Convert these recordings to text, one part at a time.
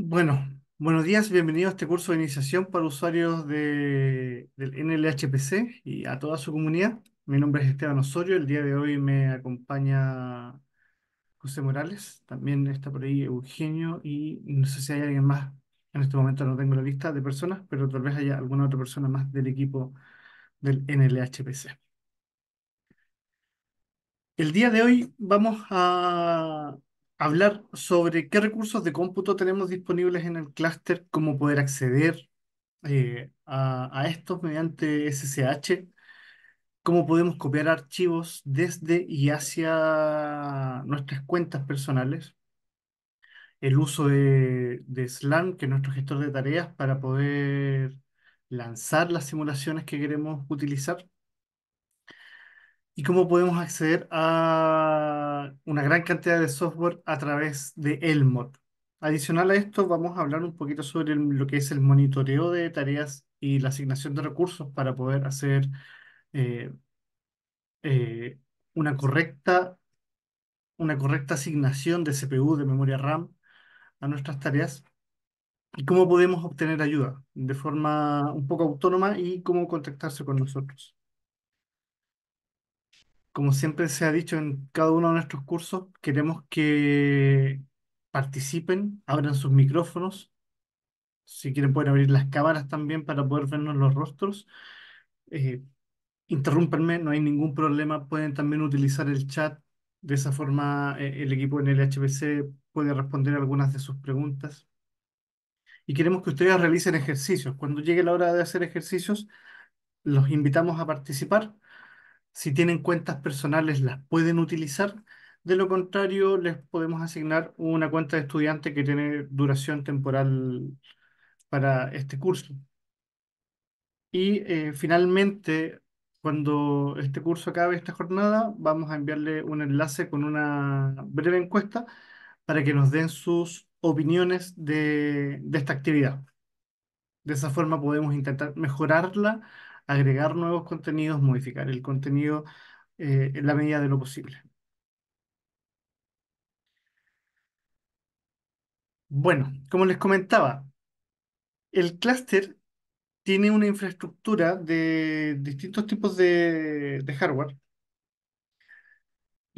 Bueno, buenos días, bienvenidos a este curso de iniciación para usuarios de, del NLHPC y a toda su comunidad. Mi nombre es Esteban Osorio, el día de hoy me acompaña José Morales, también está por ahí Eugenio y no sé si hay alguien más, en este momento no tengo la lista de personas, pero tal vez haya alguna otra persona más del equipo del NLHPC. El día de hoy vamos a hablar sobre qué recursos de cómputo tenemos disponibles en el clúster, cómo poder acceder eh, a, estos mediante SSH, cómo podemos copiar archivos desde y hacia nuestras cuentas personales, el uso de, de Slam, que es nuestro gestor de tareas, para poder lanzar las simulaciones que queremos utilizar y cómo podemos acceder a una gran cantidad de software a través de Elmot. Adicional a esto, vamos a hablar un poquito sobre lo que es el monitoreo de tareas y la asignación de recursos para poder hacer eh, eh, una correcta, una correcta asignación de CPU, de memoria RAM a nuestras tareas y cómo podemos obtener ayuda de forma un poco autónoma y cómo contactarse con nosotros como siempre se ha dicho en cada uno de nuestros cursos, queremos que participen, abran sus micrófonos, si quieren pueden abrir las cámaras también para poder vernos los rostros. Eh, no hay ningún problema, pueden también utilizar el chat, de esa forma eh, el equipo en el HPC puede responder algunas de sus preguntas. Y queremos que ustedes realicen ejercicios. Cuando llegue la hora de hacer ejercicios, los invitamos a participar si tienen cuentas personales, las pueden utilizar. De lo contrario, les podemos asignar una cuenta de estudiante que tiene duración temporal para este curso. Y eh, finalmente, cuando este curso acabe esta jornada, vamos a enviarle un enlace con una breve encuesta para que nos den sus opiniones de esta actividad. De esa forma podemos intentar mejorarla agregar nuevos contenidos, modificar el contenido eh, en la medida de lo posible. Bueno, como les comentaba, el clúster tiene una infraestructura de distintos tipos de, hardware.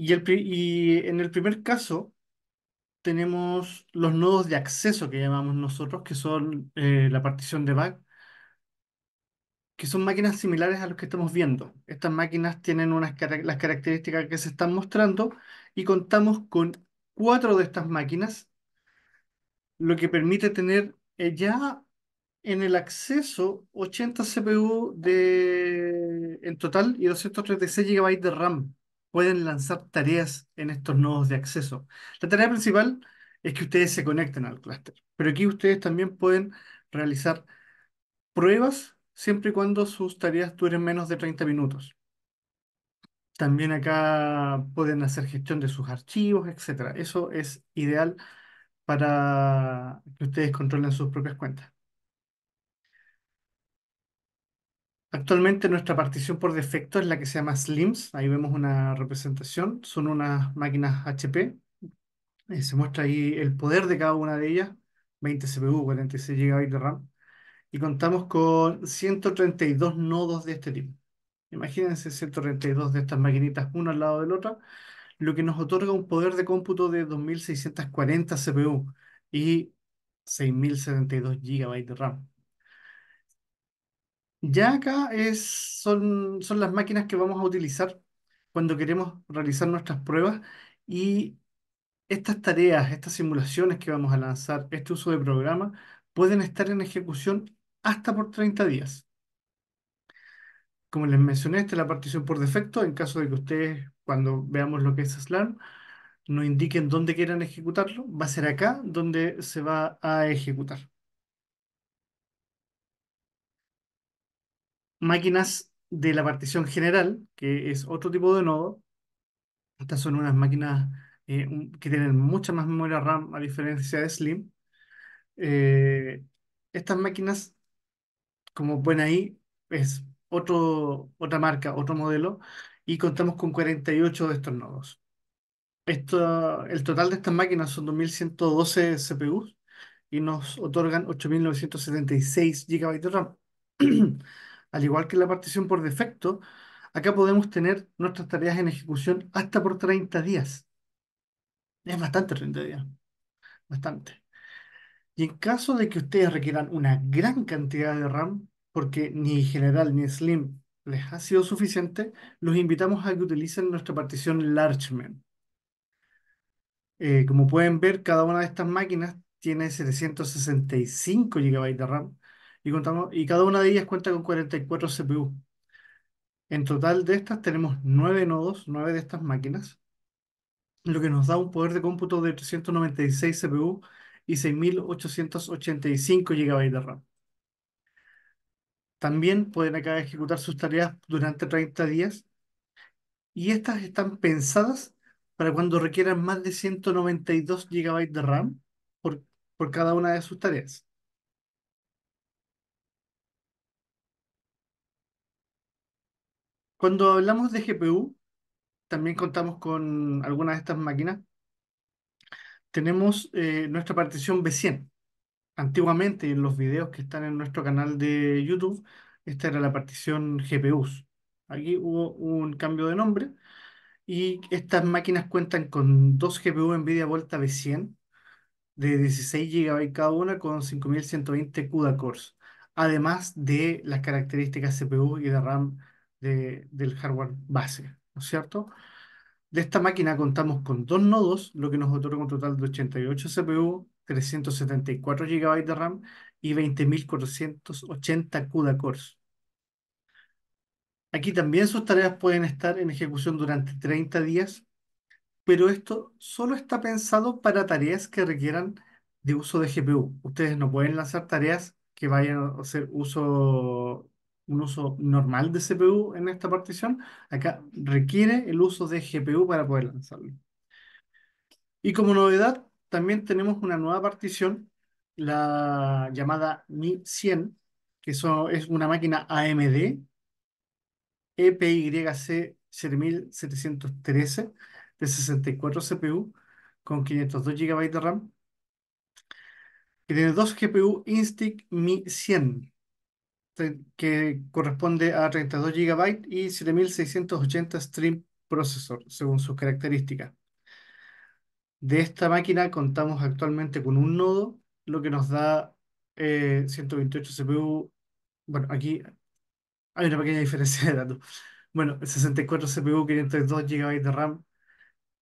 Y, en el primer caso, tenemos los nodos de acceso que llamamos nosotros, que son eh, la partición de back que son máquinas similares a las que estamos viendo. Estas máquinas tienen unas las características que se están mostrando y contamos con cuatro de estas máquinas, lo que permite tener eh, ya en el acceso 80 CPU de, en total y 236 GB de RAM. Pueden lanzar tareas en estos nodos de acceso. La tarea principal es que ustedes se conecten al clúster, pero aquí ustedes también pueden realizar pruebas siempre y cuando sus tareas duren menos de 30 minutos. También acá pueden hacer gestión de sus archivos, etc. Eso es ideal para que ustedes controlen sus propias cuentas. Actualmente nuestra partición por defecto es la que se llama Slims. Ahí vemos una representación. Son unas máquinas HP. Eh, se muestra ahí el poder de cada una de ellas. 20 CPU, 46 GB de RAM y contamos con 132 nodos de este tipo. Imagínense 132 de estas maquinitas una al lado de la otra, lo que nos otorga un poder de cómputo de 2640 CPU y 6072 GB de RAM. Ya acá es, son, son las máquinas que vamos a utilizar cuando queremos realizar nuestras pruebas y estas tareas, estas simulaciones que vamos a lanzar, este uso de programa, pueden estar en ejecución hasta por 30 días. Como les mencioné, esta es la partición por defecto. En caso de que ustedes, cuando veamos lo que es SLAM, nos indiquen dónde quieran ejecutarlo, va a ser acá donde se va a ejecutar. Máquinas de la partición general, que es otro tipo de nodo. Estas son unas máquinas eh, que tienen mucha más memoria RAM a diferencia de Slim. Eh, estas máquinas como ven ahí, es otro, otra marca, otro modelo, y contamos con 48 de estos nodos. Esto, el total de estas máquinas son 2112 CPUs y nos otorgan 8976 GB de RAM. Al igual que la partición por defecto, acá podemos tener nuestras tareas en ejecución hasta por 30 días. Es bastante 30 días. Bastante. Y en caso de que ustedes requieran una gran cantidad de RAM, porque ni General ni Slim les ha sido suficiente, los invitamos a que utilicen nuestra partición Largeman. Eh, como pueden ver, cada una de estas máquinas tiene 765 GB de RAM y, contamos, y cada una de ellas cuenta con 44 CPU. En total de estas tenemos 9 nodos, 9 de estas máquinas, lo que nos da un poder de cómputo de 396 CPU y 6885 GB de RAM. También pueden acá ejecutar sus tareas durante 30 días y estas están pensadas para cuando requieran más de 192 GB de RAM por, cada una de sus tareas. Cuando hablamos de GPU, también contamos con algunas de estas máquinas. Tenemos eh, nuestra partición B100. Antiguamente, en los videos que están en nuestro canal de YouTube, esta era la partición GPUs. Aquí hubo un cambio de nombre y estas máquinas cuentan con dos GPU NVIDIA Volta V100 de 16 GB cada una con 5120 CUDA cores, además de las características CPU y de RAM del hardware base, ¿no es cierto? De esta máquina contamos con dos nodos, lo que nos otorga un total de 88 CPU, 374 GB de RAM y 20.480 CUDA cores. Aquí también sus tareas pueden estar en ejecución durante 30 días, pero esto solo está pensado para tareas que requieran de uso de GPU. Ustedes no pueden lanzar tareas que vayan a hacer uso, un uso normal de CPU en esta partición. Acá requiere el uso de GPU para poder lanzarlo. Y como novedad, también tenemos una nueva partición, la llamada Mi 100, que eso es una máquina AMD EPYC 7713 de 64 CPU con 502 GB de RAM, que tiene dos GPU Instinct Mi 100, que corresponde a 32 GB y 7680 Stream Processor, según sus características. De esta máquina contamos actualmente con un nodo, lo que nos da 128 eh, CPU. Bueno, aquí hay una pequeña diferencia de datos. Bueno, 64 CPU, 502 GB de RAM,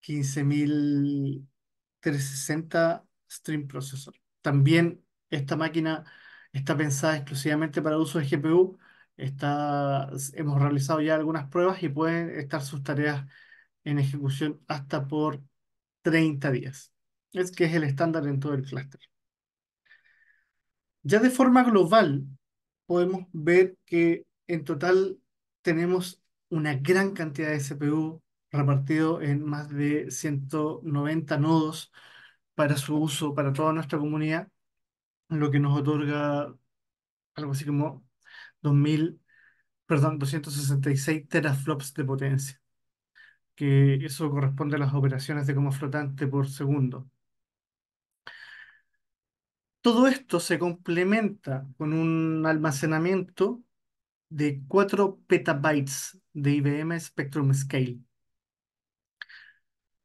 15360 Stream Processor. También esta máquina está pensada exclusivamente para el uso de GPU. Está, hemos realizado ya algunas pruebas y pueden estar sus tareas en ejecución hasta por 30 días. Es que es el estándar en todo el clúster. Ya de forma global, podemos ver que en total tenemos una gran cantidad de CPU repartido en más de 190 nodos para su uso, para toda nuestra comunidad, lo que nos otorga algo así como 2000, perdón, 266 teraflops de potencia que eso corresponde a las operaciones de como flotante por segundo. Todo esto se complementa con un almacenamiento de 4 petabytes de IBM Spectrum Scale.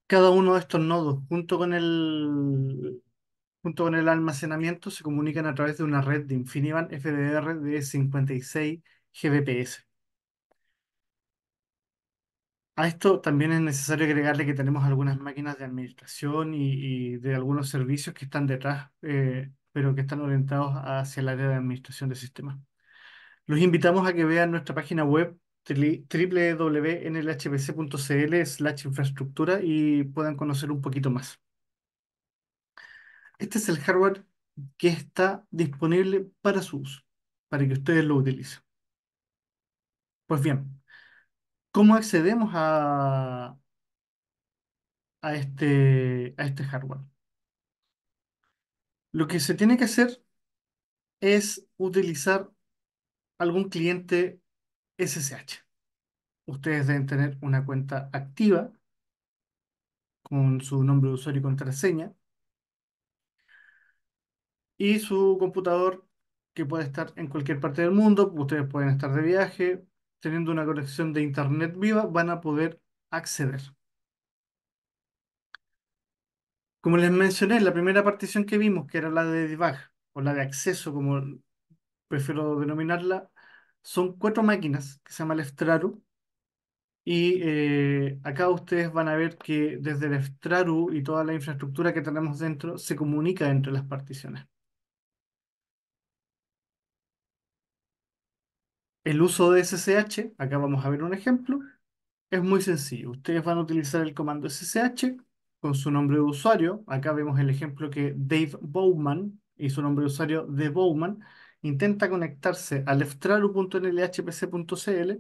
Cada uno de estos nodos, junto con el, junto con el almacenamiento, se comunican a través de una red de InfiniBand FDR de 56 Gbps. A esto también es necesario agregarle que tenemos algunas máquinas de administración y, de algunos servicios que están detrás, eh, pero que están orientados hacia el área de administración de sistemas. Los invitamos a que vean nuestra página web www.nlhpc.cl slash infraestructura y puedan conocer un poquito más. Este es el hardware que está disponible para su uso, para que ustedes lo utilicen. Pues bien, ¿Cómo accedemos a, este, a este hardware? Lo que se tiene que hacer es utilizar algún cliente SSH. Ustedes deben tener una cuenta activa con su nombre de usuario y contraseña y su computador que puede estar en cualquier parte del mundo. Ustedes pueden estar de viaje, teniendo una conexión de internet viva, van a poder acceder. Como les mencioné, la primera partición que vimos, que era la de debug, o la de acceso, como prefiero denominarla, son cuatro máquinas que se llama el Y eh, acá ustedes van a ver que desde el Straru y toda la infraestructura que tenemos dentro se comunica entre las particiones. El uso de SSH, acá vamos a ver un ejemplo, es muy sencillo. Ustedes van a utilizar el comando SSH con su nombre de usuario. Acá vemos el ejemplo que Dave Bowman y su nombre de usuario de Bowman intenta conectarse al eftralu.nlhpc.cl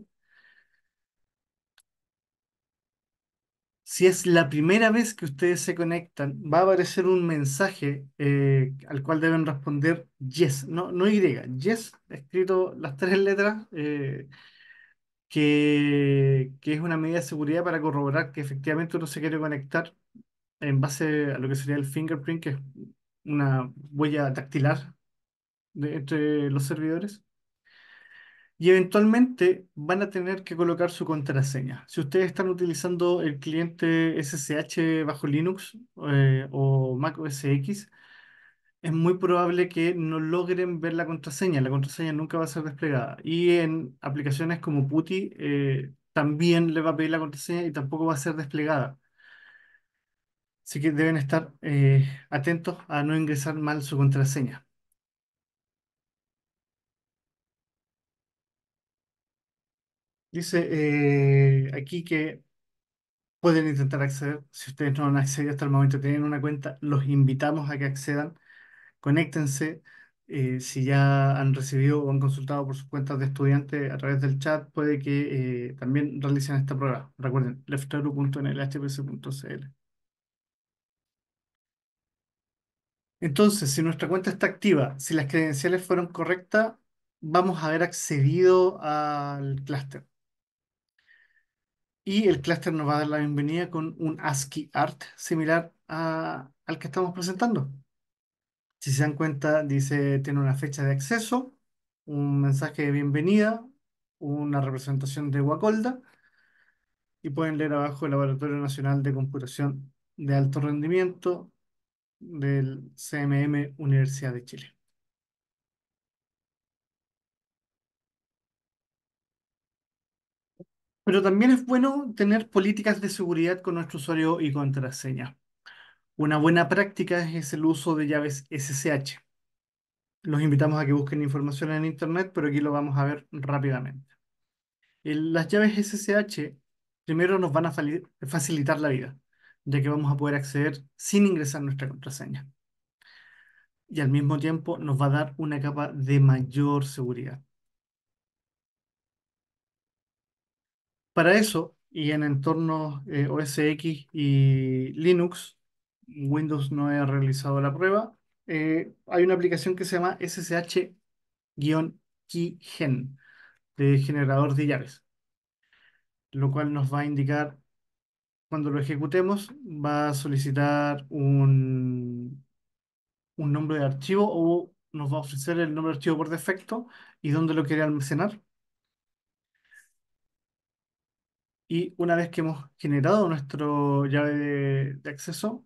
Si es la primera vez que ustedes se conectan, va a aparecer un mensaje eh, al cual deben responder yes, no, no Y, yes, escrito las tres letras, eh, que, es una medida de seguridad para corroborar que efectivamente uno se quiere conectar en base a lo que sería el fingerprint, que es una huella dactilar de, entre los servidores y eventualmente van a tener que colocar su contraseña. Si ustedes están utilizando el cliente SSH bajo Linux eh, o Mac OS X, es muy probable que no logren ver la contraseña. La contraseña nunca va a ser desplegada. Y en aplicaciones como Putty eh, también le va a pedir la contraseña y tampoco va a ser desplegada. Así que deben estar eh, atentos a no ingresar mal su contraseña. Dice eh, aquí que pueden intentar acceder. Si ustedes no han accedido hasta el momento, tienen una cuenta, los invitamos a que accedan, conéctense. Eh, si ya han recibido o han consultado por sus cuentas de estudiante a través del chat, puede que eh, también realicen esta prueba. Recuerden, lefteru.nlhpc.cl. Entonces, si nuestra cuenta está activa, si las credenciales fueron correctas, vamos a haber accedido al clúster. Y el clúster nos va a dar la bienvenida con un ASCII art similar al que estamos presentando. Si se dan cuenta, dice, tiene una fecha de acceso, un mensaje de bienvenida, una representación de Huacolda. y pueden leer abajo el Laboratorio Nacional de Computación de Alto Rendimiento del CMM Universidad de Chile. Pero también es bueno tener políticas de seguridad con nuestro usuario y contraseña. Una buena práctica es el uso de llaves SSH. Los invitamos a que busquen información en Internet, pero aquí lo vamos a ver rápidamente. las llaves SSH primero nos van a facilitar la vida, ya que vamos a poder acceder sin ingresar nuestra contraseña. Y al mismo tiempo nos va a dar una capa de mayor seguridad. Para eso, y en entornos eh, OSX X y Linux, Windows no ha realizado la prueba, eh, hay una aplicación que se llama SSH-Keygen, e de generador de llaves, lo cual nos va a indicar, cuando lo ejecutemos, va a solicitar un, un nombre de archivo o nos va a ofrecer el nombre de archivo por defecto y dónde lo quiere almacenar Y una vez que hemos generado nuestro llave de, acceso,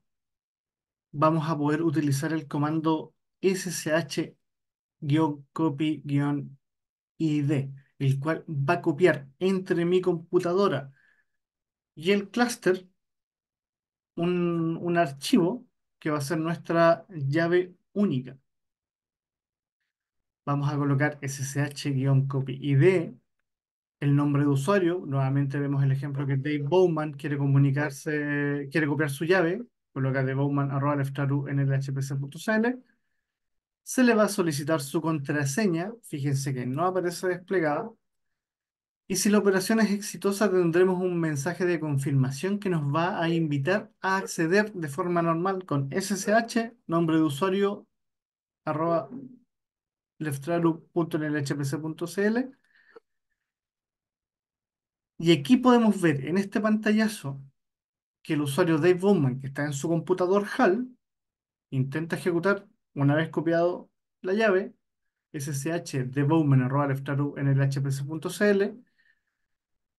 vamos a poder utilizar el comando ssh-copy-id, el cual va a copiar entre mi computadora y el clúster un, un archivo que va a ser nuestra llave única. Vamos a colocar ssh-copy-id el nombre de usuario. Nuevamente vemos el ejemplo que Dave Bowman quiere comunicarse, quiere copiar su llave, coloca de Bowman arroba en el hpc.cl. Se le va a solicitar su contraseña, fíjense que no aparece desplegada. Y si la operación es exitosa, tendremos un mensaje de confirmación que nos va a invitar a acceder de forma normal con SSH, nombre de usuario, arroba hpc.cl, y aquí podemos ver en este pantallazo que el usuario Dave Bowman, que está en su computador HAL, intenta ejecutar, una vez copiado la llave, ssh de Bowman en el hpc.cl,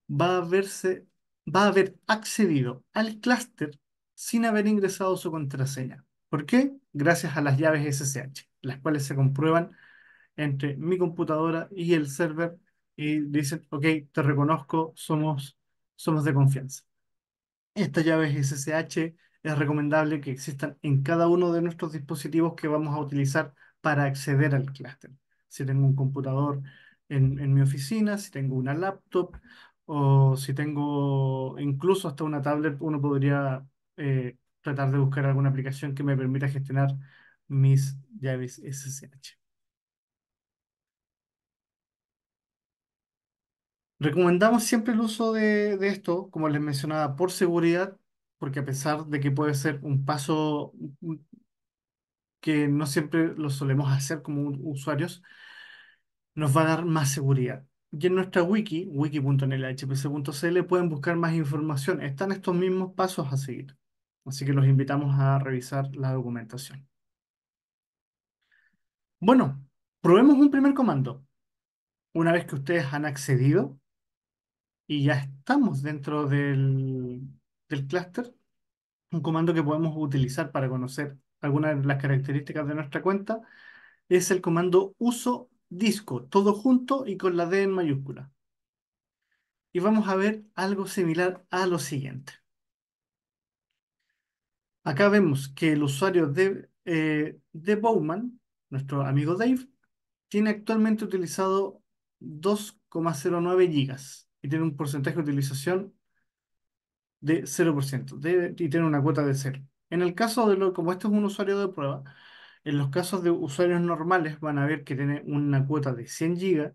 va a verse, va a haber accedido al clúster sin haber ingresado su contraseña. ¿Por qué? Gracias a las llaves SSH, las cuales se comprueban entre mi computadora y el server y dicen, ok, te reconozco, somos, somos de confianza. Estas llaves SSH es recomendable que existan en cada uno de nuestros dispositivos que vamos a utilizar para acceder al clúster. Si tengo un computador en, mi oficina, si tengo una laptop o si tengo incluso hasta una tablet, uno podría eh, tratar de buscar alguna aplicación que me permita gestionar mis llaves SSH. Recomendamos siempre el uso de, esto, como les mencionaba, por seguridad, porque a pesar de que puede ser un paso que no siempre lo solemos hacer como usuarios, nos va a dar más seguridad. Y en nuestra wiki, wiki.nlhpc.cl, pueden buscar más información. Están estos mismos pasos a seguir. Así que los invitamos a revisar la documentación. Bueno, probemos un primer comando. Una vez que ustedes han accedido, y ya estamos dentro del, del clúster, un comando que podemos utilizar para conocer algunas de las características de nuestra cuenta es el comando uso disco, todo junto y con la D en mayúscula. Y vamos a ver algo similar a lo siguiente. Acá vemos que el usuario de, eh, de Bowman, nuestro amigo Dave, tiene actualmente utilizado 2,09 gigas y tiene un porcentaje de utilización de 0% y tiene una cuota de 0. En el caso de lo, como este es un usuario de prueba, en los casos de usuarios normales van a ver que tiene una cuota de 100 GB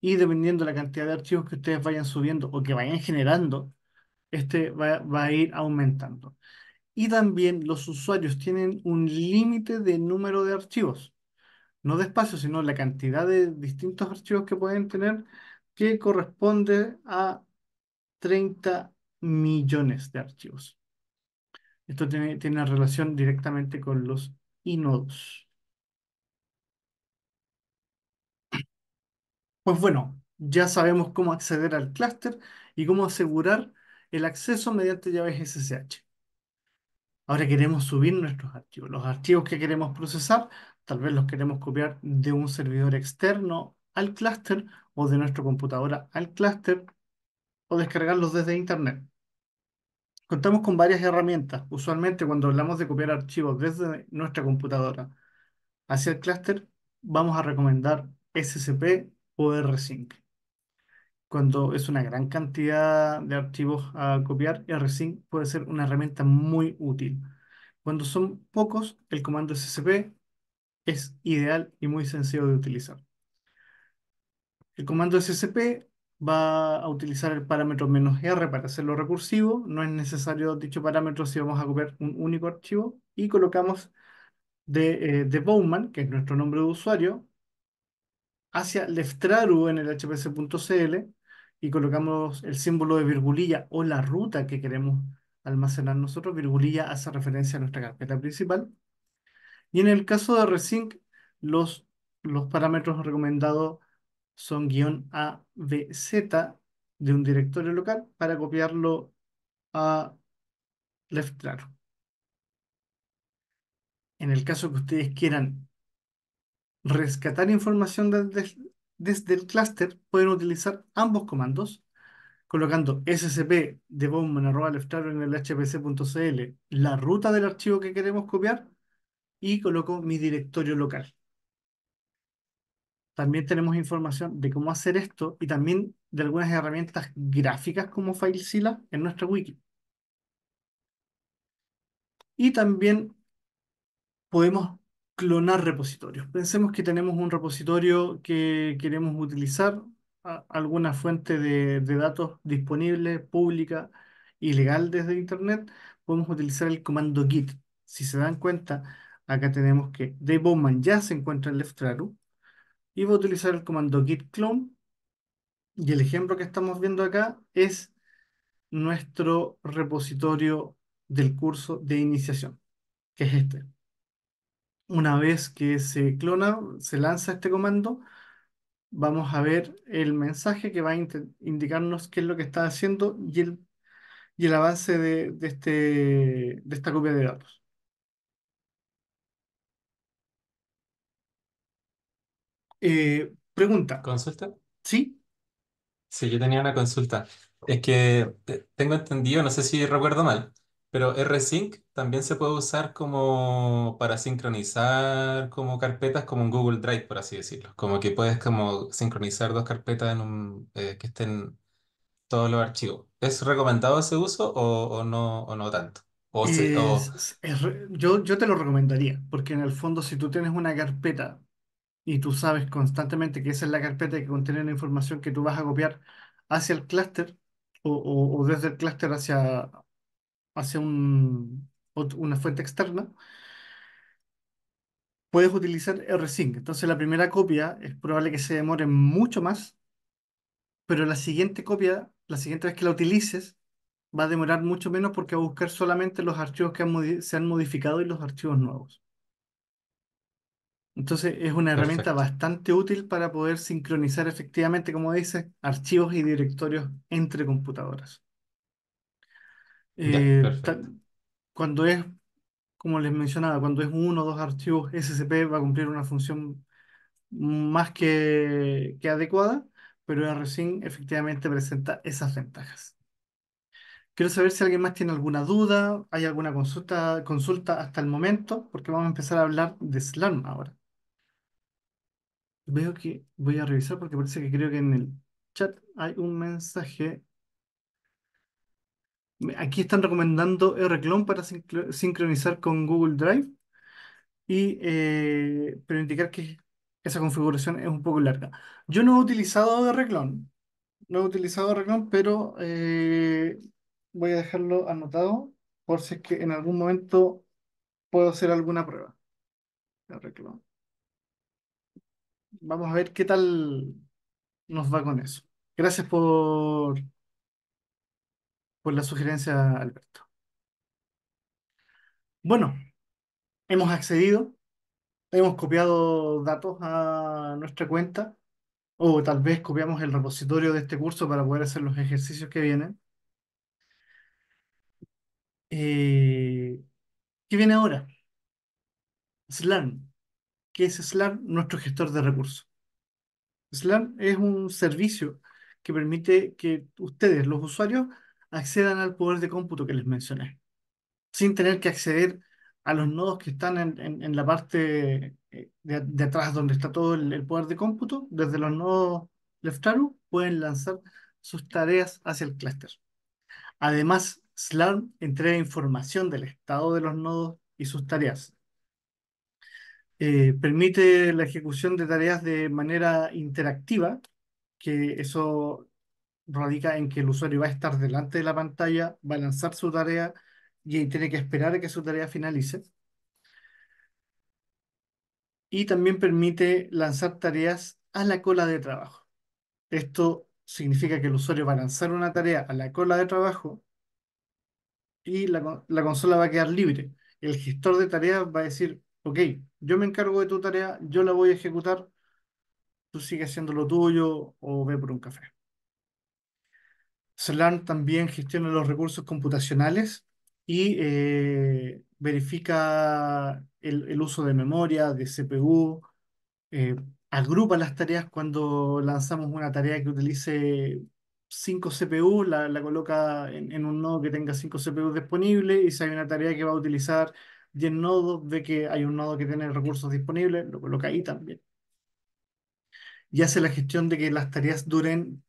y dependiendo de la cantidad de archivos que ustedes vayan subiendo o que vayan generando, este va, va a ir aumentando. Y también los usuarios tienen un límite de número de archivos, no de espacio, sino la cantidad de distintos archivos que pueden tener que corresponde a 30 millones de archivos. Esto tiene, relación directamente con los nodos. Pues bueno, ya sabemos cómo acceder al clúster y cómo asegurar el acceso mediante llaves SSH. Ahora queremos subir nuestros archivos. Los archivos que queremos procesar, tal vez los queremos copiar de un servidor externo al clúster o de nuestra computadora al clúster o descargarlos desde Internet. Contamos con varias herramientas, usualmente cuando hablamos de copiar archivos desde nuestra computadora hacia el clúster, vamos a recomendar SCP o RSync. Cuando es una gran cantidad de archivos a copiar, RSync puede ser una herramienta muy útil. Cuando son pocos, el comando SCP es ideal y muy sencillo de utilizar. El comando SCP va a utilizar el parámetro menos "-r", para hacerlo recursivo, no es necesario dicho parámetro si vamos a copiar un único archivo, y colocamos de, eh, Bowman, que es nuestro nombre de usuario, hacia leftraru en el hpc.cl, y colocamos el símbolo de virgulilla o la ruta que queremos almacenar nosotros. Virgulilla hace referencia a nuestra carpeta principal. Y en el caso de Resync, los, los parámetros recomendados son guión ABZ de un directorio local para copiarlo a leftraro. En el caso que ustedes quieran rescatar información desde, el clúster, pueden utilizar ambos comandos colocando scp de Bowman en el hpc.cl la ruta del archivo que queremos copiar y coloco mi directorio local. También tenemos información de cómo hacer esto y también de algunas herramientas gráficas como FileZilla en nuestra wiki. Y también podemos clonar repositorios. Pensemos que tenemos un repositorio que queremos utilizar, alguna fuente de, datos disponible, pública y legal desde Internet, podemos utilizar el comando git. Si se dan cuenta, acá tenemos que de Bowman ya se encuentra en Leftraru, y voy a utilizar el comando git clone. Y el ejemplo que estamos viendo acá es nuestro repositorio del curso de iniciación, que es este. Una vez que se clona, se lanza este comando, vamos a ver el mensaje que va a indicarnos qué es lo que está haciendo y el, y el avance de, este, de esta copia de datos. Eh, pregunta. ¿Consulta? ¿Sí? Sí, yo tenía una consulta. Es que tengo entendido, no sé si recuerdo mal, pero R-Sync también se puede usar como para sincronizar como carpetas como un Google Drive, por así decirlo. Como que puedes como sincronizar dos carpetas en un, eh, que estén todos los archivos. ¿Es recomendado ese uso o, no, o no tanto? O, yo, yo te lo recomendaría, porque en el fondo si tú tienes una carpeta y tú sabes constantemente que esa es la carpeta que contiene la información que tú vas a copiar hacia el clúster o, desde el clúster hacia, hacia una fuente externa, puedes utilizar rsync. Entonces la primera copia es probable que se demore mucho más, pero la siguiente copia, la siguiente vez que la utilices, va a demorar mucho menos porque va a buscar solamente los archivos que se han modificado y los archivos nuevos. Entonces es una herramienta bastante útil para poder sincronizar efectivamente, como dice, archivos y directorios entre computadoras. Eh, cuando es, como les mencionaba, cuando es uno o dos archivos SCP va a cumplir una función más que, adecuada, pero RSync efectivamente presenta esas ventajas. Quiero saber si alguien más tiene alguna duda, hay alguna consulta, consulta hasta el momento, porque vamos a empezar a hablar de SLAM ahora. Veo que voy a revisar porque parece que creo que en el chat hay un mensaje. Aquí están recomendando Rclone para sincronizar con Google Drive y eh, pero indicar que esa configuración es un poco larga. Yo no he utilizado Rclone, no he utilizado Rclone, pero eh, voy a dejarlo anotado por si es que en algún momento puedo hacer alguna prueba. Rclone. Vamos a ver qué tal nos va con eso. Gracias por, por la sugerencia, Alberto. Bueno, hemos accedido, hemos copiado datos a nuestra cuenta, o tal vez copiamos el repositorio de este curso para poder hacer los ejercicios que vienen. Eh, ¿qué viene ahora? SLAN que es SLAM, nuestro gestor de recursos. SLAM es un servicio que permite que ustedes, los usuarios, accedan al poder de cómputo que les mencioné, sin tener que acceder a los nodos que están en, la parte eh, de, atrás donde está todo el, poder de cómputo, desde los nodos Leftaru pueden lanzar sus tareas hacia el clúster. Además, SLAM entrega información del estado de los nodos y sus tareas, eh, permite la ejecución de tareas de manera interactiva, que eso radica en que el usuario va a estar delante de la pantalla, va a lanzar su tarea y tiene que esperar a que su tarea finalice. Y también permite lanzar tareas a la cola de trabajo. Esto significa que el usuario va a lanzar una tarea a la cola de trabajo y la consola va a quedar libre. El gestor de tareas va a decir, ok, yo me encargo de tu tarea, yo la voy a ejecutar, tú sigue haciendo lo tuyo o ve por un café. CERLAN también gestiona los recursos computacionales y eh, verifica el, uso de memoria, de CPU, eh, agrupa las tareas cuando lanzamos una tarea que utilice 5 CPU, la, coloca en, en, un nodo que tenga 5 CPU disponibles y si hay una tarea que va a utilizar y el nodo ve que hay un nodo que tiene recursos disponibles, lo coloca ahí también. Y hace la gestión de que las tareas duren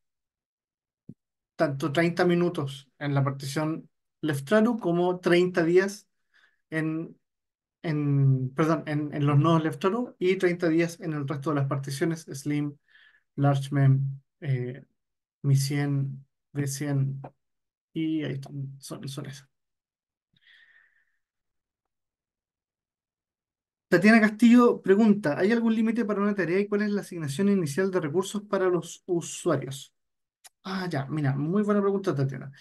tanto 30 minutos en la partición Leftraru como 30 días en, en, perdón, en, los nodos Leftraru y 30 días en el resto de las particiones Slim, LargeMem, mem eh, Mi100, V100 y ahí son esas. Tatiana Castillo pregunta, ¿hay algún límite para una tarea y cuál es la asignación inicial de recursos para los usuarios? Ah, ya, mira, muy buena pregunta, Tatiana.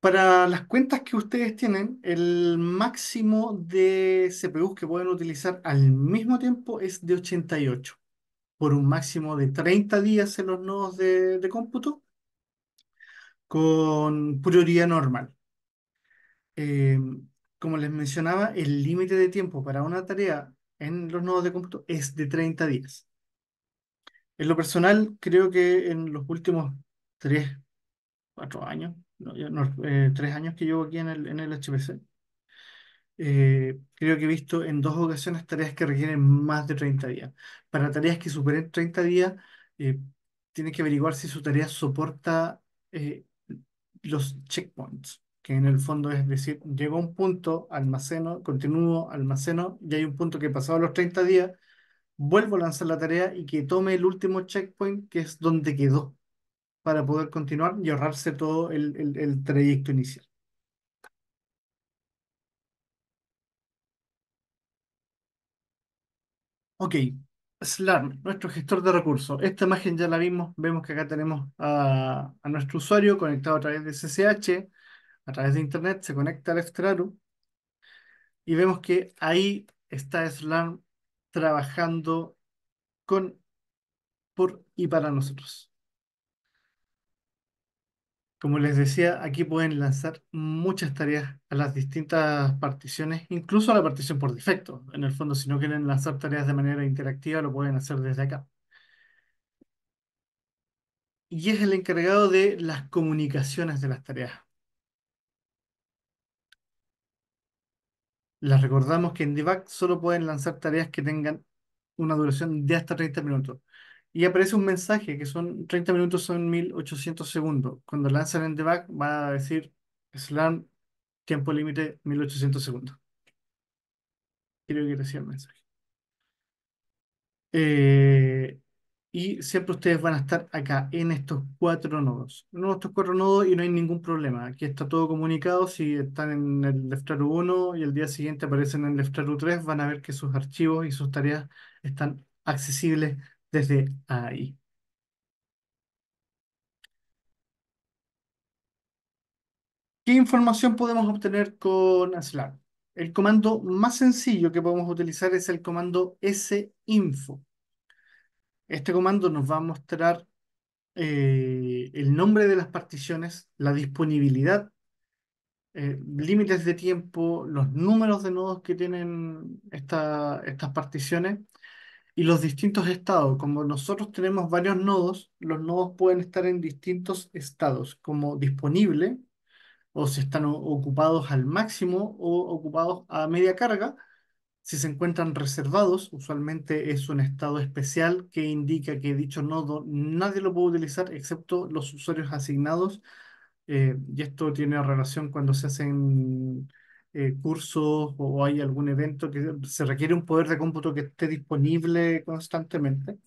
Para las cuentas que ustedes tienen, el máximo de CPUs que pueden utilizar al mismo tiempo es de 88, por un máximo de 30 días en los nodos de, cómputo, con prioridad normal. Eh, como les mencionaba, el límite de tiempo para una tarea en los nodos de cómputo es de 30 días. En lo personal, creo que en los últimos 3, 4 años, 3 eh, años que llevo aquí en el, HPC, eh, creo que he visto en dos ocasiones tareas que requieren más de 30 días. Para tareas que superen 30 días, eh, tiene que averiguar si su tarea soporta los checkpoints que en el fondo es decir, llego a un punto, almaceno, continúo, almaceno, y hay un punto que pasado los 30 días, vuelvo a lanzar la tarea y que tome el último checkpoint, que es donde quedó, para poder continuar y ahorrarse todo el, trayecto inicial. Ok, Slarm, nuestro gestor de recursos. Esta imagen ya la vimos, vemos que acá tenemos a, a nuestro usuario conectado a través de CCH, a través de Internet, se conecta al Extraru y vemos que ahí está Slam trabajando con, por y para nosotros. Como les decía, aquí pueden lanzar muchas tareas a las distintas particiones, incluso a la partición por defecto. En el fondo, si no quieren lanzar tareas de manera interactiva, lo pueden hacer desde acá. Y es el encargado de las comunicaciones de las tareas. Les recordamos que en debug solo pueden lanzar tareas que tengan una duración de hasta 30 minutos. Y aparece un mensaje que son 30 minutos son 1800 segundos. Cuando lanzan en debug va a decir slam tiempo límite 1800 segundos. Creo que decía el mensaje. Eh, y siempre ustedes van a estar acá en estos cuatro nodos. En estos cuatro nodos y no hay ningún problema. Aquí está todo comunicado. Si están en el Leftraru 1 y el día siguiente aparecen en el Leftraru 3, van a ver que sus archivos y sus tareas están accesibles desde ahí. ¿Qué información podemos obtener con Slack? El comando más sencillo que podemos utilizar es el comando sinfo este comando nos va a mostrar eh, el nombre de las particiones, la disponibilidad, eh, límites de tiempo, los números de nodos que tienen estas particiones y los distintos estados. Como nosotros tenemos varios nodos, los nodos pueden estar en distintos estados, como disponible, o si están ocupados al máximo o ocupados a media carga, si se encuentran reservados, usualmente es un estado especial que indica que dicho nodo nadie lo puede utilizar excepto los usuarios asignados. Eh, y esto tiene relación cuando se hacen eh, cursos o hay algún evento que se requiere un poder de cómputo que esté disponible constantemente.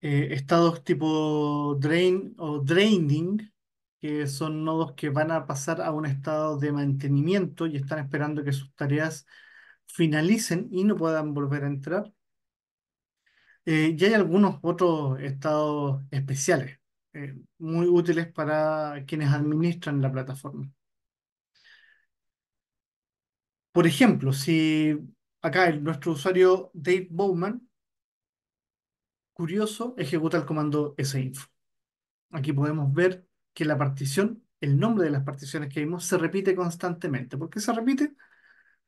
Eh, estados tipo drain o draining que son nodos que van a pasar a un estado de mantenimiento y están esperando que sus tareas finalicen y no puedan volver a entrar. Eh, y hay algunos otros estados especiales, eh, muy útiles para quienes administran la plataforma. Por ejemplo, si acá nuestro usuario Dave Bowman, curioso, ejecuta el comando s-info. Aquí podemos ver que la partición, el nombre de las particiones que vimos, se repite constantemente. ¿Por qué se repite?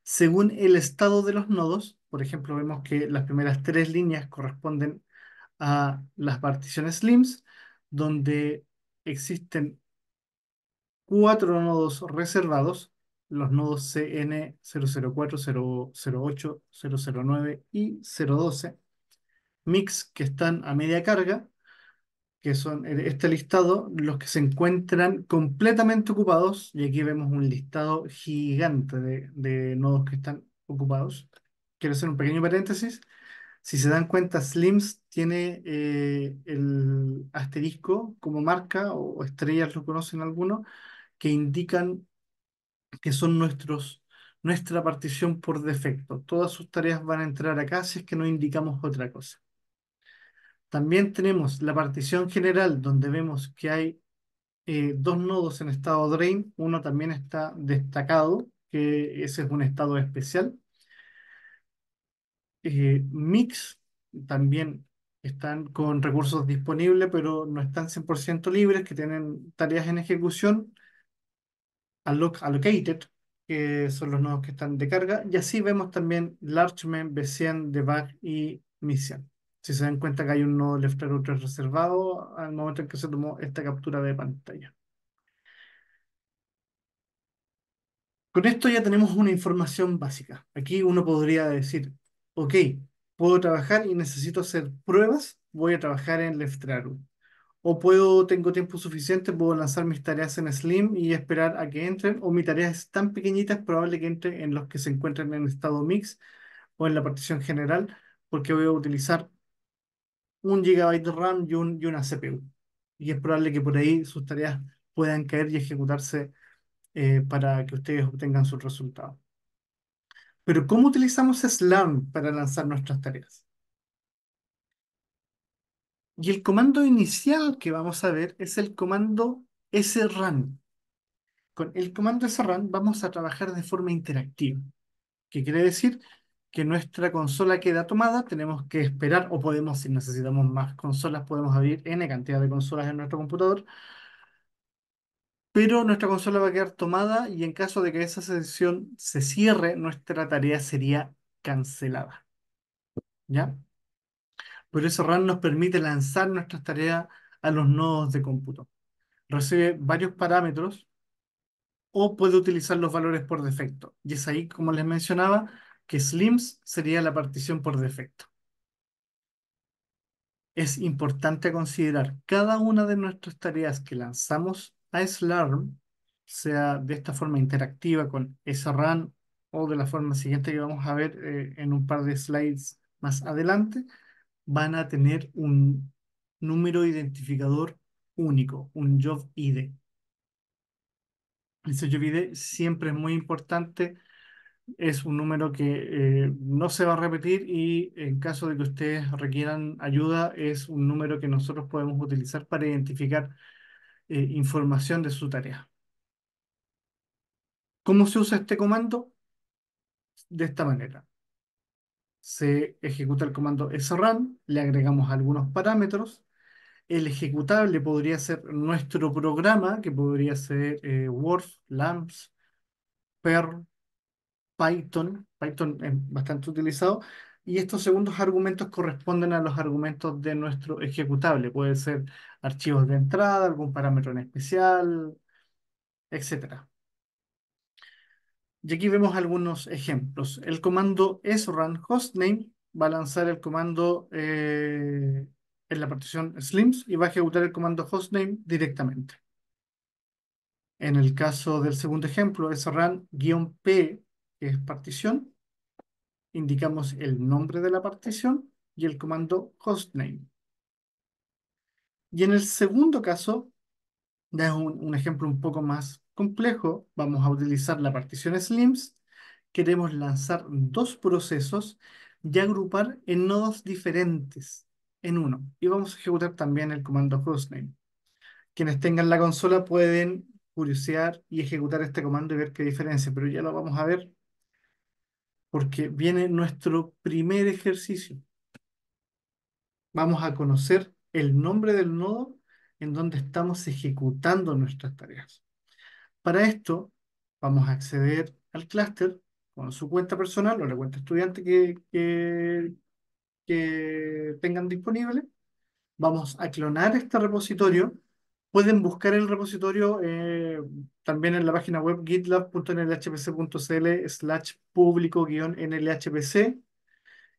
Según el estado de los nodos, por ejemplo, vemos que las primeras tres líneas corresponden a las particiones Slims, donde existen cuatro nodos reservados, los nodos CN 004, 008, 009 y 012, mix que están a media carga, que son este listado los que se encuentran completamente ocupados, y aquí vemos un listado gigante de, nodos que están ocupados. Quiero hacer un pequeño paréntesis. Si se dan cuenta, Slims tiene eh, el asterisco como marca, o, estrellas lo conocen algunos, que indican que son nuestros, nuestra partición por defecto. Todas sus tareas van a entrar acá si es que no indicamos otra cosa. También tenemos la partición general, donde vemos que hay eh, dos nodos en estado drain. Uno también está destacado, que ese es un estado especial. Eh, mix también están con recursos disponibles, pero no están 100% libres, que tienen tareas en ejecución. allocated, que son los nodos que están de carga. Y así vemos también Larchman, b Debug y Mission si se dan cuenta que hay un nodo left reservado al momento en que se tomó esta captura de pantalla. Con esto ya tenemos una información básica. Aquí uno podría decir, ok, puedo trabajar y necesito hacer pruebas, voy a trabajar en left O puedo, tengo tiempo suficiente, puedo lanzar mis tareas en Slim y esperar a que entren. O mi tarea es tan pequeñita, probablemente probable que entre en los que se encuentren en estado mix o en la partición general, porque voy a utilizar un gigabyte de RAM y, una CPU. Y es probable que por ahí sus tareas puedan caer y ejecutarse eh, para que ustedes obtengan sus resultados. Pero ¿cómo utilizamos SLAM para lanzar nuestras tareas? Y el comando inicial que vamos a ver es el comando srun Con el comando srun vamos a trabajar de forma interactiva, ¿Qué quiere decir que nuestra consola queda tomada, tenemos que esperar o podemos, si necesitamos más consolas, podemos abrir N cantidad de consolas en nuestro computador. Pero nuestra consola va a quedar tomada y en caso de que esa sesión se cierre, nuestra tarea sería cancelada. ¿Ya? Por eso RAN nos permite lanzar nuestras tareas a los nodos de cómputo. Recibe varios parámetros o puede utilizar los valores por defecto. Y es ahí, como les mencionaba, que slims sería la partición por defecto. Es importante considerar cada una de nuestras tareas que lanzamos a SLURM, sea de esta forma interactiva con run o de la forma siguiente que vamos a ver eh, en un par de slides más adelante, van a tener un número identificador único, un job ID. Ese job ID siempre es muy importante es un número que eh, no se va a repetir y en caso de que ustedes requieran ayuda, es un número que nosotros podemos utilizar para identificar eh, información de su tarea. ¿Cómo se usa este comando? De esta manera. Se ejecuta el comando SRAM le agregamos algunos parámetros, el ejecutable podría ser nuestro programa, que podría ser eh, Word, LAMPS, Perl, Python, Python es bastante utilizado, y estos segundos argumentos corresponden a los argumentos de nuestro ejecutable. Puede ser archivos de entrada, algún parámetro en especial, etc. Y aquí vemos algunos ejemplos. El comando run hostname va a lanzar el comando eh, en la partición slims y va a ejecutar el comando hostname directamente. En el caso del segundo ejemplo, srun-p que es partición, indicamos el nombre de la partición y el comando hostname. Y en el segundo caso, es un, un, ejemplo un poco más complejo, vamos a utilizar la partición slims, queremos lanzar dos procesos y agrupar en nodos diferentes en uno. Y vamos a ejecutar también el comando hostname. Quienes tengan la consola pueden curiosear y ejecutar este comando y ver qué diferencia, pero ya lo vamos a ver porque viene nuestro primer ejercicio. Vamos a conocer el nombre del nodo en donde estamos ejecutando nuestras tareas. Para esto, vamos a acceder al clúster con su cuenta personal o la cuenta estudiante que, que, tengan disponible. Vamos a clonar este repositorio Pueden buscar el repositorio eh, también en la página web gitlab.nlhpc.cl slash público-nlhpc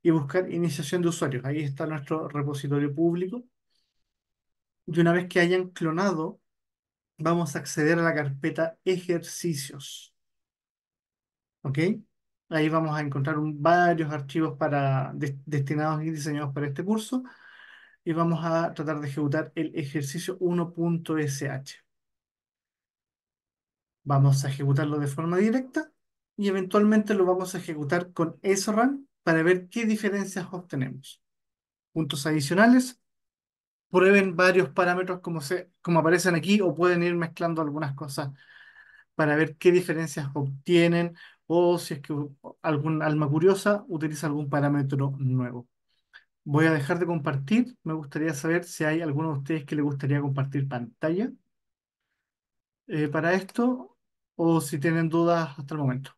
y buscar iniciación de usuarios. Ahí está nuestro repositorio público. Y una vez que hayan clonado, vamos a acceder a la carpeta ejercicios. ¿Ok? Ahí vamos a encontrar varios archivos para, destinados y diseñados para este curso y vamos a tratar de ejecutar el ejercicio 1.sh. Vamos a ejecutarlo de forma directa y eventualmente lo vamos a ejecutar con run para ver qué diferencias obtenemos. Puntos adicionales, prueben varios parámetros como, se, como aparecen aquí o pueden ir mezclando algunas cosas para ver qué diferencias obtienen o si es que algún alma curiosa utiliza algún parámetro nuevo. Voy a dejar de compartir. Me gustaría saber si hay alguno de ustedes que le gustaría compartir pantalla eh, para esto o si tienen dudas hasta el momento.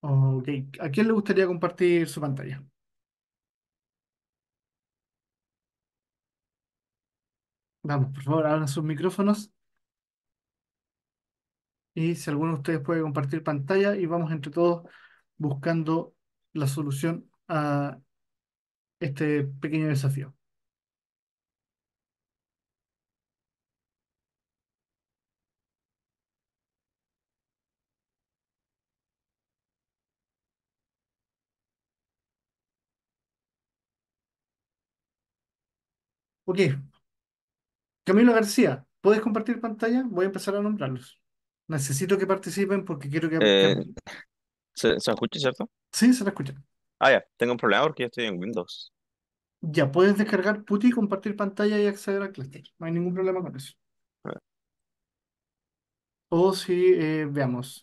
Ok, ¿a quién le gustaría compartir su pantalla? Vamos, por favor, abran sus micrófonos y si alguno de ustedes puede compartir pantalla y vamos entre todos buscando la solución a este pequeño desafío. Ok. Camilo García, ¿puedes compartir pantalla? Voy a empezar a nombrarlos. Necesito que participen porque quiero que... Eh, ¿se, escuche, escucha, cierto? Sí, se la escucha. Ah, ya, tengo un problema porque ya estoy en Windows. Ya puedes descargar PuTTY, compartir pantalla y acceder a clúster. No hay ningún problema con eso. O si, eh, veamos.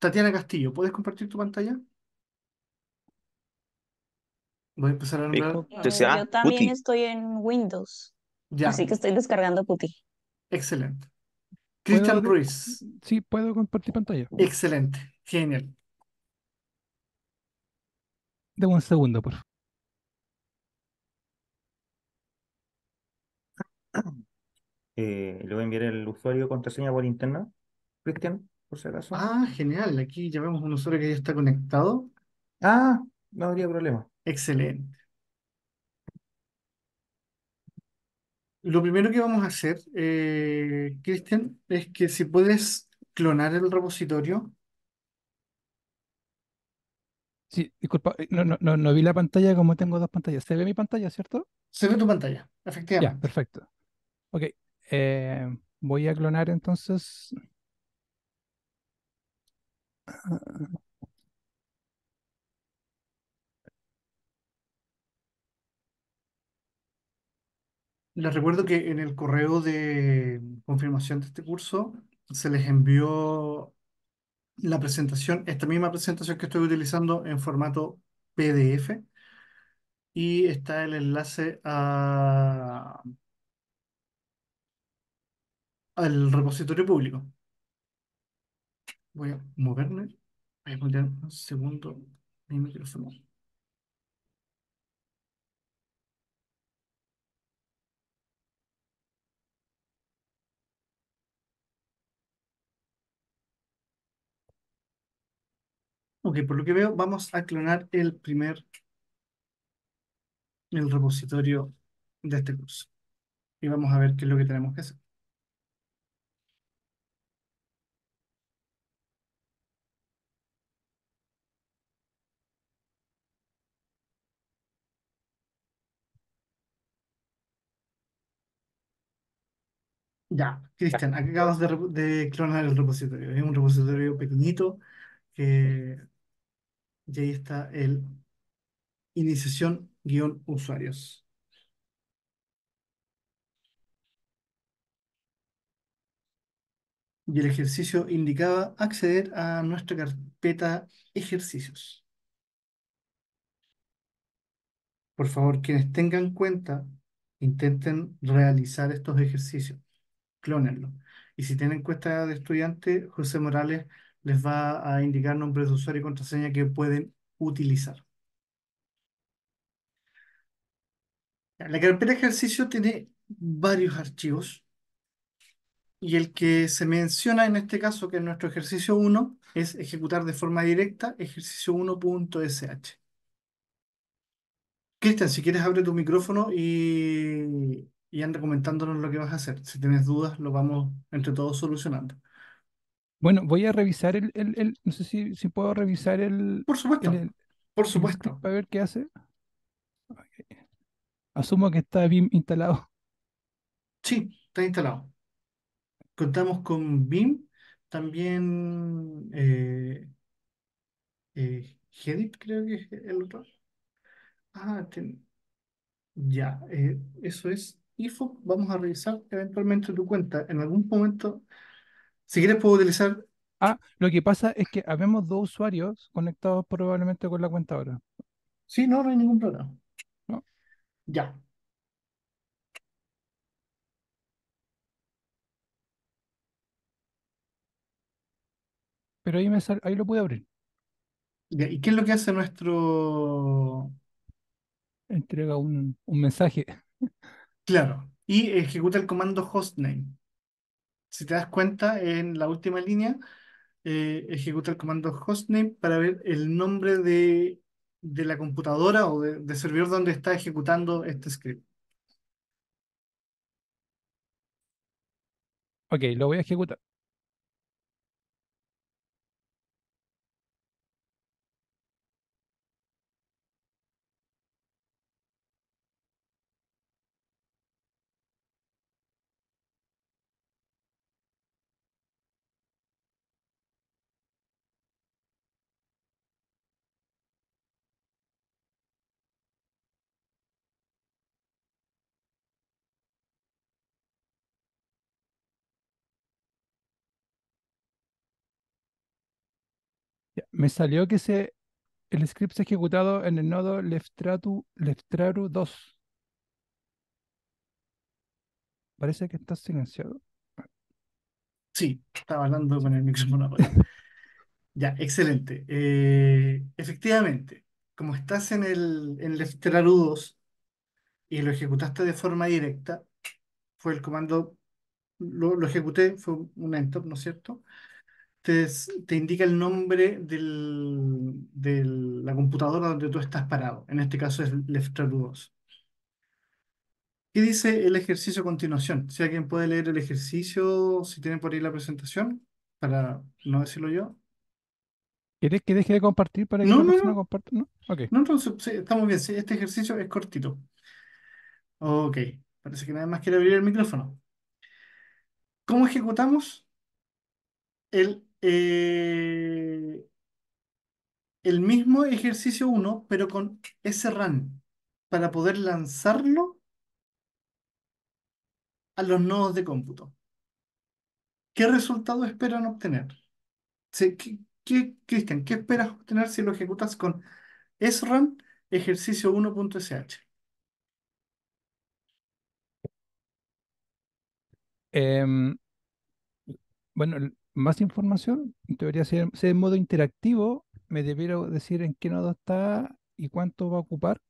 Tatiana Castillo, ¿puedes compartir tu pantalla? Voy a empezar a nombrar. Eh, ah, yo también estoy en Windows, así que estoy descargando Putty. excelente. Cristian Ruiz. Sí, puedo compartir pantalla. Oh. Excelente, genial. Dame un segundo, por favor. Eh, le voy a enviar el usuario contraseña por internet, Cristian, por si acaso. Ah, genial. Aquí ya vemos un usuario que ya está conectado. Ah, no habría problema. Excelente. Lo primero que vamos a hacer, eh, es que si puedes clonar el repositorio, Sí, disculpa, eh, no, vi la pantalla como tengo dos pantallas. ¿Se ve mi pantalla, cierto? se ve tu pantalla, Ya, efectivamente. perfecto. Ok, eh, voy a clonar entonces. Ah, Les recuerdo que en el correo de confirmación de este curso se les envió la presentación, esta misma presentación que estoy utilizando en formato PDF y está el enlace al repositorio público. Voy a moverme, voy a poner un segundo mi micrófono. Ok, por lo que veo, vamos a clonar el primer, el repositorio de este curso. Y vamos a ver qué es lo que tenemos que hacer. Ya, Cristian, acabas de, de, clonar el repositorio. Es un repositorio pequeñito que y ahí está el iniciación guión usuarios. Y el ejercicio indicaba acceder a nuestra carpeta ejercicios. Por favor, quienes tengan cuenta, intenten realizar estos ejercicios, clónenlo Y si tienen cuenta de estudiante, José Morales les va a indicar nombres de usuario y contraseña que pueden utilizar. La carpeta ejercicio tiene varios archivos y el que se menciona en este caso, que es nuestro ejercicio 1, es ejecutar de forma directa ejercicio 1.sh. Cristian, si quieres abre tu micrófono y, y anda comentándonos lo que vas a hacer. Si tienes dudas, lo vamos entre todos solucionando. Bueno, voy a revisar el, no sé si, puedo revisar el... Por supuesto, por supuesto. Para ver qué hace. Asumo que está BIM instalado. Sí, está instalado. Contamos con BIM, también eh, eh creo que es el otro. Ah, ten... ya, eh, eso es IFO. Vamos a revisar eventualmente tu cuenta. En algún momento si quieres puedo utilizar... Ah, lo que pasa es que habemos dos usuarios conectados probablemente con la cuenta ahora. Sí, no, no hay ningún problema. No. Ya. Pero ahí, me ahí lo pude abrir. ¿Y qué es lo que hace nuestro...? Entrega un, un mensaje. Claro. Y ejecuta el comando hostname si te das cuenta, en la última línea, eh, ejecuta el comando hostname para ver el nombre de, la computadora o de, servidor donde está ejecutando este script. Ok, lo voy a ejecutar. Me salió que se, el script se ha ejecutado en el nodo Leftraru 2. Parece que está silenciado. Sí, estaba hablando con el micrófono. ya, excelente. Eh, efectivamente, como estás en el en Leftraru 2 y lo ejecutaste de forma directa, fue el comando, lo, ejecuté, fue un entop, ¿no es cierto? te, indica el nombre de la computadora donde tú estás parado. En este caso es letra 2. ¿Qué dice el ejercicio a continuación? Si alguien puede leer el ejercicio, si tienen por ahí la presentación, para no decirlo yo. ¿Quieres que deje de compartir para que no, la no, no. No, okay. no entonces, estamos bien. este ejercicio es cortito. Ok, parece que nada más quiere abrir el micrófono. ¿Cómo ejecutamos el eh, el mismo ejercicio 1, pero con ese para poder lanzarlo a los nodos de cómputo. ¿Qué resultado esperan obtener? ¿Qué, esperas obtener si lo ejecutas con SRAM ejercicio 1.sh? Em, bueno, bueno, más información, ¿Debería ser ser en modo interactivo, me debiera decir en qué nodo está y cuánto va a ocupar.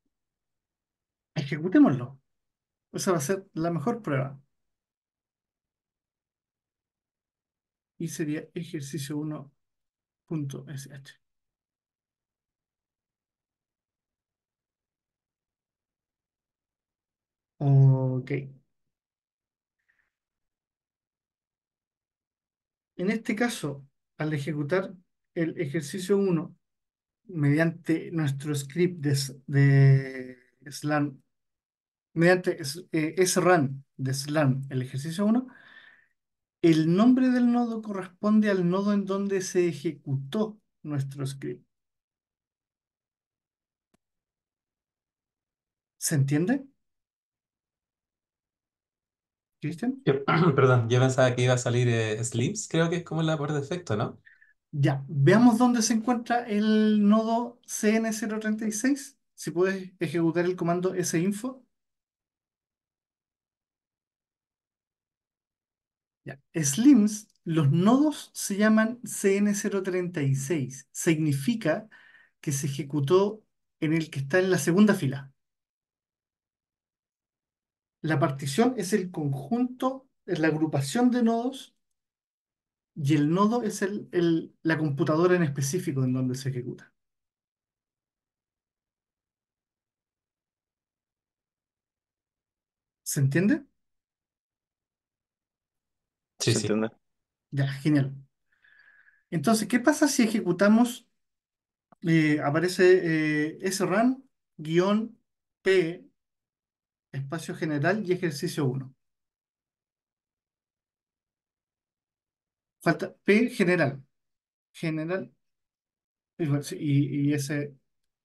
Ejecutémoslo. Esa va a ser la mejor prueba. Y sería ejercicio 1.sh. Ok. En este caso, al ejecutar el ejercicio 1 mediante nuestro script de, SLAM, mediante es eh, SRAN de SLAM, el ejercicio 1, el nombre del nodo corresponde al nodo en donde se ejecutó nuestro script. ¿Se entiende? Cristian. Perdón, yo pensaba que iba a salir eh, Slims, creo que es como la por defecto, ¿no? Ya, veamos dónde se encuentra el nodo CN036. Si puedes ejecutar el comando sinfo. Ya. Slims, los nodos se llaman CN036. Significa que se ejecutó en el que está en la segunda fila. La partición es el conjunto, es la agrupación de nodos y el nodo es la computadora en específico en donde se ejecuta. ¿Se entiende? Sí, ¿Se Entiende? Ya, genial. Entonces, ¿qué pasa si ejecutamos? Eh, aparece eh, srun-p espacio general y ejercicio 1. Falta P general. General. Y, ese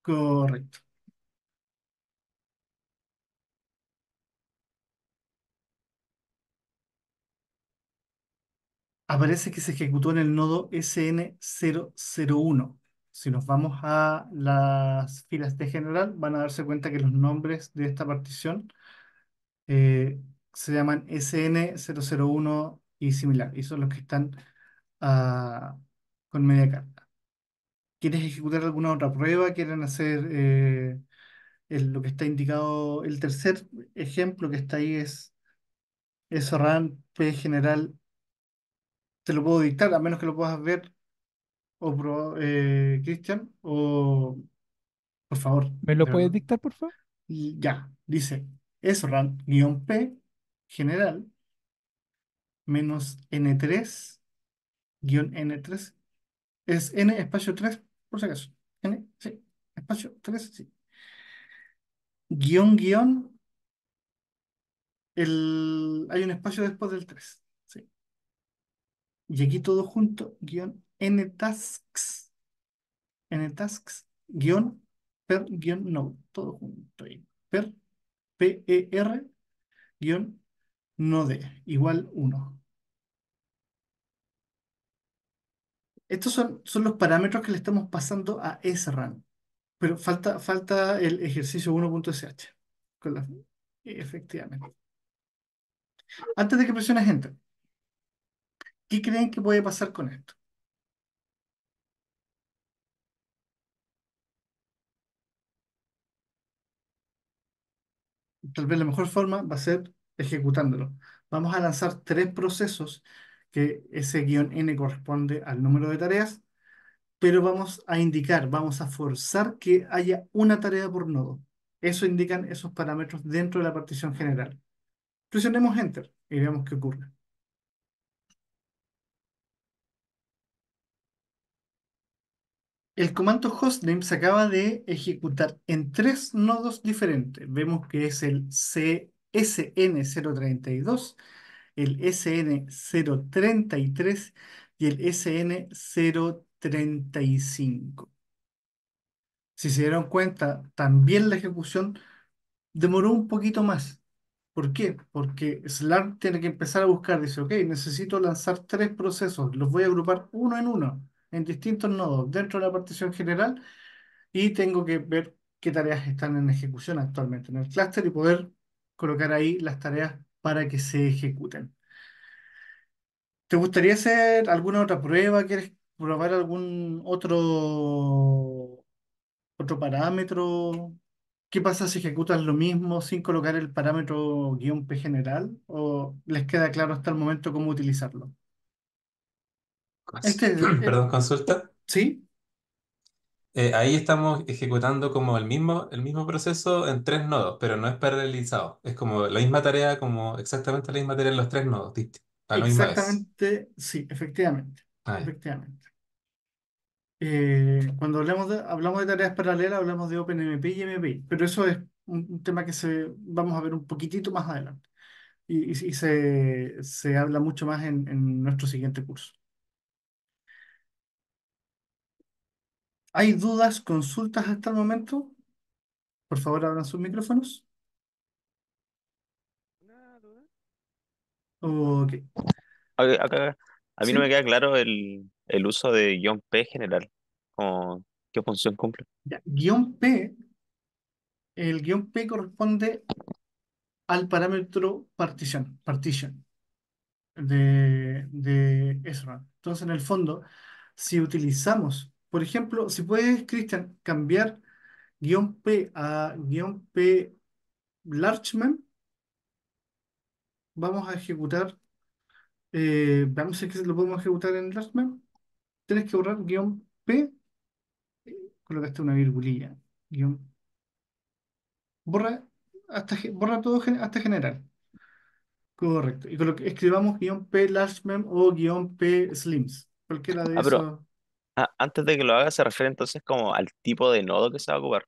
correcto. Aparece que se ejecutó en el nodo SN001. Si nos vamos a las filas de general, van a darse cuenta que los nombres de esta partición eh, se llaman SN001 y similar, y son los que están ah, con media carta. ¿Quieres ejecutar alguna otra prueba? ¿Quieren hacer eh, lo que está indicado? El tercer ejemplo que está ahí es ran P general. Te lo puedo dictar, a menos que lo puedas ver, o eh, Cristian, o por favor. ¿Me lo puedes dictar, por favor? ya, dice es ran p general menos N3 N3 es N espacio 3 por si acaso N, sí, espacio 3, sí guión guión el, hay un espacio después del 3 sí. y aquí todo junto guión N-tasks N-tasks guión per guión No todo junto ahí per PER-NOD, igual 1. Estos son, son, los parámetros que le estamos pasando a SRAM. Pero falta, falta el ejercicio 1.sh. efectivamente. Antes de que presiones Enter, ¿qué creen que puede pasar con esto? tal vez la mejor forma va a ser ejecutándolo. Vamos a lanzar tres procesos que ese guión n corresponde al número de tareas, pero vamos a indicar, vamos a forzar que haya una tarea por nodo. Eso indican esos parámetros dentro de la partición general. Presionemos Enter y veamos qué ocurre. El comando hostname se acaba de ejecutar en tres nodos diferentes. Vemos que es el csn 032 el SN033 y el SN035. Si se dieron cuenta, también la ejecución demoró un poquito más. ¿Por qué? Porque Slark tiene que empezar a buscar, dice, ok, necesito lanzar tres procesos, los voy a agrupar uno en uno en distintos nodos dentro de la partición general y tengo que ver qué tareas están en ejecución actualmente en el clúster y poder colocar ahí las tareas para que se ejecuten. ¿Te gustaría hacer alguna otra prueba? ¿Quieres probar algún otro, otro parámetro? ¿Qué pasa si ejecutas lo mismo sin colocar el parámetro guión P general? ¿O les queda claro hasta el momento cómo utilizarlo? Este Perdón, consulta. ¿Sí? Eh, ahí estamos ejecutando como el mismo, el mismo proceso en tres nodos, pero no es paralelizado. Es como la misma tarea, como exactamente la misma tarea en los tres nodos, a Exactamente, sí, efectivamente. Ah, efectivamente. Eh, cuando hablamos de, hablamos de tareas paralelas, hablamos de OpenMP y MPI, pero eso es un, tema que se, vamos a ver un poquitito más adelante y, y, se, habla mucho más en nuestro siguiente curso. ¿Hay dudas, consultas hasta el momento? Por favor, abran sus micrófonos. Ok. duda? a mí no me queda claro el, uso de guión P general. ¿qué función cumple? Guión P, el guión P corresponde al parámetro partition, partition de, de Entonces, en el fondo, si utilizamos por ejemplo, si puedes, Cristian, cambiar guión P a guión P Larchman, vamos a ejecutar, eh, veamos si lo podemos ejecutar en Larchman. Tienes que borrar guión P, colocaste una virgulilla, guión, borra, hasta, borra todo hasta general. Correcto. Y escribamos guión P larchman o guión P slims. Cualquiera de ah, Ah, antes de que lo haga, se refiere entonces como al tipo de nodo que se va a ocupar.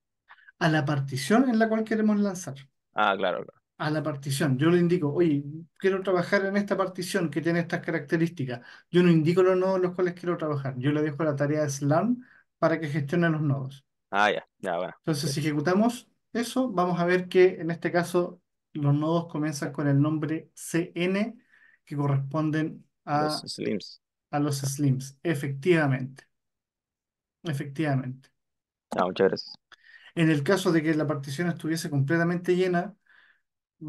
A la partición en la cual queremos lanzar. Ah, claro, claro. A la partición. Yo le indico, oye, quiero trabajar en esta partición que tiene estas características. Yo no indico los nodos en los cuales quiero trabajar. Yo le dejo la tarea de SLAM para que gestione los nodos. Ah, ya, ya, bueno. Entonces, si ejecutamos eso, vamos a ver que en este caso los nodos comienzan con el nombre CN que corresponden a los slims. A los slims, efectivamente efectivamente. Ah, muchas gracias. En el caso de que la partición estuviese completamente llena,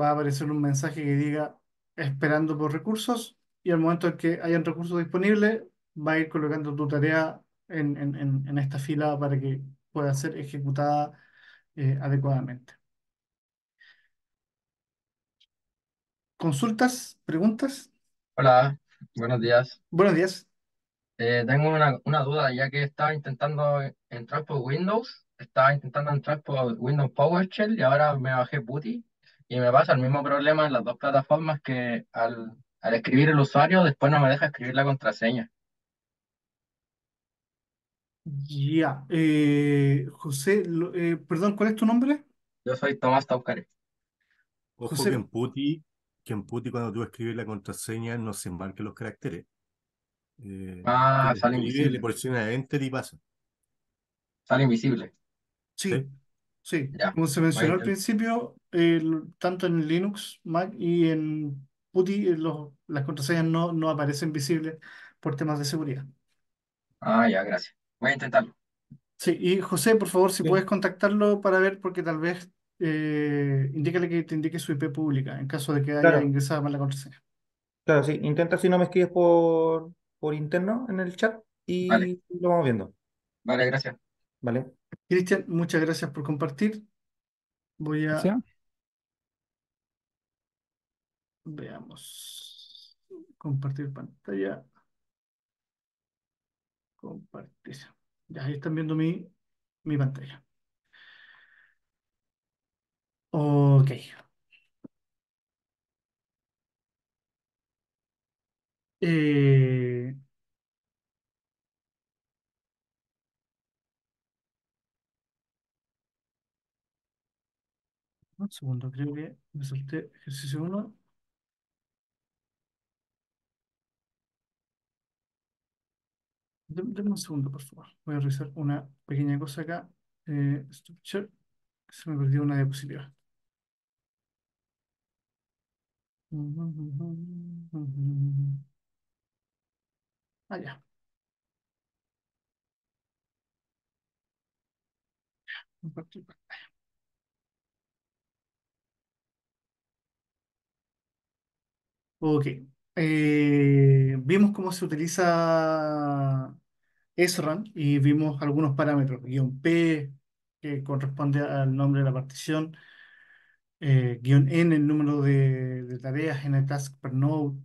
va a aparecer un mensaje que diga esperando por recursos y al momento en que hayan recursos disponibles, va a ir colocando tu tarea en, esta fila para que pueda ser ejecutada eh, adecuadamente. ¿Consultas? ¿Preguntas? Hola, buenos días. Buenos días. Eh, tengo una, duda, ya que estaba intentando entrar por Windows, estaba intentando entrar por Windows PowerShell y ahora me bajé Putty y me pasa el mismo problema en las dos plataformas que al, escribir el usuario después no me deja escribir la contraseña. Ya, eh, José, eh, perdón, ¿cuál es tu nombre? Yo soy Tomás Taucare. Ojo en Putty, que en cuando tú escribes la contraseña no se embarque los caracteres. Eh, ah, sale invisible. presiona Enter y pasa. Sale invisible. Sí. Sí. Como se mencionó al principio, tanto en Linux, Mac y en PuTTY eh, las contraseñas no, no aparecen visibles por temas de seguridad. Ah, ya, gracias. Voy a intentarlo. Sí, y José, por favor, si puedes contactarlo para ver, porque tal vez eh, indícale que te indique su IP pública en caso de que haya ingresado mal la contraseña. Claro, sí, intenta si no me escribes por, por interno en el chat y lo vamos viendo. Vale, gracias. Vale. Cristian, muchas gracias por compartir. Voy a. Veamos. Compartir pantalla. Compartir. Ya ahí están viendo mi, mi pantalla. Ok. Eh, un segundo, creo que me salté ejercicio 1. Dame un segundo, por favor. Voy a revisar una pequeña cosa acá. Eh, structure. Se me perdió una diapositiva. Allá. Ok. Eh, vimos cómo se utiliza SRAM y vimos algunos parámetros. Guión P, que corresponde al nombre de la partición. Eh, guión N, el número de, de tareas en el task per node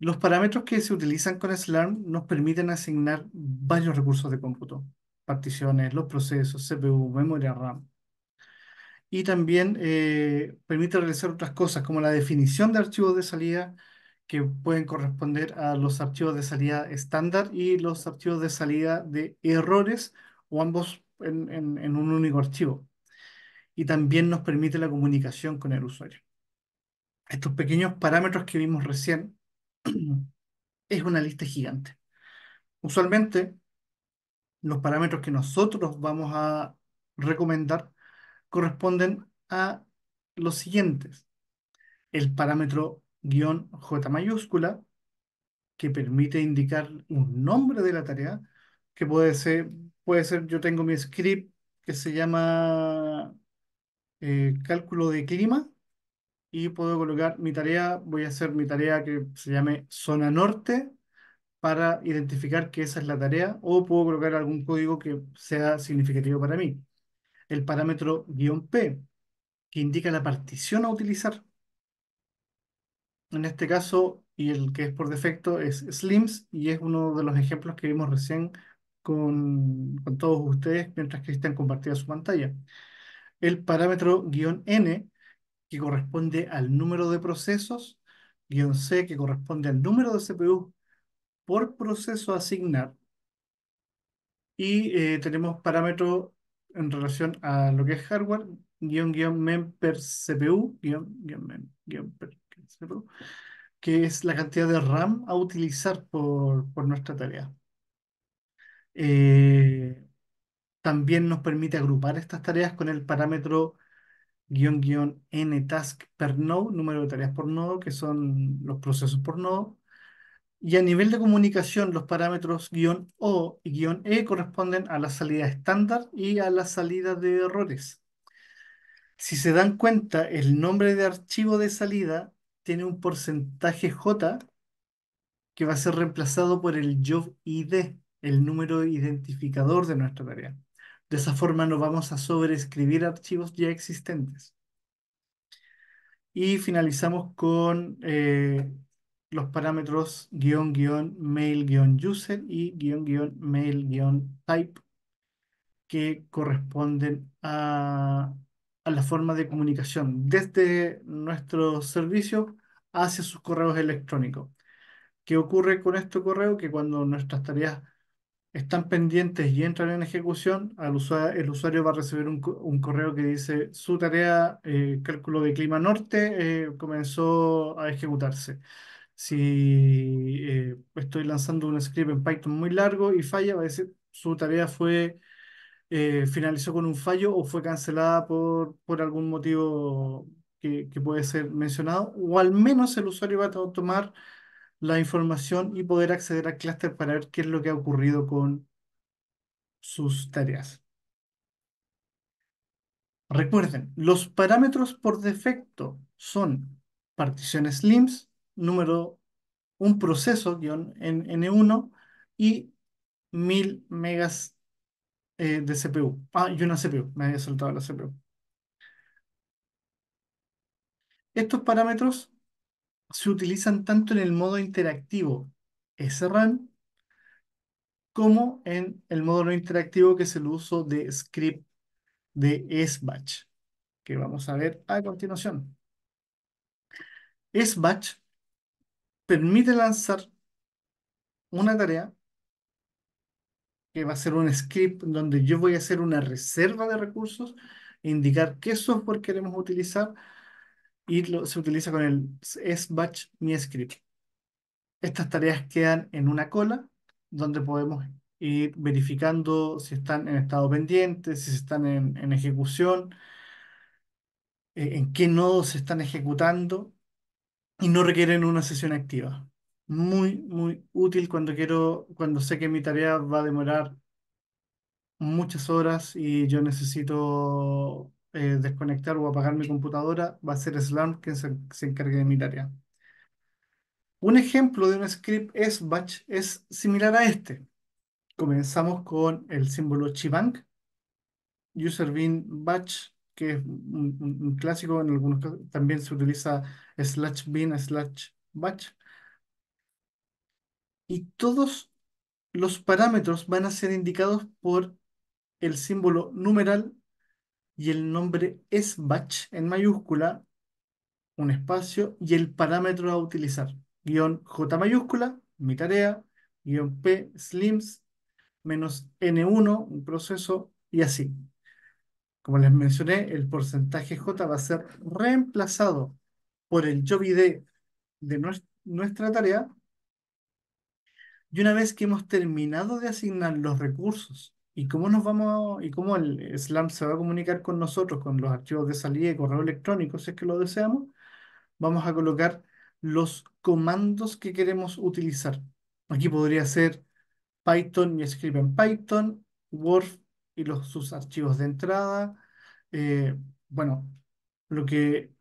los parámetros que se utilizan con SLARM nos permiten asignar varios recursos de cómputo, particiones, los procesos, CPU, memoria RAM. Y también eh, permite realizar otras cosas como la definición de archivos de salida que pueden corresponder a los archivos de salida estándar y los archivos de salida de errores o ambos en un único archivo. Y también nos permite la comunicación con el usuario. Estos pequeños parámetros que vimos recién es una lista gigante. Usualmente, los parámetros que nosotros vamos a recomendar corresponden a los siguientes. El parámetro guión J mayúscula, que permite indicar un nombre de la tarea, que puede ser, puede ser yo tengo mi script que se llama eh, cálculo de clima, y puedo colocar mi tarea, voy a hacer mi tarea que se llame zona norte para identificar que esa es la tarea o puedo colocar algún código que sea significativo para mí. El parámetro guión P, que indica la partición a utilizar. En este caso, y el que es por defecto, es Slims y es uno de los ejemplos que vimos recién con, todos ustedes mientras que están compartiendo su pantalla. El parámetro guión N que corresponde al número de procesos, guión C, que corresponde al número de CPU por proceso asignar. Y eh, tenemos parámetro en relación a lo que es hardware, guión guión mem per CPU, guión, guión guión per CPU, que es la cantidad de RAM a utilizar por, nuestra tarea. Eh, también nos permite agrupar estas tareas con el parámetro guión n task per node número de tareas por nodo, que son los procesos por nodo. Y a nivel de comunicación, los parámetros guión o y guión e corresponden a la salida estándar y a la salida de errores. Si se dan cuenta, el nombre de archivo de salida tiene un porcentaje J que va a ser reemplazado por el job ID, el número identificador de nuestra tarea. De esa forma no vamos a sobreescribir archivos ya existentes. Y finalizamos con eh, los parámetros guión guión mail guión user y guión guión mail guión type que corresponden a, a la forma de comunicación desde nuestro servicio hacia sus correos electrónicos. ¿Qué ocurre con este correo? Que cuando nuestras tareas están pendientes y entran en ejecución, al el usuario va a recibir un, un correo que dice su tarea eh, cálculo de clima norte eh, comenzó a ejecutarse. Si eh, estoy lanzando un script en Python muy largo y falla, va a decir su tarea fue finalizó con un fallo o fue cancelada por, por algún motivo que, que puede ser mencionado, o al menos el usuario va a tomar la información y poder acceder al clúster para ver qué es lo que ha ocurrido con sus tareas. Recuerden, los parámetros por defecto son particiones LIMS, número, un proceso, en N1, y 1000 megas eh, de CPU. Ah, y una CPU, me había soltado la CPU. Estos parámetros se utilizan tanto en el modo interactivo SRAM como en el modo no interactivo que es el uso de script de SBatch, que vamos a ver a continuación. SBatch permite lanzar una tarea que va a ser un script donde yo voy a hacer una reserva de recursos, indicar qué software queremos utilizar, y se utiliza con el sbatch mi script. Estas tareas quedan en una cola donde podemos ir verificando si están en estado pendiente, si están en, en ejecución, eh, en qué nodos se están ejecutando y no requieren una sesión activa. Muy, muy útil cuando quiero, cuando sé que mi tarea va a demorar muchas horas y yo necesito eh, desconectar o apagar mi computadora, va a ser Slurm quien se, encargue de mi tarea. Un ejemplo de un script batch es similar a este. Comenzamos con el símbolo chibank, user bin batch, que es un, clásico, en algunos casos también se utiliza slash bin, slash batch. Y todos los parámetros van a ser indicados por el símbolo numeral y el nombre es batch en mayúscula, un espacio y el parámetro a utilizar. Guión J mayúscula, mi tarea, guión P slims, menos N1, un proceso, y así. Como les mencioné, el porcentaje J va a ser reemplazado por el job ID de nuestra tarea. Y una vez que hemos terminado de asignar los recursos ¿Y cómo nos vamos, y cómo el SLAM se va a comunicar con nosotros, con los archivos de salida y correo electrónico, si es que lo deseamos? Vamos a colocar los comandos que queremos utilizar. Aquí podría ser Python y script en Python, Word y los, sus archivos de entrada. Eh, bueno, lo que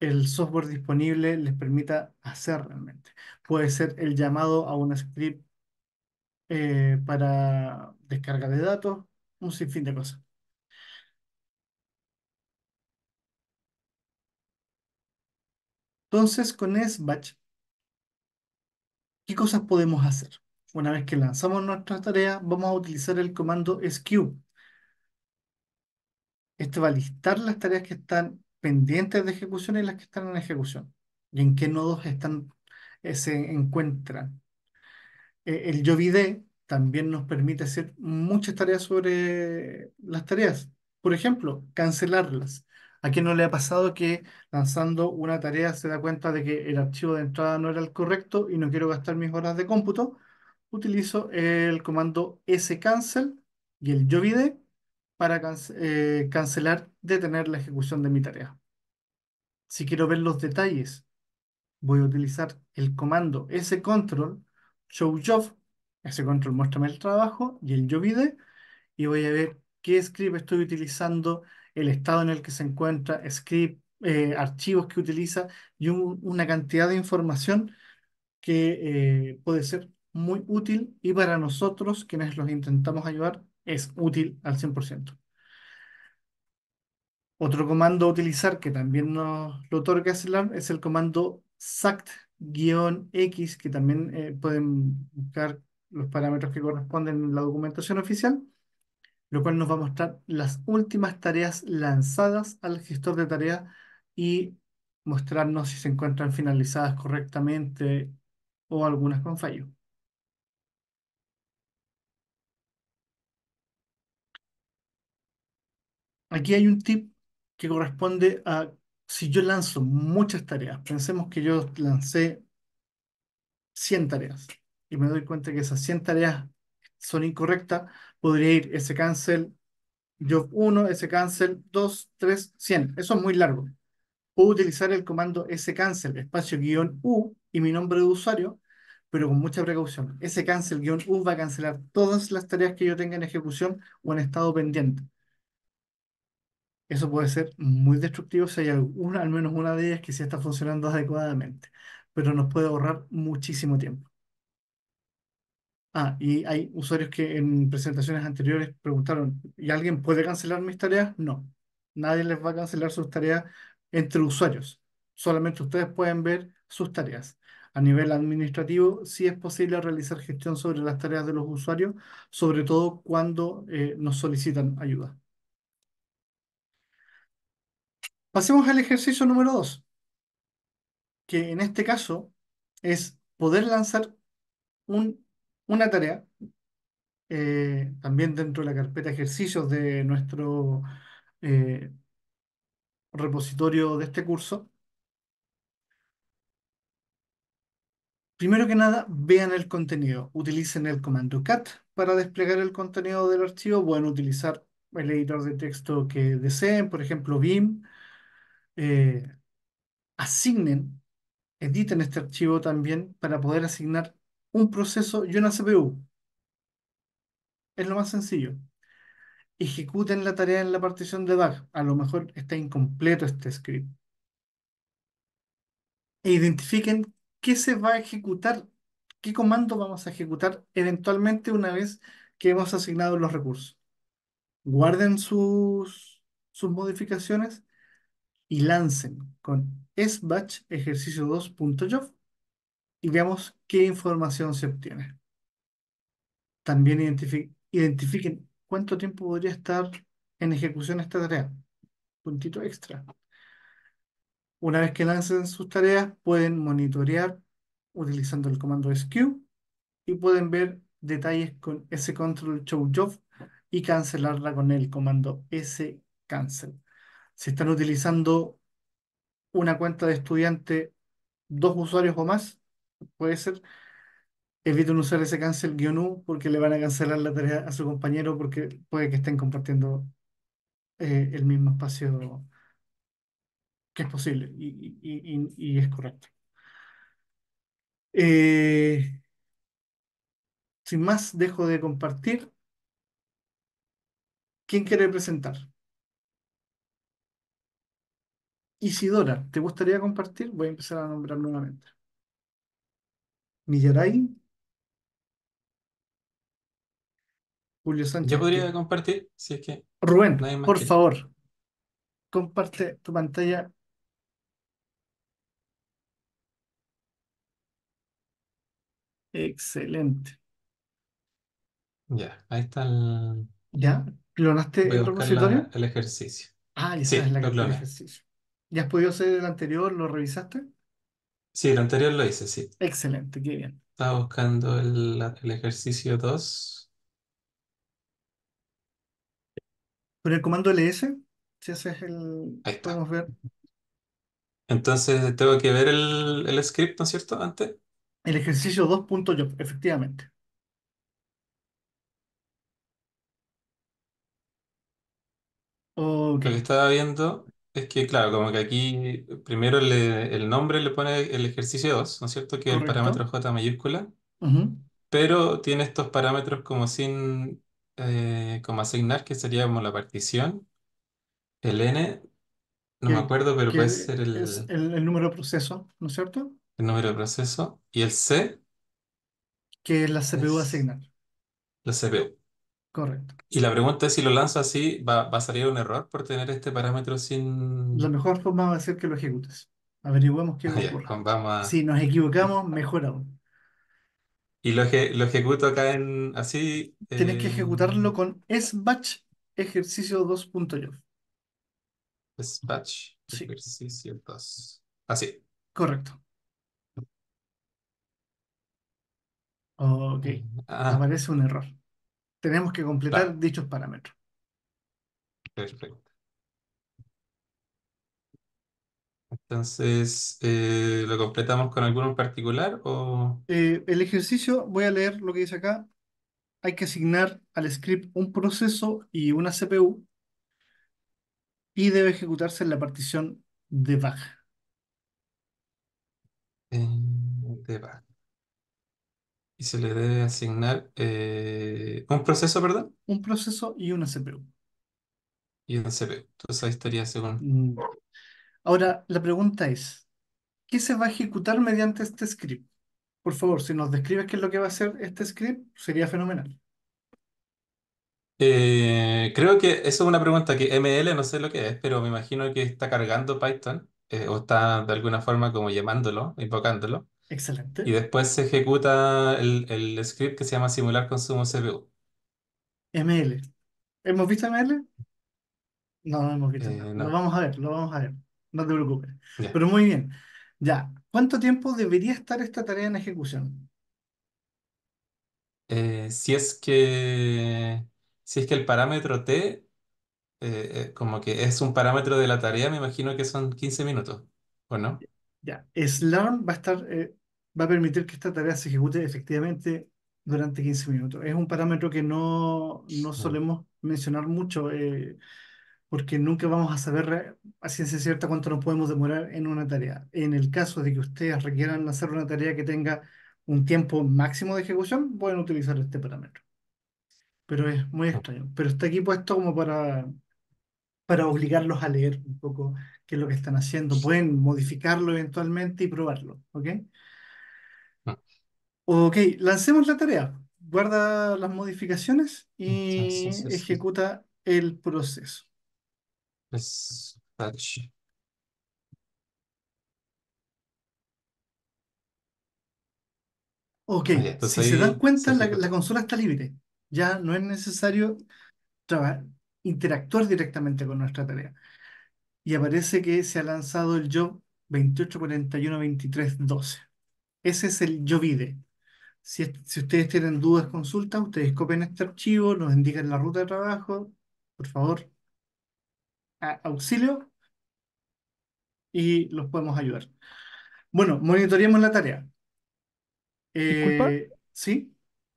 el software disponible les permita hacer realmente. Puede ser el llamado a un script eh, para descarga de datos, un sinfín de cosas. Entonces, con SBatch, ¿qué cosas podemos hacer? Una vez que lanzamos nuestra tarea, vamos a utilizar el comando SQ. Este va a listar las tareas que están pendientes de ejecución y las que están en ejecución. Y en qué nodos están, eh, se encuentran. Eh, el YoVide también nos permite hacer muchas tareas sobre las tareas. Por ejemplo, cancelarlas. ¿A quién no le ha pasado que lanzando una tarea se da cuenta de que el archivo de entrada no era el correcto y no quiero gastar mis horas de cómputo? Utilizo el comando cancel y el YoVide para eh, cancelar, detener la ejecución de mi tarea. Si quiero ver los detalles, voy a utilizar el comando control show job, ese control muéstrame el trabajo y el id y voy a ver qué script estoy utilizando, el estado en el que se encuentra, script, eh, archivos que utiliza y una cantidad de información que eh, puede ser muy útil y para nosotros, quienes los intentamos ayudar, es útil al 100%. Otro comando a utilizar que también nos lo otorga es es el comando SACT, guión X, que también eh, pueden buscar los parámetros que corresponden en la documentación oficial, lo cual nos va a mostrar las últimas tareas lanzadas al gestor de tareas y mostrarnos si se encuentran finalizadas correctamente o algunas con fallo. Aquí hay un tip que corresponde a si yo lanzo muchas tareas, pensemos que yo lancé 100 tareas y me doy cuenta que esas 100 tareas son incorrectas, podría ir ese cancel, job 1, ese cancel 2, 3, 100. Eso es muy largo. Puedo utilizar el comando cancel espacio guión U y mi nombre de usuario, pero con mucha precaución. Ese cancel guión U va a cancelar todas las tareas que yo tenga en ejecución o en estado pendiente. Eso puede ser muy destructivo si hay al menos una de ellas que sí está funcionando adecuadamente, pero nos puede ahorrar muchísimo tiempo. Ah, y hay usuarios que en presentaciones anteriores preguntaron, ¿y alguien puede cancelar mis tareas? No, nadie les va a cancelar sus tareas entre usuarios. Solamente ustedes pueden ver sus tareas. A nivel administrativo, sí es posible realizar gestión sobre las tareas de los usuarios, sobre todo cuando eh, nos solicitan ayuda. Pasemos al ejercicio número 2, que en este caso es poder lanzar una tarea, eh, también dentro de la carpeta ejercicios de nuestro eh, repositorio de este curso. Primero que nada, vean el contenido. Utilicen el comando cat para desplegar el contenido del archivo. Pueden utilizar el editor de texto que deseen, por ejemplo, BIM eh, asignen, editen este archivo también para poder asignar un proceso y una CPU. Es lo más sencillo. Ejecuten la tarea en la partición de DAG. A lo mejor está incompleto este script. E identifiquen qué se va a ejecutar, qué comando vamos a ejecutar eventualmente una vez que hemos asignado los recursos. Guarden sus, sus modificaciones y lancen con sbatch ejercicio 2.job y veamos qué información se obtiene. También identifiquen cuánto tiempo podría estar en ejecución esta tarea. Puntito extra. Una vez que lancen sus tareas, pueden monitorear utilizando el comando SQ y pueden ver detalles con ese control show job y cancelarla con el comando scancel si están utilizando una cuenta de estudiante, dos usuarios o más, puede ser, eviten usar ese cancel guión porque le van a cancelar la tarea a su compañero porque puede que estén compartiendo eh, el mismo espacio que es posible y, es correcto. Eh, sin más, dejo de compartir. ¿Quién quiere presentar? Isidora, ¿te gustaría compartir? Voy a empezar a nombrar nuevamente. Millaray, Julio Sánchez. Yo podría compartir, si es que Rubén, por favor, comparte tu pantalla. Excelente. Ya, ahí está el... ¿Ya? ¿Clonaste el repositorio? el ejercicio. Ah, ya es la que ejercicio. ¿Ya has podido hacer el anterior? ¿Lo revisaste? Sí, el anterior lo hice, sí. Excelente, qué bien. Estaba buscando el, ejercicio 2. ¿Por el comando ls, si ese el... Ahí está. ver. Entonces tengo que ver el, script, ¿no es cierto? Antes. El ejercicio 2.yo, efectivamente. Que Lo que estaba viendo es que, claro, como que aquí primero el nombre le pone el ejercicio 2, ¿no es cierto? Que es el parámetro J mayúscula, pero tiene estos parámetros como sin, eh, como asignar, que sería como la partición, el n, no me acuerdo, pero puede ser el, el, número de proceso, ¿no es cierto? el número de proceso, y el c Que es la CPU asignar. la CPU. Correcto. Y la pregunta es si lo lanzo así, ¿va, a salir un error por tener este parámetro sin...? La mejor forma va a ser que lo ejecutes. Averigüemos qué ah, ocurre. vamos Si nos equivocamos, mejor aún. ¿Y lo, lo ejecuto acá en así? Tienes que eh, ejecutarlo con sbatch ejercicio 2.yo. Sbatch ejercicio 2. Así. Correcto. Ok. Ah. Aparece un error tenemos que completar dichos parámetros. Perfecto. Entonces, eh, ¿lo completamos con alguno en particular o...? Eh, el ejercicio, voy a leer lo que dice acá. Hay que asignar al script un proceso y una CPU y debe ejecutarse en la partición baja eh, de debug. Y se le debe asignar eh, un proceso, ¿verdad? Un proceso y una CPU. Y una CPU. Entonces ahí estaría según. Mm. Ahora, la pregunta es, ¿qué se va a ejecutar mediante este script? Por favor, si nos describes qué es lo que va a hacer este script, sería fenomenal. Eh, creo que eso es una pregunta que ML no sé lo que es, pero me imagino que está cargando Python eh, o está de alguna forma como llamándolo, invocándolo. Excelente. Y después se ejecuta el, script que se llama simular consumo CPU. ML. ¿Hemos visto ML? No, no hemos visto eh, Lo vamos a ver, lo vamos a ver. No te preocupes. Pero muy bien. Ya. ¿Cuánto tiempo debería estar esta tarea en ejecución? Eh, si es que, si es que el parámetro T, eh, como que es un parámetro de la tarea, me imagino que son 15 minutos, ¿o no? Ya, Slurm va a estar, eh, va a permitir que esta tarea se ejecute efectivamente durante 15 minutos. Es un parámetro que no, no solemos mencionar mucho, eh, porque nunca vamos a saber a ciencia cierta cuánto nos podemos demorar en una tarea. En el caso de que ustedes requieran hacer una tarea que tenga un tiempo máximo de ejecución, pueden utilizar este parámetro. Pero es muy ah. extraño. Pero está aquí puesto como para, para obligarlos a leer un poco qué es lo que están haciendo. Pueden modificarlo eventualmente y probarlo, ¿ok? Ah. Ok, lancemos la tarea. Guarda las modificaciones y ejecuta el proceso. Ok, si se dan cuenta, la, consola está libre. Ya no es necesario interactuar directamente con nuestra tarea y aparece que se ha lanzado el job 28412312. Ese es el Jovide. Si, si ustedes tienen dudas, consultas, ustedes copian este archivo, nos indican la ruta de trabajo, por favor, auxilio, y los podemos ayudar. Bueno, monitoreemos la tarea. Eh, ¿Sí?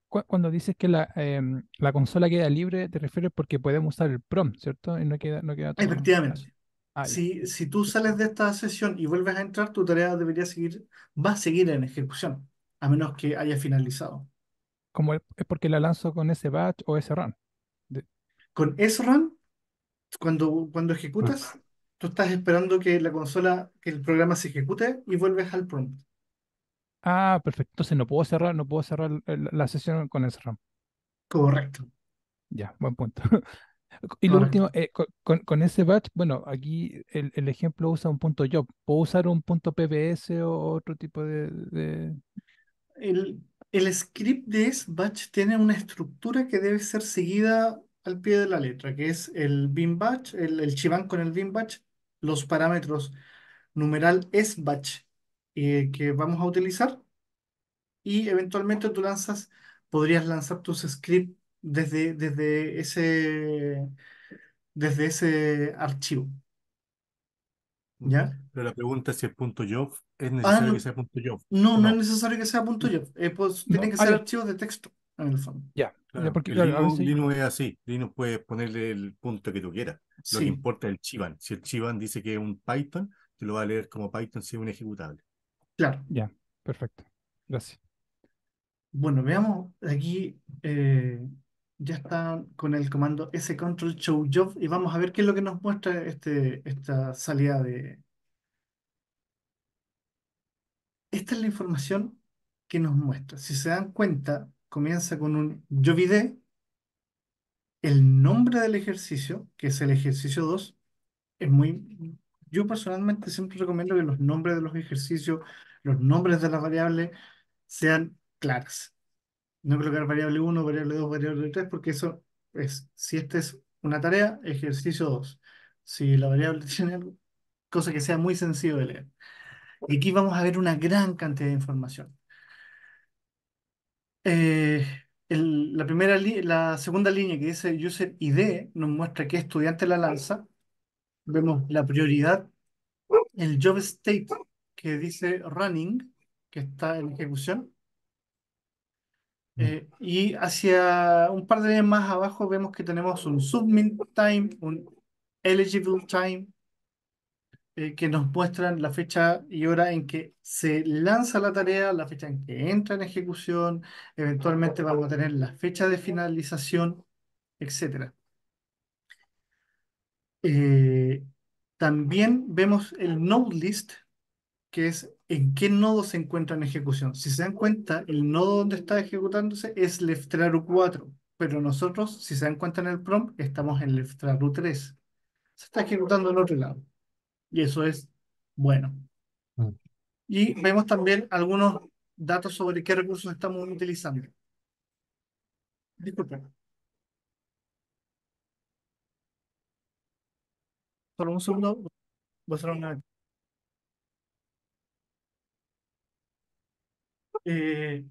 Cuando dices que em, la, consola queda libre, te refieres porque podemos usar el PROM, ¿cierto? Y no queda, no queda ah, Efectivamente. Ah, si, tú sales de esta sesión y vuelves a entrar, tu tarea debería seguir, va a seguir en ejecución, a menos que haya finalizado. Como es porque la lanzo con ese batch o ese run. Con ese run, cuando, cuando ejecutas, ah. tú estás esperando que la consola, que el programa se ejecute y vuelves al prompt. Ah, perfecto. Entonces no puedo cerrar, no puedo cerrar la sesión con ese run. Correcto. Ya, buen punto. Y lo último, eh, con, con, ese batch, bueno, aquí el, ejemplo usa un punto job. ¿Puedo usar un punto PBS o otro tipo de...? El, script de batch tiene una estructura que debe ser seguida al pie de la letra, que es el bin batch, el, chiván con el bin batch, los parámetros numeral sbatch batch eh, que vamos a utilizar y eventualmente tú lanzas, podrías lanzar tus scripts desde, desde ese, desde ese archivo. ¿Ya? Pero la pregunta es si el punto .job es ah, necesario que sea punto .job. No, no, es necesario que sea punto eh, pues, que ser archivo de texto en el fondo. Ya, eh, porque, Linux, es así. Linux puedes ponerle el punto que tú quieras. Lo que importa es el Chivan. Si el Chivan dice que es un Python, te lo va a leer como Python si es un ejecutable. Claro. Ya, perfecto. Gracias. Bueno, veamos aquí eh, ya está con el comando S-Control Show Job y vamos a ver qué es lo que nos muestra este, esta salida de... Esta es la información que nos muestra. Si se dan cuenta, comienza con un yo el nombre del ejercicio, que es el ejercicio 2, es muy... Yo personalmente siempre recomiendo que los nombres de los ejercicios, los nombres de las variables sean claras no colocar variable 1, variable 2, variable 3, porque eso es, si esta es una tarea, ejercicio 2. Si la variable tiene algo, cosa que sea muy sencillo de leer. Y aquí vamos a ver una gran cantidad de información. Eh, la, primera la segunda línea que dice User ID nos muestra qué estudiante la lanza. Vemos la prioridad, el job state que dice running, que está en ejecución, eh, y hacia un par de días más abajo vemos que tenemos un submit time, un eligible time, eh, que nos muestran la fecha y hora en que se lanza la tarea, la fecha en que entra en ejecución, eventualmente vamos a tener la fecha de finalización, etc. Eh, también vemos el node list, que es ¿en qué nodo se encuentra en ejecución? Si se dan cuenta, el nodo donde está ejecutándose es leftraru 4, pero nosotros, si se dan cuenta en el prompt, estamos en leftraru 3. Se está ejecutando en otro lado. Y eso es bueno. Mm. Y vemos también algunos datos sobre qué recursos estamos utilizando. Disculpen. Solo un segundo. Voy a hacer una... Eh,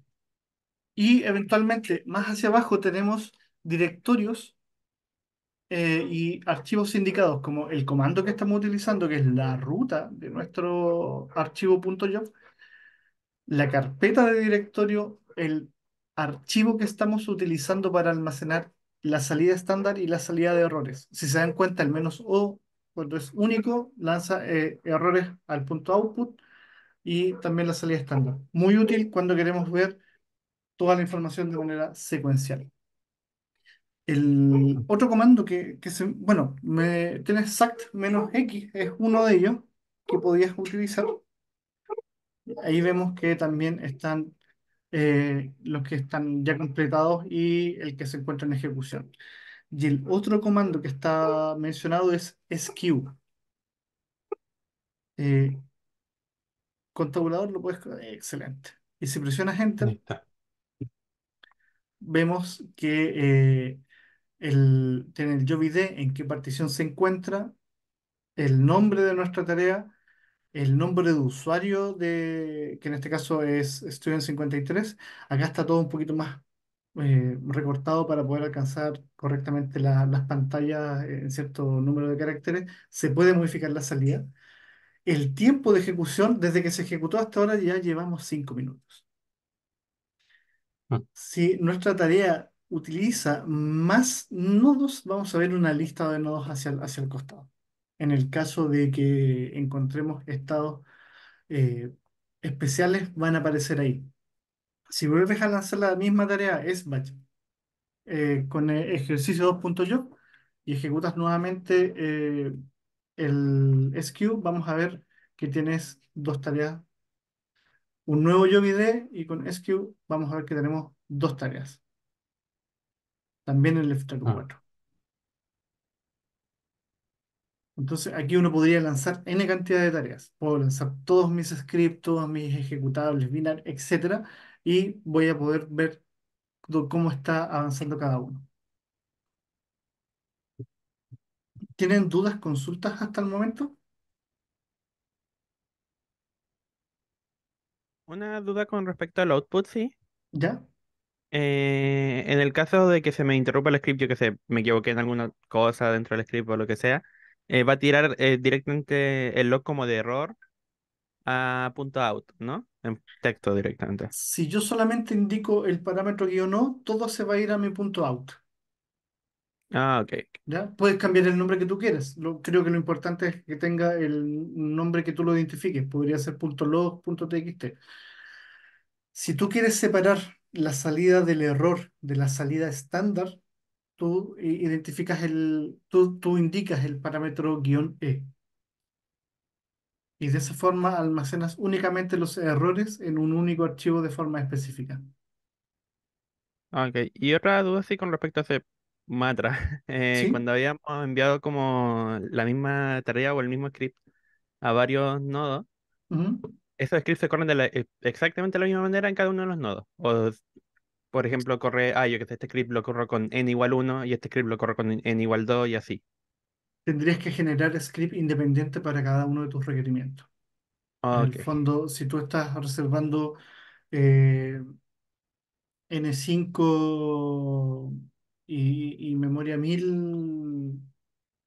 y eventualmente, más hacia abajo, tenemos directorios eh, y archivos indicados, como el comando que estamos utilizando, que es la ruta de nuestro archivo.job, la carpeta de directorio, el archivo que estamos utilizando para almacenar la salida estándar y la salida de errores. Si se dan cuenta, el menos O, cuando es único, lanza eh, errores al punto output y también la salida estándar. Muy útil cuando queremos ver toda la información de manera secuencial. El otro comando que, se, bueno, me, tienes sact menos x, es uno de ellos que podías utilizar. Ahí vemos que también están eh, los que están ya completados y el que se encuentra en ejecución. Y el otro comando que está mencionado es sq contabulador lo puedes... Eh, excelente. Y si presionas Enter, vemos que eh, el, tiene el yo ID, en qué partición se encuentra, el nombre de nuestra tarea, el nombre de usuario de, que en este caso es Student53. Acá está todo un poquito más eh, recortado para poder alcanzar correctamente las pantallas en cierto número de caracteres. Se puede modificar la salida el tiempo de ejecución, desde que se ejecutó hasta ahora, ya llevamos cinco minutos. Ah. Si nuestra tarea utiliza más nodos, vamos a ver una lista de nodos hacia el, hacia el costado. En el caso de que encontremos estados eh, especiales, van a aparecer ahí. Si vuelves a lanzar la misma tarea, es batch. Eh, con el eh, ejercicio 2.yo y ejecutas nuevamente el SQ, vamos a ver que tienes dos tareas. Un nuevo YobiD y con SQ vamos a ver que tenemos dos tareas. También el f 4 ah. Entonces aquí uno podría lanzar N cantidad de tareas. Puedo lanzar todos mis scripts, todos mis ejecutables, binar, etcétera, y voy a poder ver cómo está avanzando cada uno. ¿Tienen dudas, consultas hasta el momento? Una duda con respecto al output, sí. ¿Ya? Eh, en el caso de que se me interrumpa el script, yo que sé, me equivoqué en alguna cosa dentro del script o lo que sea, eh, va a tirar eh, directamente el log como de error a punto out, ¿no? En texto directamente. Si yo solamente indico el parámetro guión no, todo se va a ir a mi punto out. Ah, ok. ¿Ya? Puedes cambiar el nombre que tú quieras. creo que lo importante es que tenga el nombre que tú lo identifiques. Podría ser .log, .txt. Si tú quieres separar la salida del error de la salida estándar, tú eh, identificas el, tú, indicas el parámetro guión E. Y de esa forma almacenas únicamente los errores en un único archivo de forma específica. Ah, ok, y otra duda así con respecto a ese Matra, eh, cuando habíamos enviado como la misma tarea o el mismo script a varios nodos, esos scripts se corren e, exactamente de la misma manera en cada uno de los nodos. O, por ejemplo, corre, ah, yo que sé, este script lo corro con n igual 1 y este script lo corro con n igual 2 y así. Tendrías que generar script independiente para cada uno de tus requerimientos. Okay. En el fondo, si tú estás reservando eh, N5 y, Memoria 1000,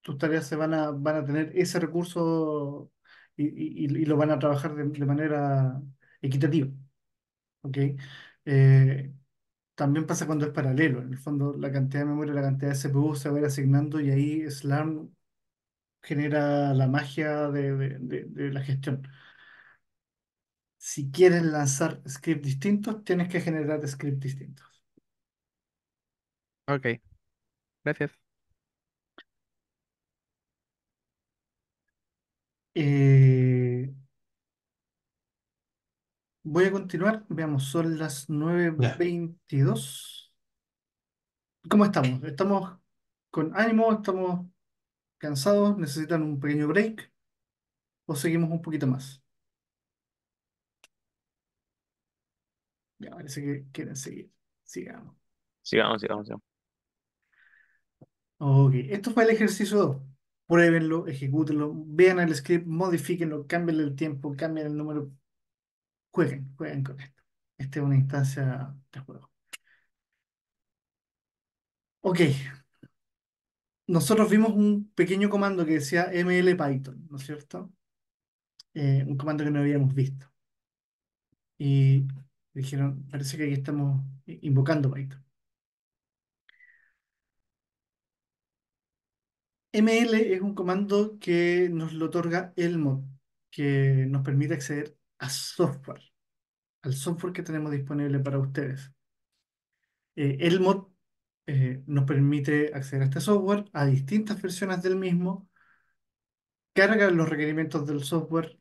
tus tareas se van a, van a tener ese recurso y, lo van a trabajar de, manera equitativa. ¿ok? Eh, también pasa cuando es paralelo. En el fondo, la cantidad de memoria, la cantidad de CPU se va a ir asignando y ahí SLAM genera la magia de, de, la gestión. Si quieres lanzar scripts distintos, tienes que generar scripts distintos. Ok, gracias. Eh, voy a continuar. Veamos, son las 9.22. ¿Cómo estamos? ¿Estamos con ánimo? ¿Estamos cansados? ¿Necesitan un pequeño break? ¿O seguimos un poquito más? Ya, parece que quieren seguir. Sigamos. Sigamos, sigamos, sigamos. Ok, esto fue el ejercicio 2. Pruébenlo, ejecútenlo, vean el script, modifíquenlo, cambien el tiempo, cambien el número. Jueguen, jueguen con esto. Esta es una instancia de juego. Ok. Nosotros vimos un pequeño comando que decía ml Python, ¿no es cierto? Eh, un comando que no habíamos visto. Y dijeron, parece que aquí estamos invocando Python. ML es un comando que nos lo otorga Elmod, que nos permite acceder a software, al software que tenemos disponible para ustedes. Eh, Elmod eh, nos permite acceder a este software, a distintas versiones del mismo, carga los requerimientos del software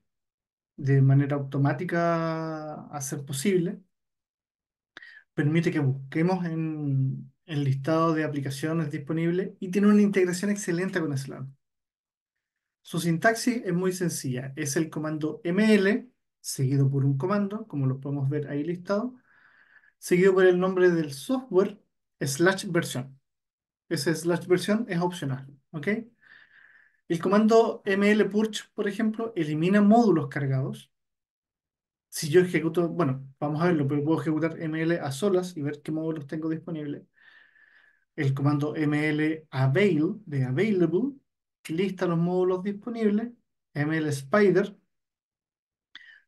de manera automática a ser posible, permite que busquemos en, el listado de aplicaciones disponible y tiene una integración excelente con Slam. Su sintaxis es muy sencilla. Es el comando ml, seguido por un comando, como lo podemos ver ahí listado, seguido por el nombre del software, slash versión. Ese slash versión es opcional. ¿ok? El comando ml purge por ejemplo, elimina módulos cargados. Si yo ejecuto, bueno, vamos a verlo, pero puedo ejecutar ml a solas y ver qué módulos tengo disponibles el comando ml avail de available lista los módulos disponibles, ml spider,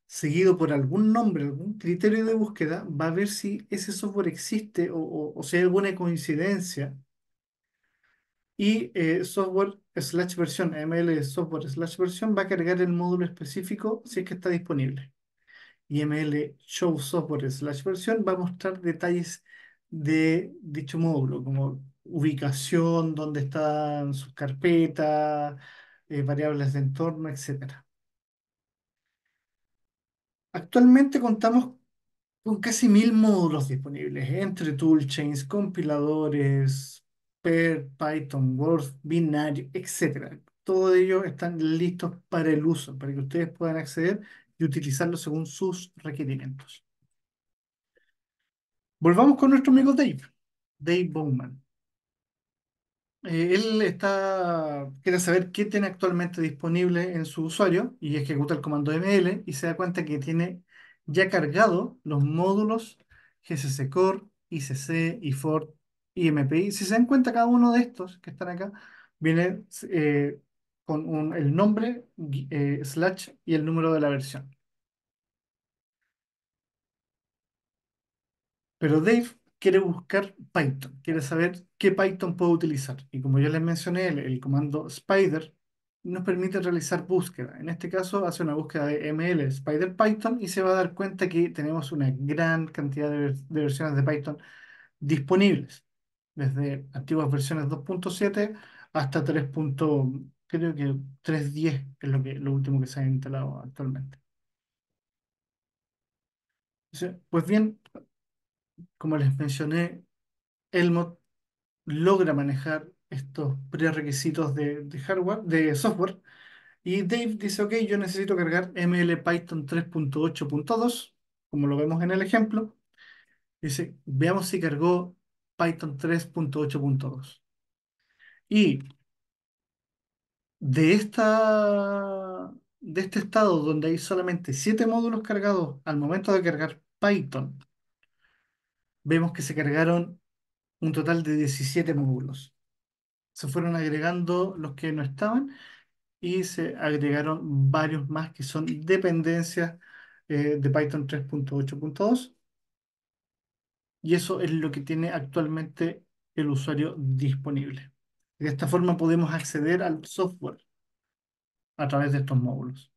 seguido por algún nombre, algún criterio de búsqueda, va a ver si ese software existe o, si hay alguna coincidencia. Y eh, software slash versión, ml software slash versión, va a cargar el módulo específico si es que está disponible. Y ml show software slash versión va a mostrar detalles de dicho módulo, como ubicación, dónde están sus carpetas, eh, variables de entorno, etc. Actualmente contamos con casi mil módulos disponibles, entre toolchains, compiladores, PER, Python, Word, binario, etc. Todo ello están listos para el uso, para que ustedes puedan acceder y utilizarlo según sus requerimientos. Volvamos con nuestro amigo Dave, Dave Bowman. Eh, él está, quiere saber qué tiene actualmente disponible en su usuario y ejecuta el comando ml y se da cuenta que tiene ya cargado los módulos GCC Core, ICC, IFORT, MPI. Si se dan cuenta, cada uno de estos que están acá viene eh, con el nombre, eh, slash y el número de la versión. Pero Dave quiere buscar Python, quiere saber qué Python puedo utilizar. Y como yo les mencioné, el, comando spider nos permite realizar búsqueda. En este caso hace una búsqueda de ML Spider Python y se va a dar cuenta que tenemos una gran cantidad de, versiones de Python disponibles, desde antiguas versiones 2.7 hasta 3. creo que 3.10 es lo, que, lo último que se ha instalado actualmente. Pues bien, como les mencioné, mod logra manejar estos prerequisitos de, hardware, de software, y Dave dice, ok, yo necesito cargar ML Python 3.8.2, como lo vemos en el ejemplo. Dice, veamos si cargó Python 3.8.2. Y de, esta, de este estado donde hay solamente 7 módulos cargados al momento de cargar Python, vemos que se cargaron un total de 17 módulos. Se fueron agregando los que no estaban y se agregaron varios más que son dependencias eh, de Python 3.8.2. Y eso es lo que tiene actualmente el usuario disponible. De esta forma podemos acceder al software a través de estos módulos.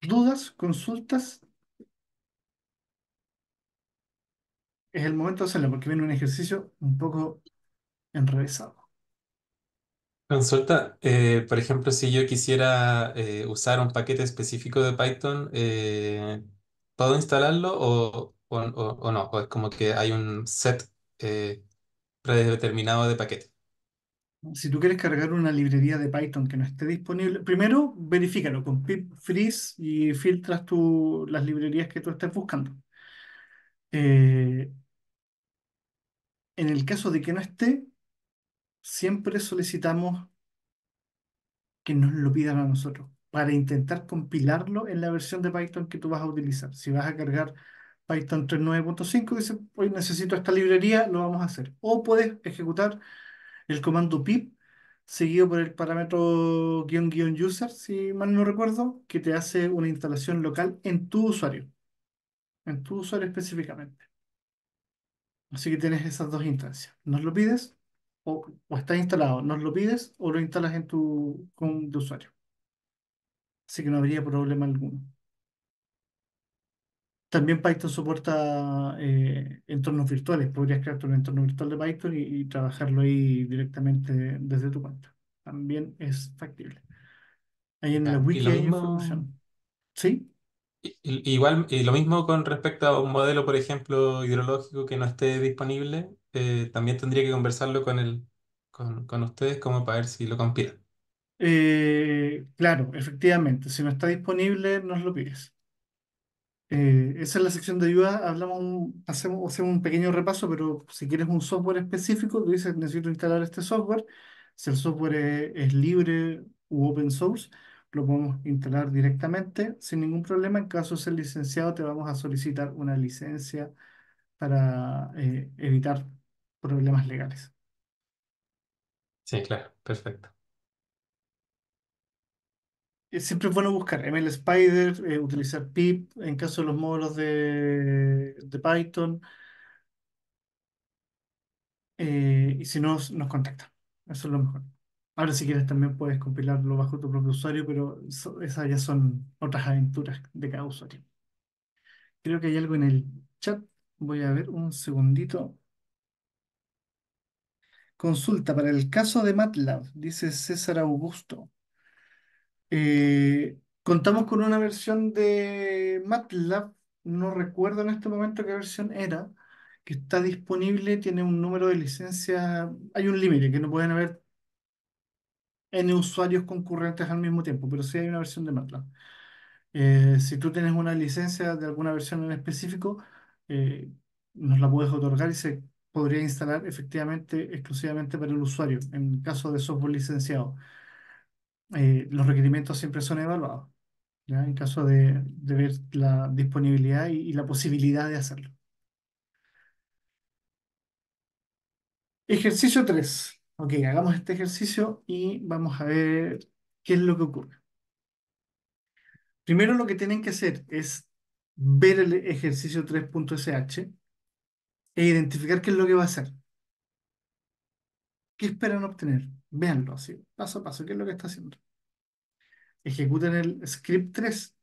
¿Dudas? ¿Consultas? es el momento de hacerlo porque viene un ejercicio un poco enrevesado. Consulta, eh, por ejemplo, si yo quisiera eh, usar un paquete específico de Python, eh, ¿puedo instalarlo o, no? ¿O es como que hay un set predeterminado de paquete. Si tú quieres cargar una librería de Python que no esté disponible, primero verifícalo con pip freeze y filtras las librerías que tú estés buscando. Eh, en el caso de que no esté, siempre solicitamos que nos lo pidan a nosotros para intentar compilarlo en la versión de Python que tú vas a utilizar. Si vas a cargar Python 3.9.5, dice, hoy necesito esta librería, lo vamos a hacer. O puedes ejecutar el comando pip seguido por el parámetro guión guión user, si mal no recuerdo, que te hace una instalación local en tu usuario, en tu usuario específicamente. Así que tienes esas dos instancias. Nos lo pides o, o está instalado. Nos lo pides o lo instalas en tu con de usuario. Así que no habría problema alguno. También Python soporta eh, entornos virtuales. Podrías crear un entorno virtual de Python y, trabajarlo ahí directamente desde tu cuenta. También es factible. Ahí en la wiki hay información. ¿Sí? Igual, y lo mismo con respecto a un modelo, por ejemplo, hidrológico que no esté disponible, eh, también tendría que conversarlo con, el, con, con ustedes como para ver si lo compilan. Eh, claro, efectivamente, si no está disponible, nos lo pides. Eh, esa es la sección de ayuda, hablamos hacemos, hacemos un pequeño repaso, pero si quieres un software específico, tú dices necesito instalar este software, si el software es, es libre u open source, lo podemos instalar directamente sin ningún problema. En caso de ser licenciado, te vamos a solicitar una licencia para eh, evitar problemas legales. Sí, claro, perfecto. Eh, siempre es bueno buscar ML Spider, eh, utilizar pip en caso de los módulos de, Python. y si no, nos contactan. Eso es lo mejor. Ahora si quieres también puedes compilarlo bajo tu propio usuario, pero esas ya son otras aventuras de cada usuario. Creo que hay algo en el chat. Voy a ver un segundito. Consulta para el caso de MATLAB, dice César Augusto. Eh, contamos con una versión de MATLAB, no recuerdo en este momento qué versión era, que está disponible, tiene un número de licencia, hay un límite, que no pueden haber en usuarios concurrentes al mismo tiempo, pero sí hay una versión de MATLAB. Eh, si tú tienes una licencia de alguna versión en específico, eh, nos la puedes otorgar y se podría instalar efectivamente exclusivamente para el usuario, en caso de software licenciado. Eh, los requerimientos siempre son evaluados, en caso de, de, ver la disponibilidad y, y la posibilidad de hacerlo. Ejercicio 3. Ok, hagamos este ejercicio y vamos a ver qué es lo que ocurre. Primero lo que tienen que hacer es ver el ejercicio 3.sh e identificar qué es lo que va a hacer. ¿Qué esperan obtener? Véanlo así, paso a paso, qué es lo que está haciendo. Ejecuten el script 3.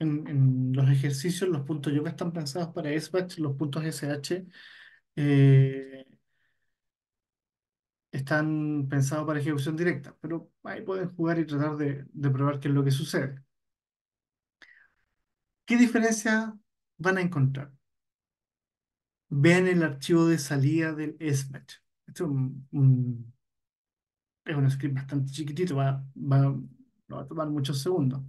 En, los ejercicios, los puntos yoga están pensados para S-Batch, los puntos SH eh, están pensados para ejecución directa, pero ahí pueden jugar y tratar de, probar qué es lo que sucede. ¿Qué diferencia van a encontrar? Vean el archivo de salida del SMET. Esto es un, script bastante chiquitito, va, va a tomar muchos segundos.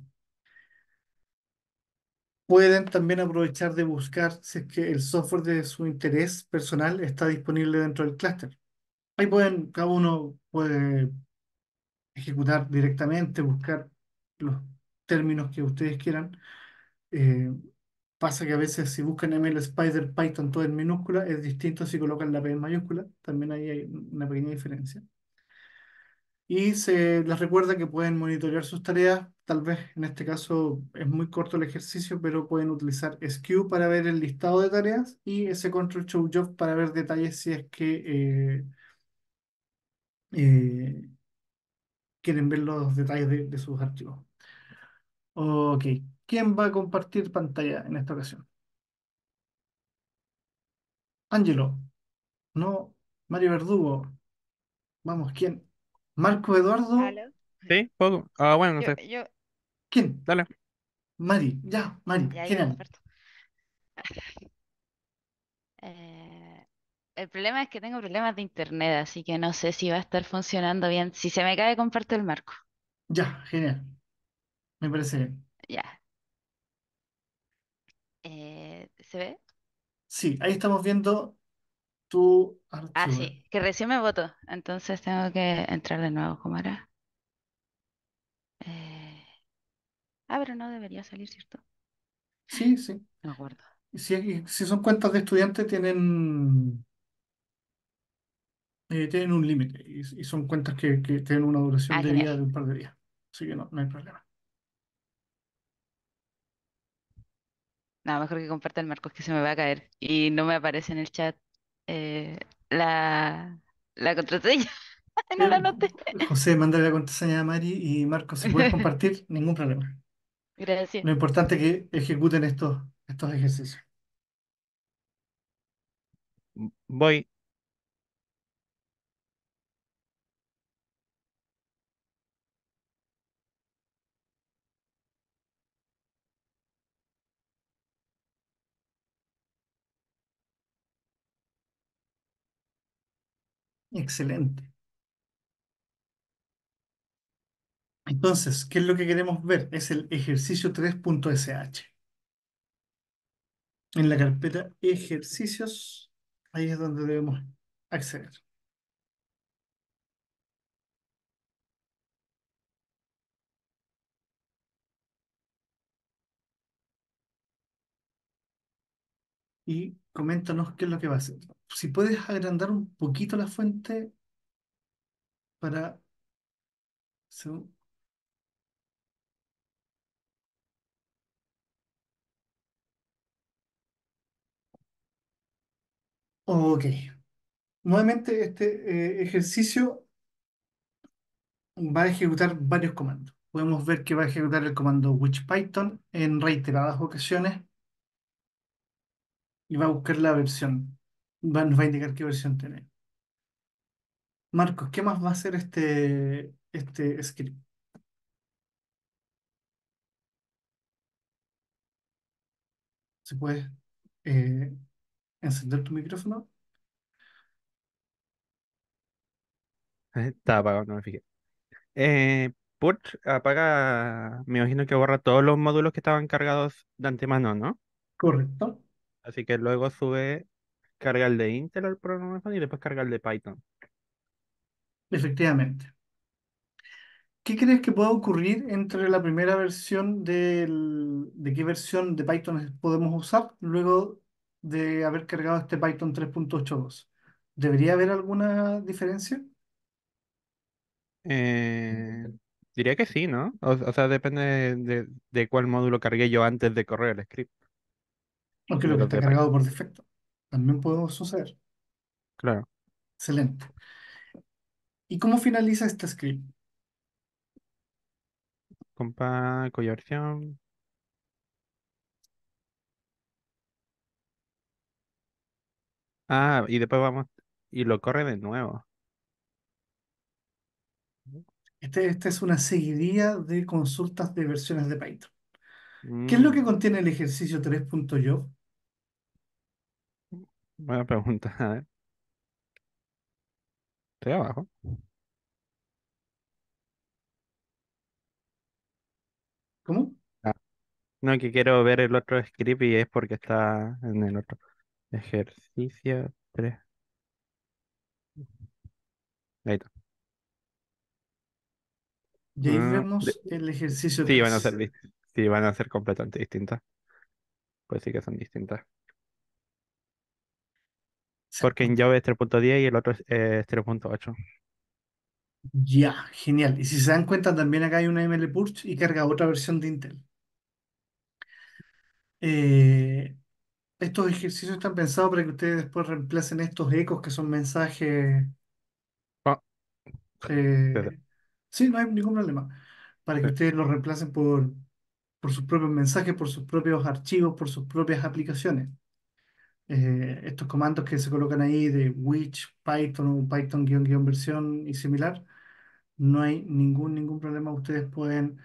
Pueden también aprovechar de buscar si es que el software de su interés personal está disponible dentro del clúster. Ahí pueden, cada uno puede ejecutar directamente, buscar los términos que ustedes quieran. Eh, pasa que a veces si buscan ML Spider Python todo en minúscula, es distinto si colocan la P en mayúscula. También ahí hay una pequeña diferencia. Y se les recuerda que pueden monitorear sus tareas. Tal vez en este caso es muy corto el ejercicio, pero pueden utilizar SKU para ver el listado de tareas y ese Control Show Job para ver detalles si es que eh, eh, quieren ver los detalles de, sus archivos. Ok, ¿quién va a compartir pantalla en esta ocasión? Ángelo, no, Mario Verdugo. Vamos, ¿quién? Marco Eduardo. Sí, poco. Ah, bueno, no sé. ¿Quién? Dale. Mari, ya, Mari, ¿quién Eh, el problema es que tengo problemas de internet, así que no sé si va a estar funcionando bien. Si se me cae, comparto el marco. Ya, genial. Me parece bien. Ya. Eh, ¿se ve? Sí, ahí estamos viendo tu Ah, sí, que recién me votó. Entonces tengo que entrar de nuevo, ¿cómo era? Eh, ah, pero no debería salir, ¿cierto? Sí, sí. No acuerdo. Si, si son cuentas de estudiantes, tienen eh, tienen un límite y, son cuentas que, tienen una duración de vida de un par de días. Así que no, hay problema. No, mejor que comparta el marco, que se me va a caer. Y no me aparece en el chat eh, la, la contraseña. No la José, mandale la contraseña a Mari y Marco, si puedes compartir, ningún problema. Gracias. Lo importante es que ejecuten estos, estos ejercicios. Voy. Excelente. Entonces, ¿qué es lo que queremos ver? Es el ejercicio 3.sh. En la carpeta ejercicios, ahí es donde debemos acceder. Y coméntanos qué es lo que va a hacer si puedes agrandar un poquito la fuente para... ok. Nuevamente este eh, ejercicio va a ejecutar varios comandos. Podemos ver que va a ejecutar el comando WhichPython en reiteradas ocasiones y va a buscar la versión nos va a indicar qué versión tiene. Marcos, ¿qué más va a hacer este, este script? ¿Se puede eh, encender tu micrófono. Eh, está apagado, no me fijé. Eh, put apaga, me imagino que borra todos los módulos que estaban cargados de antemano, ¿no? Correcto. Así que luego sube cargar de Intel al programa y después cargar de Python. Efectivamente. ¿Qué crees que puede ocurrir entre la primera versión del, de qué versión de Python podemos usar luego de haber cargado este Python 3.82? ¿Debería haber alguna diferencia? Eh, diría que sí, ¿no? O, sea, depende de, de, cuál módulo cargué yo antes de correr el script. Aunque lo que está cargado por defecto. También puedo suceder. Claro. Excelente. ¿Y cómo finaliza este script? Compa, versión. Ah, y después vamos y lo corre de nuevo. Este, esta es una seguidilla de consultas de versiones de Python. ¿Qué es lo que mm. contiene el ejercicio 3.yo? Buena pregunta. A ver, estoy abajo. ¿Cómo? Ah, no, que quiero ver el otro script y es porque está en el otro. Ejercicio 3. Ahí está. Ya mm, vemos el ejercicio sí, van a ser, sí, van a ser completamente distintas. Pues sí que son distintas. Porque en Java es 3.10 y el otro es, eh, punto 3.8. Ya, genial. Y si se dan cuenta, también acá hay una ML Purge y carga otra versión de Intel. Eh, estos ejercicios están pensados para que ustedes después reemplacen estos ecos que son mensajes. Ah. Eh, sí, no hay ningún problema. Para que ustedes los reemplacen por, por sus propios mensajes, por sus propios archivos, por sus propias aplicaciones. Eh, estos comandos que se colocan ahí de which, Python o Python-versión y similar, no hay ningún, ningún problema. Ustedes pueden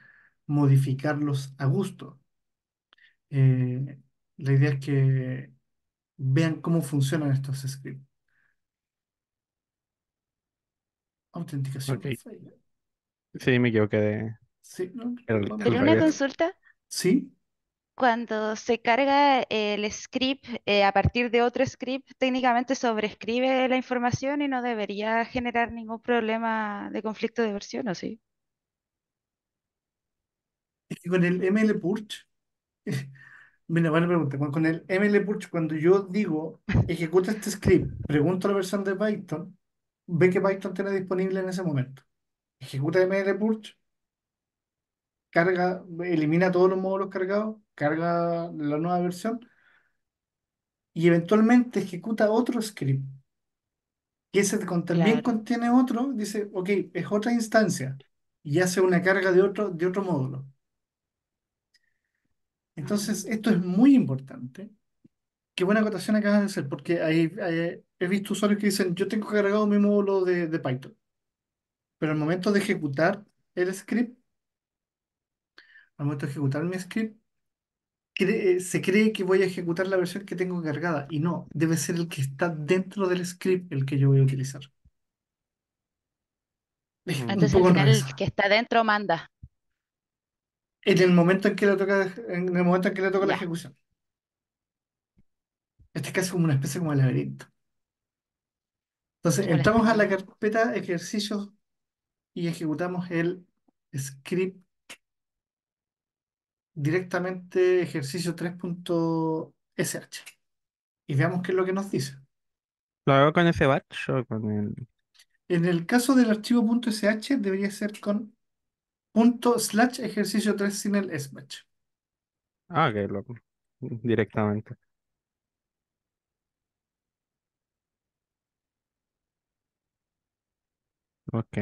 modificarlos a gusto. Eh, la idea es que vean cómo funcionan estos scripts. Autenticación. Sí, me equivoqué de... Sí, una consulta? Sí cuando se carga el script eh, a partir de otro script, técnicamente sobrescribe la información y no debería generar ningún problema de conflicto de versión, ¿o sí? Es con el MLPurch, mira, buena pregunta, con el ML Purch, cuando yo digo ejecuta este script, pregunto la versión de Python, ve que Python tiene disponible en ese momento. Ejecuta ML Purch carga, elimina todos los módulos cargados, carga la nueva versión y eventualmente ejecuta otro script. Y ese también contiene otro, dice, ok, es otra instancia y hace una carga de otro, de otro módulo. Entonces, esto es muy importante. Qué buena acotación acabas de hacer, porque he visto usuarios que dicen, yo tengo cargado mi módulo de Python, pero al momento de ejecutar el script, al momento de ejecutar mi script, eh, se cree que voy a ejecutar la versión que tengo cargada y no, debe ser el que está dentro del script el que yo voy a utilizar. Entonces el que está dentro manda. En el momento en que le toca, en el momento en que le toca la ejecución. Este es como una especie como de laberinto. Entonces, entramos a la carpeta ejercicios y ejecutamos el script directamente ejercicio 3.sh y veamos qué es lo que nos dice. ¿Lo hago con ese batch o con el...? En el caso del archivo .sh debería ser con slash ejercicio 3 sin el sbatch. Ah, ok, loco. Directamente. Ok.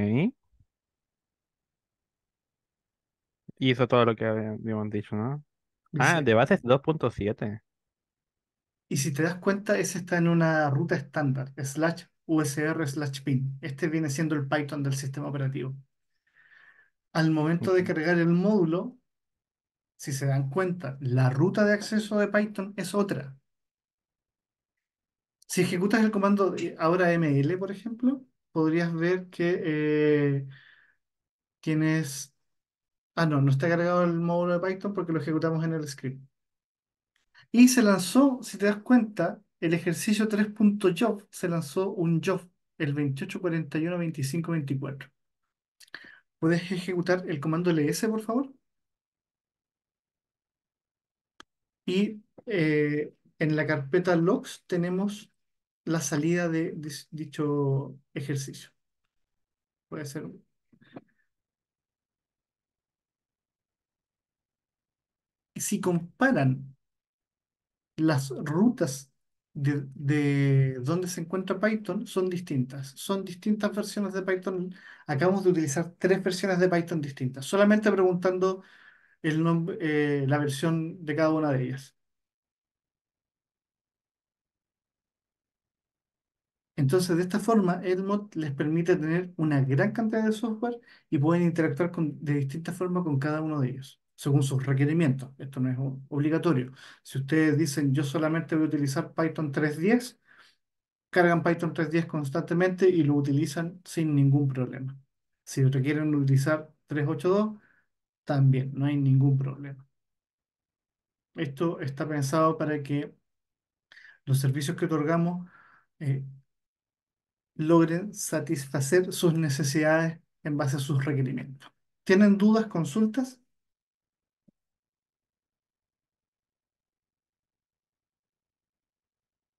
Y Hizo todo lo que habíamos dicho, ¿no? Ah, de base es 2.7. Y si te das cuenta, ese está en una ruta estándar, slash usr slash pin Este viene siendo el Python del sistema operativo. Al momento de cargar el módulo, si se dan cuenta, la ruta de acceso de Python es otra. Si ejecutas el comando ahora ml, por ejemplo, podrías ver que eh, tienes Ah, no, no está cargado el módulo de Python porque lo ejecutamos en el script. Y se lanzó, si te das cuenta, el ejercicio 3.job, se lanzó un job, el 28.41.25.24. ¿Puedes ejecutar el comando ls, por favor? Y eh, en la carpeta logs tenemos la salida de dicho ejercicio. Puede ser si comparan las rutas de, donde se encuentra Python son distintas. Son distintas versiones de Python. Acabamos de utilizar tres versiones de Python distintas, solamente preguntando el nombre, eh, la versión de cada una de ellas. Entonces, de esta forma, Edmod les permite tener una gran cantidad de software y pueden interactuar de distinta forma con cada uno de ellos según sus requerimientos. Esto no es obligatorio. Si ustedes dicen yo solamente voy a utilizar Python 3.10, cargan Python 3.10 constantemente y lo utilizan sin ningún problema. Si requieren utilizar 3.8.2, también no hay ningún problema. Esto está pensado para que los servicios que otorgamos eh, logren satisfacer sus necesidades en base a sus requerimientos. ¿Tienen dudas, consultas?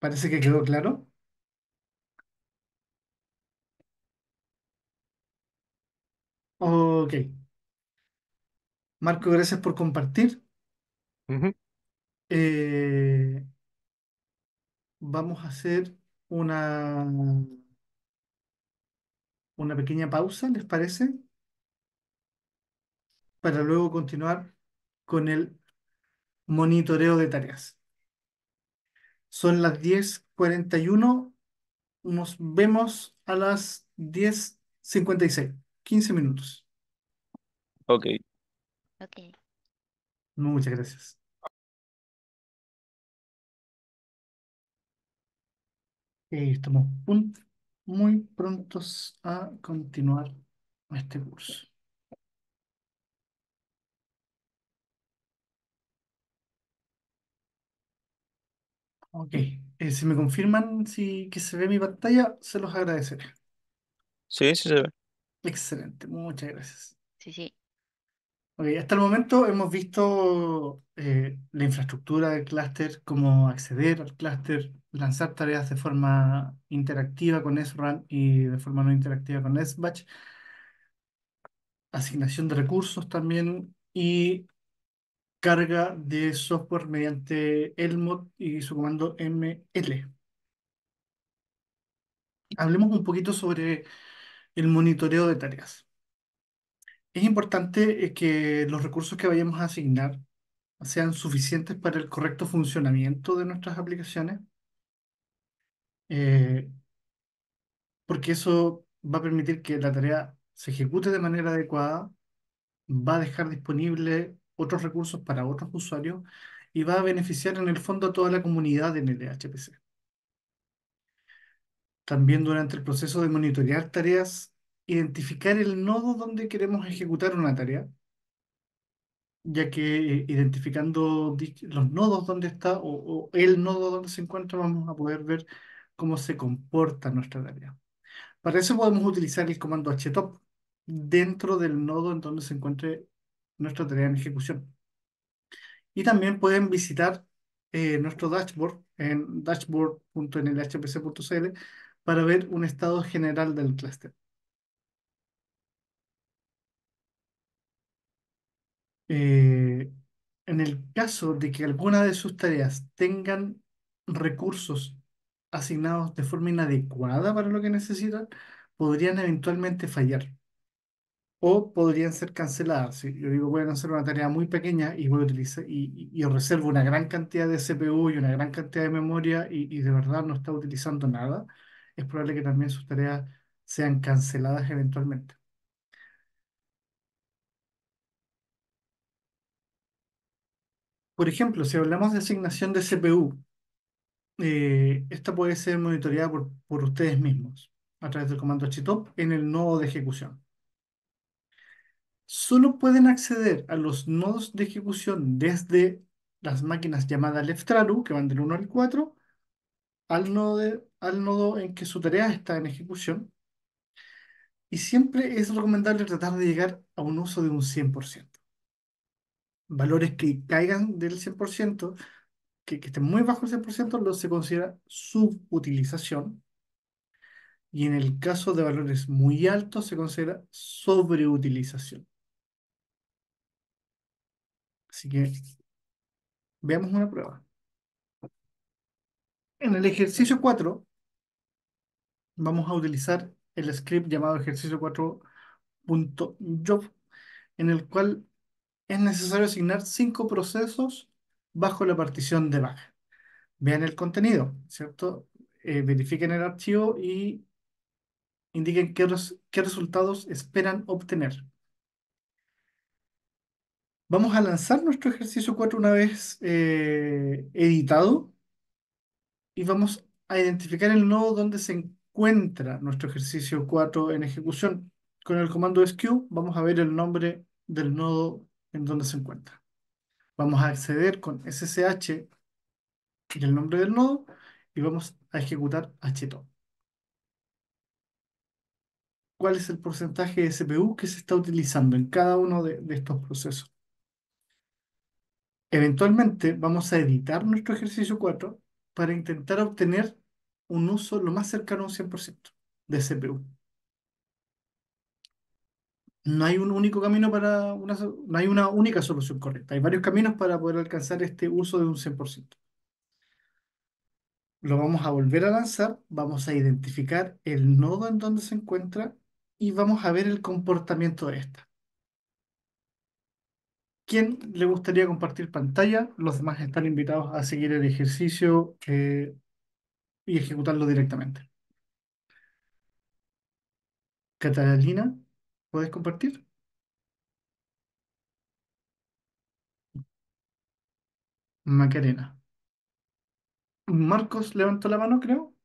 Parece que quedó claro. Ok. Marco, gracias por compartir. Eh, vamos a hacer una, una pequeña pausa, ¿les parece? Para luego continuar con el monitoreo de tareas. Son las 10.41. Nos vemos a las 10.56. 15 minutos. Ok. Ok. Muchas gracias. Eh, estamos muy prontos a continuar este curso. Ok, eh, si me confirman si, que se ve mi pantalla, se los agradeceré. Sí, sí se ve. Excelente, muchas gracias. Sí, sí. Ok, hasta el momento hemos visto eh, la infraestructura del clúster, cómo acceder al clúster, lanzar tareas de forma interactiva con Run y de forma no interactiva con SBatch, asignación de recursos también y carga de software mediante mod y su comando ML. Hablemos un poquito sobre el monitoreo de tareas. Es importante eh, que los recursos que vayamos a asignar sean suficientes para el correcto funcionamiento de nuestras aplicaciones, eh, porque eso va a permitir que la tarea se ejecute de manera adecuada, va a dejar disponible otros recursos para otros usuarios y va a beneficiar en el fondo a toda la comunidad en el HPC. También durante el proceso de monitorear tareas, identificar el nodo donde queremos ejecutar una tarea, ya que eh, identificando los nodos donde está o, el nodo donde se encuentra, vamos a poder ver cómo se comporta nuestra tarea. Para eso podemos utilizar el comando htop dentro del nodo en donde se encuentre nuestra tarea en ejecución. Y también pueden visitar eh, nuestro dashboard en dashboard.nlhpc.cl para ver un estado general del clúster. Eh, en el caso de que alguna de sus tareas tengan recursos asignados de forma inadecuada para lo que necesitan, podrían eventualmente fallar o podrían ser canceladas. Si yo digo, voy a hacer una tarea muy pequeña y voy a utilizar y, y, reservo una gran cantidad de CPU y una gran cantidad de memoria y, de verdad no está utilizando nada, es probable que también sus tareas sean canceladas eventualmente. Por ejemplo, si hablamos de asignación de CPU, eh, esta puede ser monitoreada por, por ustedes mismos a través del comando htop en el nodo de ejecución solo pueden acceder a los nodos de ejecución desde las máquinas llamadas Leftralu, que van del 1 al 4, al nodo, al nodo en que su tarea está en ejecución. Y siempre es recomendable tratar de llegar a un uso de un 100%. Valores que caigan del 100%, que, estén muy bajo el 100%, lo se considera subutilización. Y en el caso de valores muy altos, se considera sobreutilización. Así que veamos una prueba. En el ejercicio 4 vamos a utilizar el script llamado ejercicio 4.job en el cual es necesario asignar cinco procesos bajo la partición de baja. Vean el contenido, ¿cierto? Eh, verifiquen el archivo y indiquen qué resultados esperan obtener. Vamos a lanzar nuestro ejercicio 4 una vez eh, editado y vamos a identificar el nodo donde se encuentra nuestro ejercicio 4 en ejecución. Con el comando SQ vamos a ver el nombre del nodo en donde se encuentra. Vamos a acceder con SSH y el nombre del nodo y vamos a ejecutar HTOP. ¿Cuál es el porcentaje de CPU que se está utilizando en cada uno de estos procesos? Eventualmente vamos a editar nuestro ejercicio 4 para intentar obtener un uso lo más cercano a un 100% de CPU. No hay un único camino para una, no hay una única solución correcta. Hay varios caminos para poder alcanzar este uso de un 100%. Lo vamos a volver a lanzar, vamos a identificar el nodo en donde se encuentra y vamos a ver el comportamiento de esta. ¿Quién le gustaría compartir pantalla? Los demás están invitados a seguir el ejercicio eh, y ejecutarlo directamente. Catalina, ¿puedes compartir? Macarena. Marcos levantó la mano, creo.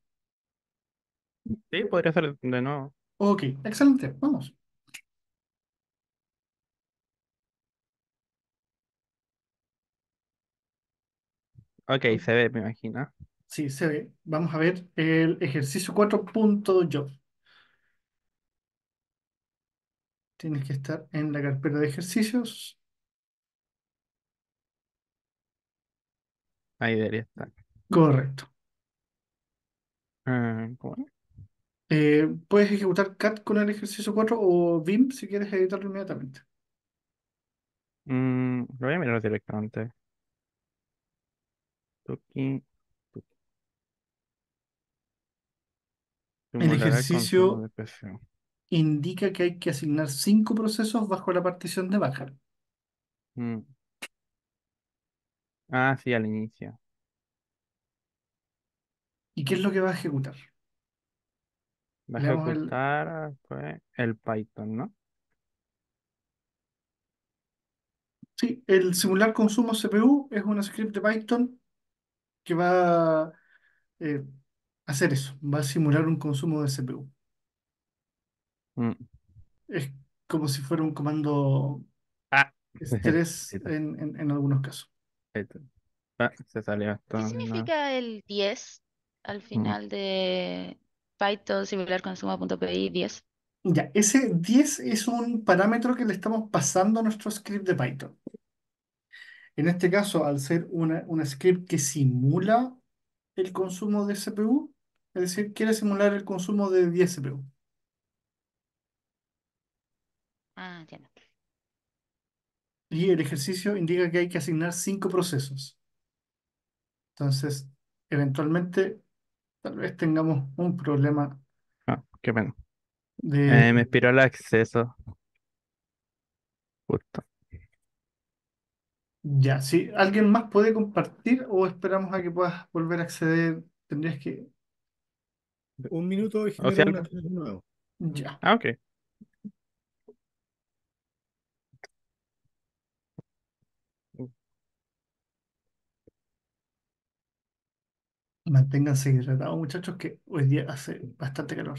Sí, podría ser de nuevo. Ok, excelente, vamos. Ok, se ve, me imagino. Sí, se ve. Vamos a ver el ejercicio 4.job. Tienes que estar en la carpeta de ejercicios. Ahí debería estar. Correcto. ¿cómo ah, eh, puedes ejecutar CAT con el ejercicio 4 o vim si quieres editarlo inmediatamente. Mm, lo voy a mirar directamente. El ejercicio indica que hay que asignar cinco procesos bajo la partición de bajar mm. Ah, sí, al inicio. ¿Y qué es lo que va a ejecutar? Va a ejecutar ah, pues, el Python, ¿no? Sí, el simular consumo CPU es un script de Python que va eh, a hacer eso, va a simular un consumo de CPU. Mm. Es como si fuera un comando ah. estrés en, en, algunos casos. Ah, ¿Qué significa el 10 al mm. final de Python similar consumo.pi 10? Ya, ese 10 es un parámetro que le estamos pasando a nuestro script de Python. En este caso, al ser una, script que simula el consumo de CPU, es decir, quiere simular el consumo de 10 CPU. Ah, Y el ejercicio indica que hay que asignar 5 procesos. Entonces, eventualmente, tal vez tengamos un problema. Ah, qué pena. Eh, me expiró el acceso. Justo. Ya, si alguien más puede compartir o esperamos a que puedas volver a acceder, tendrías que. Un minuto y O sea, una sesión nueva. Ya. ah, ok. Manténganse hidratados, muchachos, que hoy día hace bastante calor.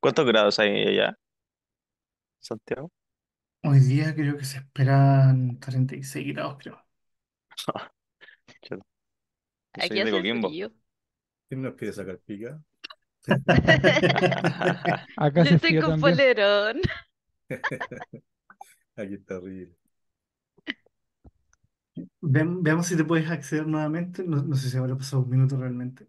¿Cuántos grados hay allá, Santiago? Hoy día creo que se esperan 36 grados, creo. Aquí ¿Quién nos pide sacar pica? Acá Yo hace polerón. Aquí está horrible. veamos si te puedes acceder nuevamente. No, no sé si habrá pasado un minuto realmente.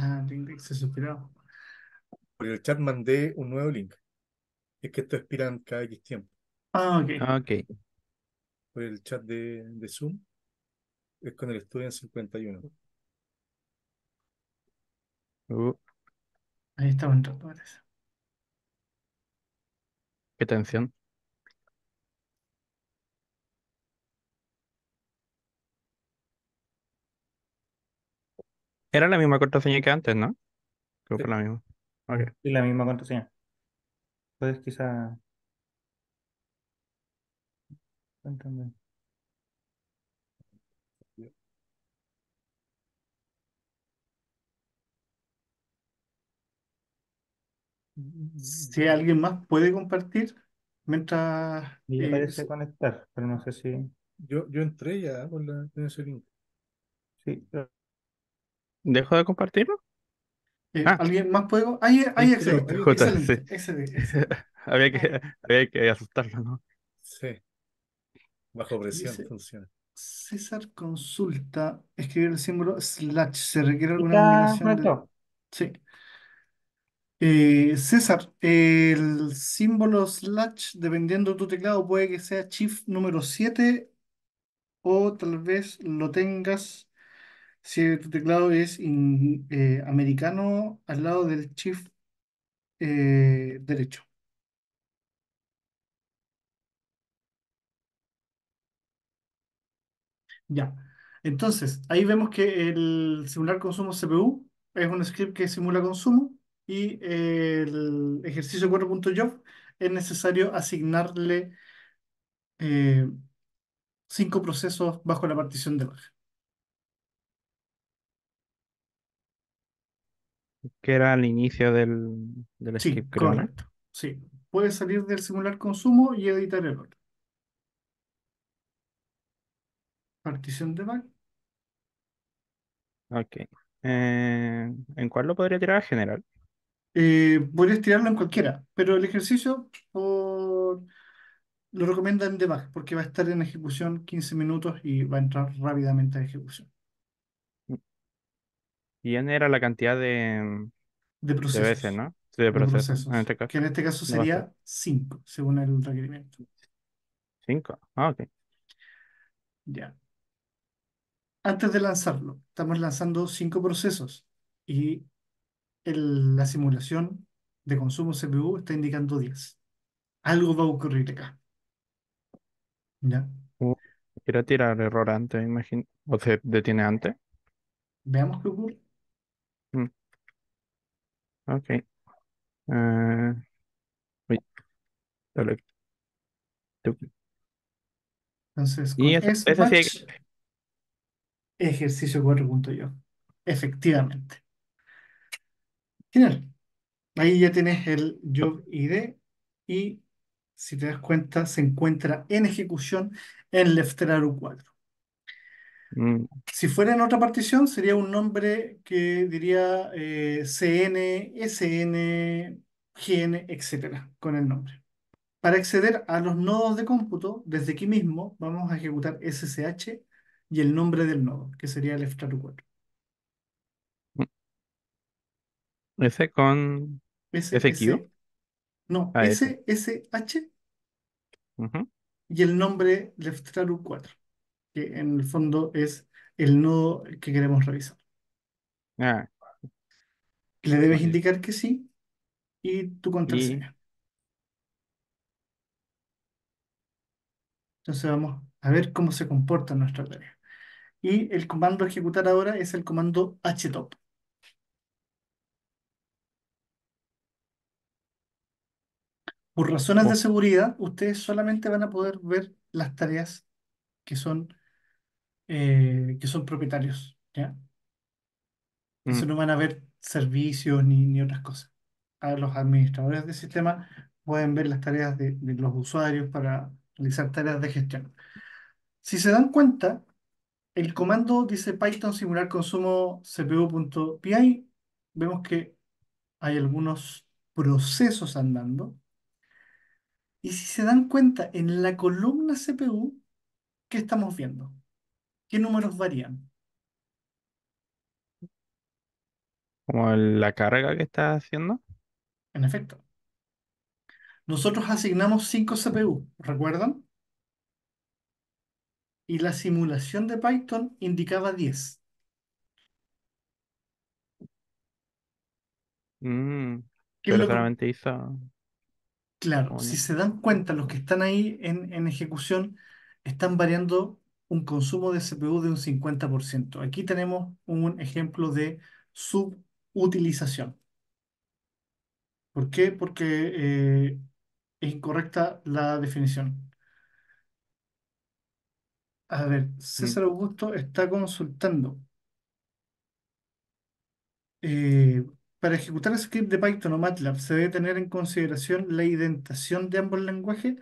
Ah, el se Por el chat mandé un nuevo link. Es que esto expiran cada X tiempo. Ah, ok. Ah, okay. Por el chat de, Zoom. Es con el estudio en 51. Ahí estaban entrando, parece. Qué atención! Era la misma contraseña que antes, ¿no? Creo que fue la misma. Y la misma contraseña. Entonces quizá... cuéntame. Si alguien más puede compartir mientras... Me eh, parece conectar, pero no sé si... Yo, yo entré ya con, la, ese link. Sí, ¿Dejo de compartirlo? Eh, ah. ¿Alguien más puede? Ahí, ahí, excelente. había, que, había que asustarlo, ¿no? Sí. Bajo presión funciona. César consulta escribir el símbolo slash. ¿Se requiere alguna combinación Sí. Eh, César, el símbolo slash, dependiendo de tu teclado, puede que sea shift número 7 o tal vez lo tengas si tu teclado es eh, americano al lado del shift eh, derecho. Ya. Entonces, ahí vemos que el simular consumo CPU es un script que simula consumo y el ejercicio 4.job es necesario asignarle eh, cinco procesos bajo la partición de baja. que era el inicio del, del script, correcto. Sí, puedes salir del simular consumo y editar el otro. Partición de back. Ok. Eh, ¿en cuál lo podría tirar general? Eh, podrías tirarlo en cualquiera, pero el ejercicio por- lo recomienda de back porque va a estar en ejecución 15 minutos y va a entrar rápidamente a ejecución. ¿Quién era la cantidad de, de procesos. veces, ¿no? de procesos. Este que en este caso sería 5, según el requerimiento. 5, ah, ok. Ya. Antes de lanzarlo, estamos lanzando 5 procesos y la simulación de consumo CPU está indicando 10. Algo va a ocurrir acá. ¿Ya? Uh, quiero tirar error antes, imagino. ¿O se detiene antes? Veamos qué ocurre. Mm, ok. Ah, Entonces, ejercicio, con ejercicio Efectivamente. Ahí ya tienes el Job ID y si te das cuenta se encuentra en ejecución en leftraru 4. Mm. Si fuera en otra partición, sería un nombre que diría eh, CN, SN, GN, etcétera, con el nombre. Para acceder a los nodos de cómputo, desde aquí mismo vamos a ejecutar SSH y el nombre del nodo, que sería el 4 F con FQ? no, SSH ah, y el nombre leftratu 4 en el fondo es el nodo que queremos revisar. Ah. Le debes indicar que sí y tu contraseña. Entonces vamos a ver cómo se comporta nuestra tarea. Y el comando a ejecutar ahora es el comando htop. Por razones de oh. seguridad, ustedes solamente van a poder ver las tareas que son eh, que son propietarios, ¿ya? eso mm. no van a ver servicios ni, ni otras cosas. A los administradores del sistema pueden ver las tareas de, los usuarios para realizar tareas de gestión. Si se dan cuenta, el comando dice Python simular consumo cpu.py. Vemos que hay algunos procesos andando. Y si se dan cuenta, en la columna CPU, ¿qué estamos viendo? ¿Qué números varían? Como la carga que está haciendo. En efecto. Nosotros asignamos 5 CPU, ¿recuerdan? Y la simulación de Python indicaba 10. Mm, ¿Qué hizo Claro, si se dan cuenta, los que están ahí en, en ejecución están variando un consumo de CPU de un 50%. Aquí tenemos un ejemplo de subutilización. ¿Por qué? Porque eh, es incorrecta la definición. A ver, César Augusto está consultando. Eh, para ejecutar el script de Python o MATLAB, ¿se debe tener en consideración la identación de ambos lenguajes?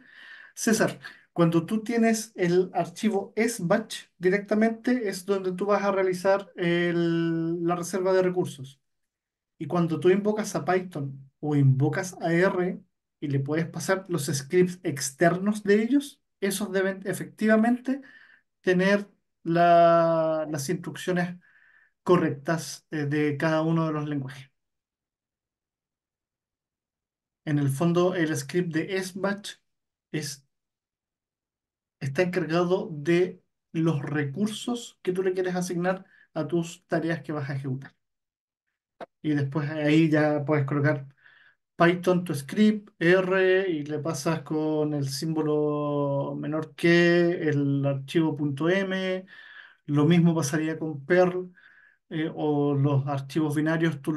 César, cuando tú tienes el archivo SBatch directamente es donde tú vas a realizar la reserva de recursos. Y cuando tú invocas a Python o invocas a R y le puedes pasar los scripts externos de ellos, esos deben efectivamente tener las instrucciones correctas eh, de cada uno de los lenguajes. En el fondo, el script de SBatch es está encargado de los recursos que tú le quieres asignar a tus tareas que vas a ejecutar. Y después ahí ya puedes colocar Python tu script, R, y le pasas con el símbolo menor que, el archivo .m, lo mismo pasaría con Perl, eh, o los archivos binarios tú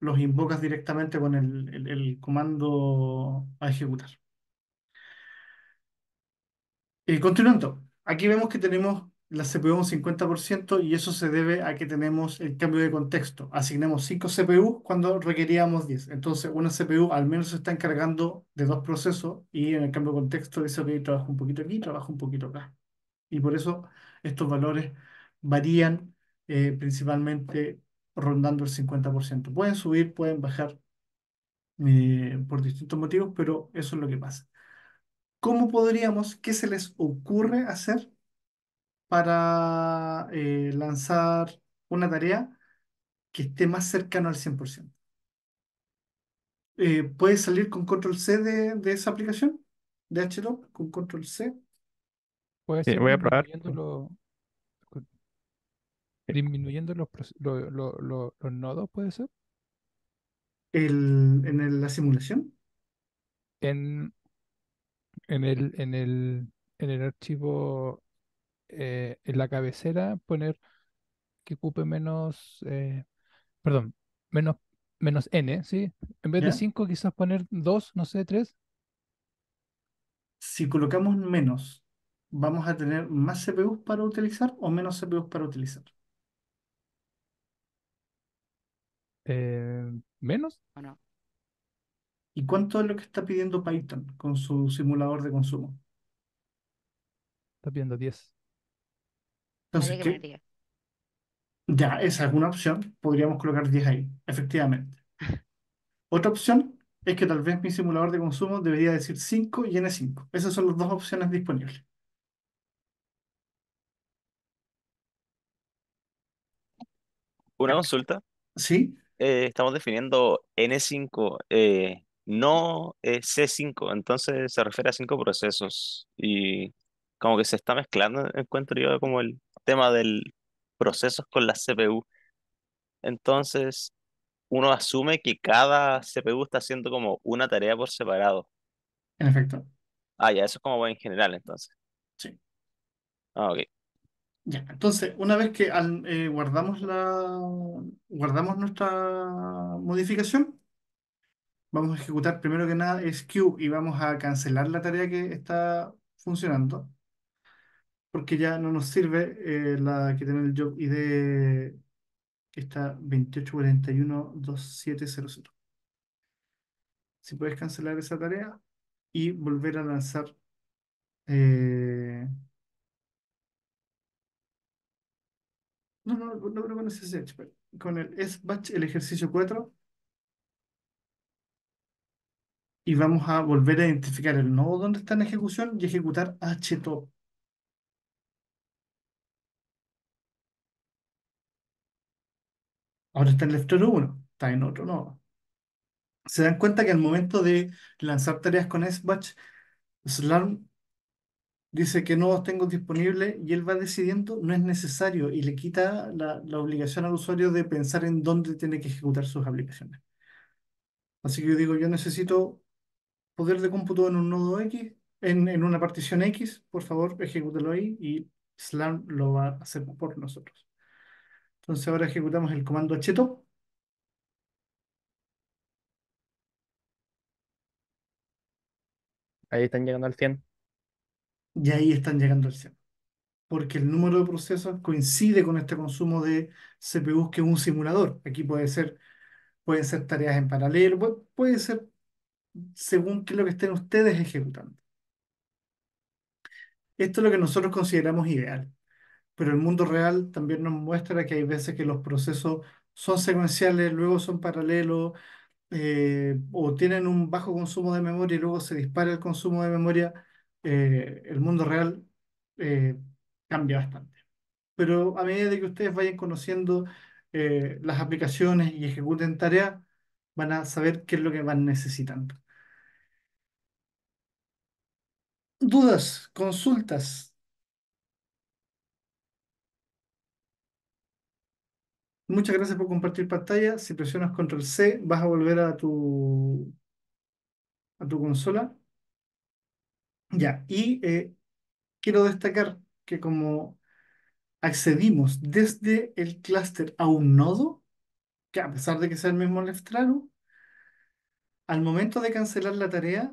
los, invocas directamente con el, el comando a ejecutar. Eh, continuando, aquí vemos que tenemos la CPU un 50% y eso se debe a que tenemos el cambio de contexto. Asignamos 5 CPU cuando requeríamos 10. Entonces, una CPU al menos se está encargando de dos procesos y en el cambio de contexto dice, ok, trabajo un poquito aquí, trabajo un poquito acá. Y por eso estos valores varían eh, principalmente rondando el 50%. Pueden subir, pueden bajar eh, por distintos motivos, pero eso es lo que pasa. ¿Cómo podríamos, qué se les ocurre hacer para eh, lanzar una tarea que esté más cercano al 100%? Eh, ¿Puede ¿puedes salir con control C de, esa aplicación? ¿De h H2? con control C? Puede voy a probar. disminuyendo los, los nodos, ¿puede ser? ¿En la simulación? En, en el, en el, en el archivo, eh, en la cabecera, poner que ocupe menos, eh, perdón, menos, menos n, ¿sí? En vez de 5, quizás poner 2, no sé, 3. Si colocamos menos, ¿vamos a tener más CPUs para utilizar o menos CPUs para utilizar? Eh, ¿Menos? ¿O no? ¿Y cuánto es lo que está pidiendo Python con su simulador de consumo? Está pidiendo 10. Entonces, ¿qué? ya, esa es una opción. Podríamos colocar 10 ahí, efectivamente. Otra opción es que tal vez mi simulador de consumo debería decir 5 y N5. Esas son las dos opciones disponibles. Una consulta. ¿Sí? Eh, estamos definiendo N5 no es C5, entonces se refiere a cinco procesos y como que se está mezclando, encuentro yo, como el tema del procesos con la CPU. Entonces, uno asume que cada CPU está haciendo como una tarea por separado. En efecto. Ah, ya, eso es como en general, entonces. Sí. Ah, ok. Ya, entonces, una vez que eh, guardamos la guardamos nuestra modificación, Vamos a ejecutar primero que nada es y vamos a cancelar la tarea que está funcionando porque ya no nos sirve la que tiene el job ID que está 28412700. Si puedes cancelar esa tarea y volver a lanzar eh... no, no, no, creo con con el SBatch, el ejercicio 4 y vamos a volver a identificar el nodo donde está en ejecución y ejecutar htop. Ahora está en el 1, está en otro nodo. Se dan cuenta que al momento de lanzar tareas con SBatch, slurm dice que nodos tengo disponibles. y él va decidiendo, no es necesario y le quita la, la obligación al usuario de pensar en dónde tiene que ejecutar sus aplicaciones. Así que yo digo, yo necesito poder de cómputo en un nodo X, en, una partición X, por favor, ejecútelo ahí y Slam lo va a hacer por nosotros. Entonces ahora ejecutamos el comando htop. Ahí están llegando al 100. Y ahí están llegando al 100. Porque el número de procesos coincide con este consumo de CPUs que es un simulador. Aquí puede ser, pueden ser tareas en paralelo, puede ser según qué es lo que estén ustedes ejecutando. Esto es lo que nosotros consideramos ideal, pero el mundo real también nos muestra que hay veces que los procesos son secuenciales, luego son paralelos, eh, o tienen un bajo consumo de memoria y luego se dispara el consumo de memoria. Eh, el mundo real eh, cambia bastante. Pero a medida que ustedes vayan conociendo las aplicaciones y ejecuten tareas, van a saber qué es lo que van necesitando. Dudas, consultas. Muchas gracias por compartir pantalla. Si presionas control C, vas a volver a tu, a tu consola. Ya, y eh, quiero destacar que como accedimos desde el clúster a un nodo, que a pesar de que sea el mismo Lestraro, al momento de cancelar la tarea,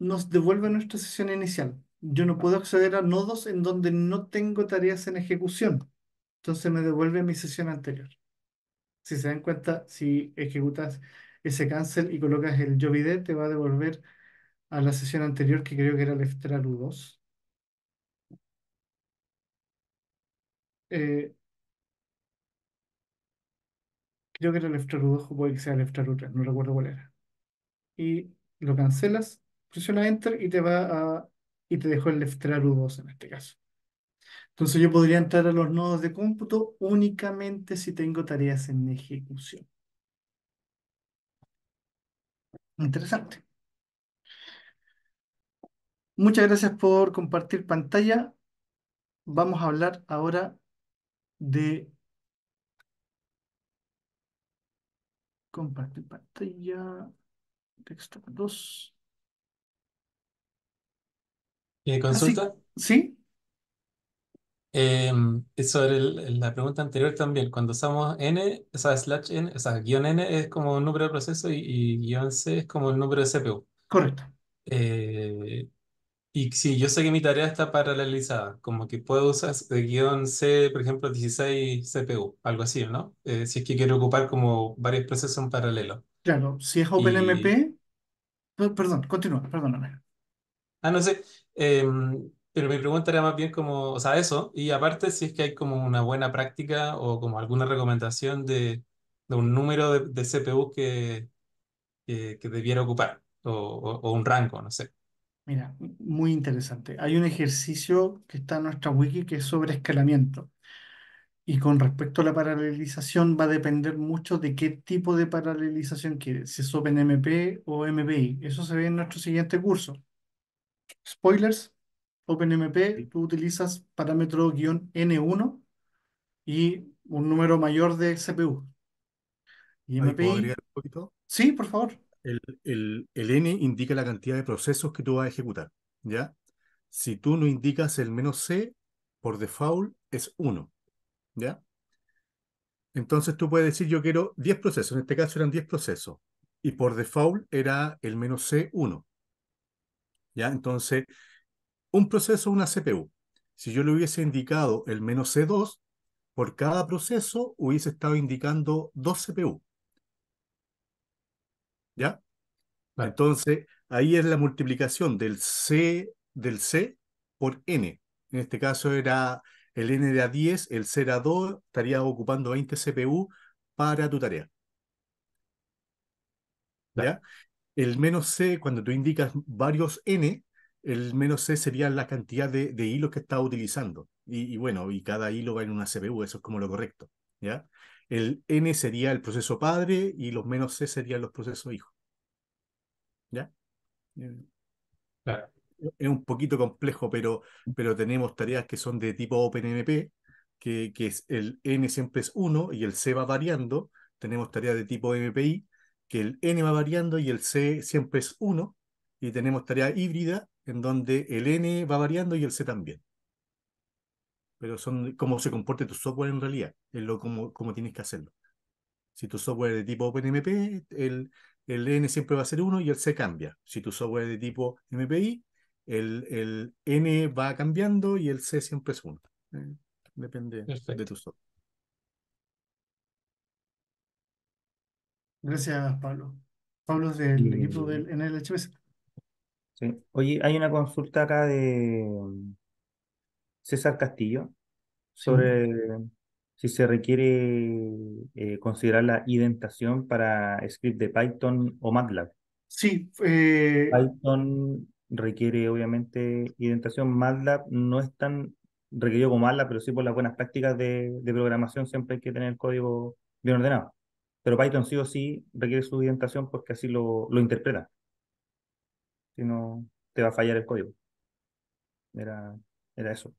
nos devuelve nuestra sesión inicial. Yo no puedo acceder a nodos en donde no tengo tareas en ejecución. Entonces me devuelve mi sesión anterior. Si se dan cuenta, si ejecutas ese cancel y colocas el YoVD, te va a devolver a la sesión anterior que creo que era el u 2. Eh, creo que era el 2 o puede que sea el 3, no recuerdo cuál era. Y lo cancelas presiona Enter y te va a, y te dejó el left 2 en este caso. Entonces yo podría entrar a los nodos de cómputo únicamente si tengo tareas en ejecución. Interesante. Muchas gracias por compartir pantalla. Vamos a hablar ahora de compartir pantalla. Texto 2. ¿Tiene ah, consulta? ¿sí? Eh, sobre la pregunta anterior también. Cuando usamos n, o sea, slash n, o sea, guión n es como un número de proceso y, guión c es como el número de CPU. Correcto. Eh, y si yo sé que mi tarea está paralelizada, como que puedo usar guión c, por ejemplo, 16 CPU, algo así, ¿no? Eh, si es que quiero ocupar como varios procesos en paralelo. Claro, si es OpenMP, perdón, continúa, perdóname. Ah, no sé. Em, pero mi pregunta era más bien como, o sea, eso. Y aparte, si es que hay como una buena práctica o como alguna recomendación de, un número de, CPU que, que, debiera ocupar o, un rango, no sé. Mira, muy interesante. Hay un ejercicio que está en nuestra wiki que es sobre escalamiento. Y con respecto a la paralelización, va a depender mucho de qué tipo de paralelización quieres, si es OpenMP o MPI. Eso se ve en nuestro siguiente curso spoilers, OpenMP, tú utilizas parámetro guión N1 y un número mayor de CPU. Y un poquito? Sí, por favor. El, el, N indica la cantidad de procesos que tú vas a ejecutar, ¿ya? Si tú no indicas el menos C, por default es 1, ¿ya? Entonces tú puedes decir, yo quiero 10 procesos, en este caso eran 10 procesos, y por default era el menos C1. ¿ya? Entonces, un proceso una CPU. Si yo le hubiese indicado el menos C2, por cada proceso hubiese estado indicando dos CPU. ¿Ya? Entonces, ahí es la multiplicación del C, del C por N. En este caso era el N era 10, el C era 2, estaría ocupando 20 CPU para tu tarea. ¿Ya? El menos C, cuando tú indicas varios N, el menos C sería la cantidad de, hilos que está utilizando. Y, bueno, y cada hilo va en una CPU, eso es como lo correcto. ¿ya? El N sería el proceso padre y los menos C serían los procesos hijos. ¿Ya? Eh, es un poquito complejo, pero, pero tenemos tareas que son de tipo OpenMP, que, que es el N siempre es 1 y el C va variando. Tenemos tareas de tipo MPI, que el n va variando y el c siempre es 1, y tenemos tarea híbrida en donde el n va variando y el c también. Pero son cómo se comporte tu software en realidad, es lo como, tienes que hacerlo. Si tu software es de tipo OpenMP, el, el n siempre va a ser 1 y el c cambia. Si tu software es de tipo MPI, el, n va cambiando y el c siempre es 1. Eh, depende de tu software. Gracias, Pablo. Pablo es del equipo del NLHBC. Sí. Oye, hay una consulta acá de mm, César Castillo sobre si se requiere eh, considerar la identación para script de Python o MATLAB. Sí. Eh, Python requiere obviamente identación. MATLAB no es tan requerido como MATLAB, pero sí por las buenas prácticas de programación siempre hay que tener el código bien ordenado pero Python sí o sí requiere su orientación porque así lo, lo interpreta. Si no, te va a fallar el código. Era, era eso.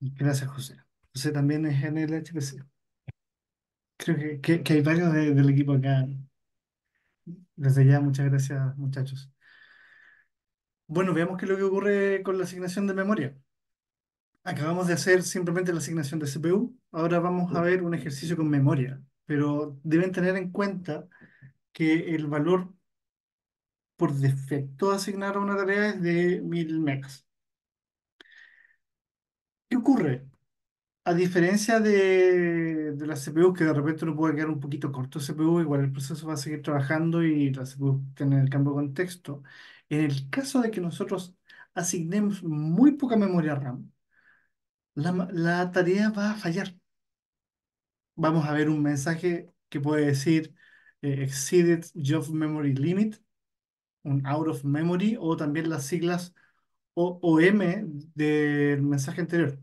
Gracias, José. José también es en el HPC. Creo que, hay varios del equipo acá. Desde ya, muchas gracias, muchachos. Bueno, veamos qué es lo que ocurre con la asignación de memoria. Acabamos de hacer simplemente la asignación de CPU. Ahora vamos a ver un ejercicio con memoria pero deben tener en cuenta que el valor por defecto asignar a una tarea es de 1000 megas. ¿Qué ocurre? A diferencia de, la CPU, que de repente uno puede quedar un poquito corto CPU, igual el proceso va a seguir trabajando y la CPU tiene el cambio de contexto. En el caso de que nosotros asignemos muy poca memoria RAM, la tarea va a fallar vamos a ver un mensaje que puede decir eh, Exceeded Job Memory Limit, un Out of Memory, o también las siglas OM del mensaje anterior.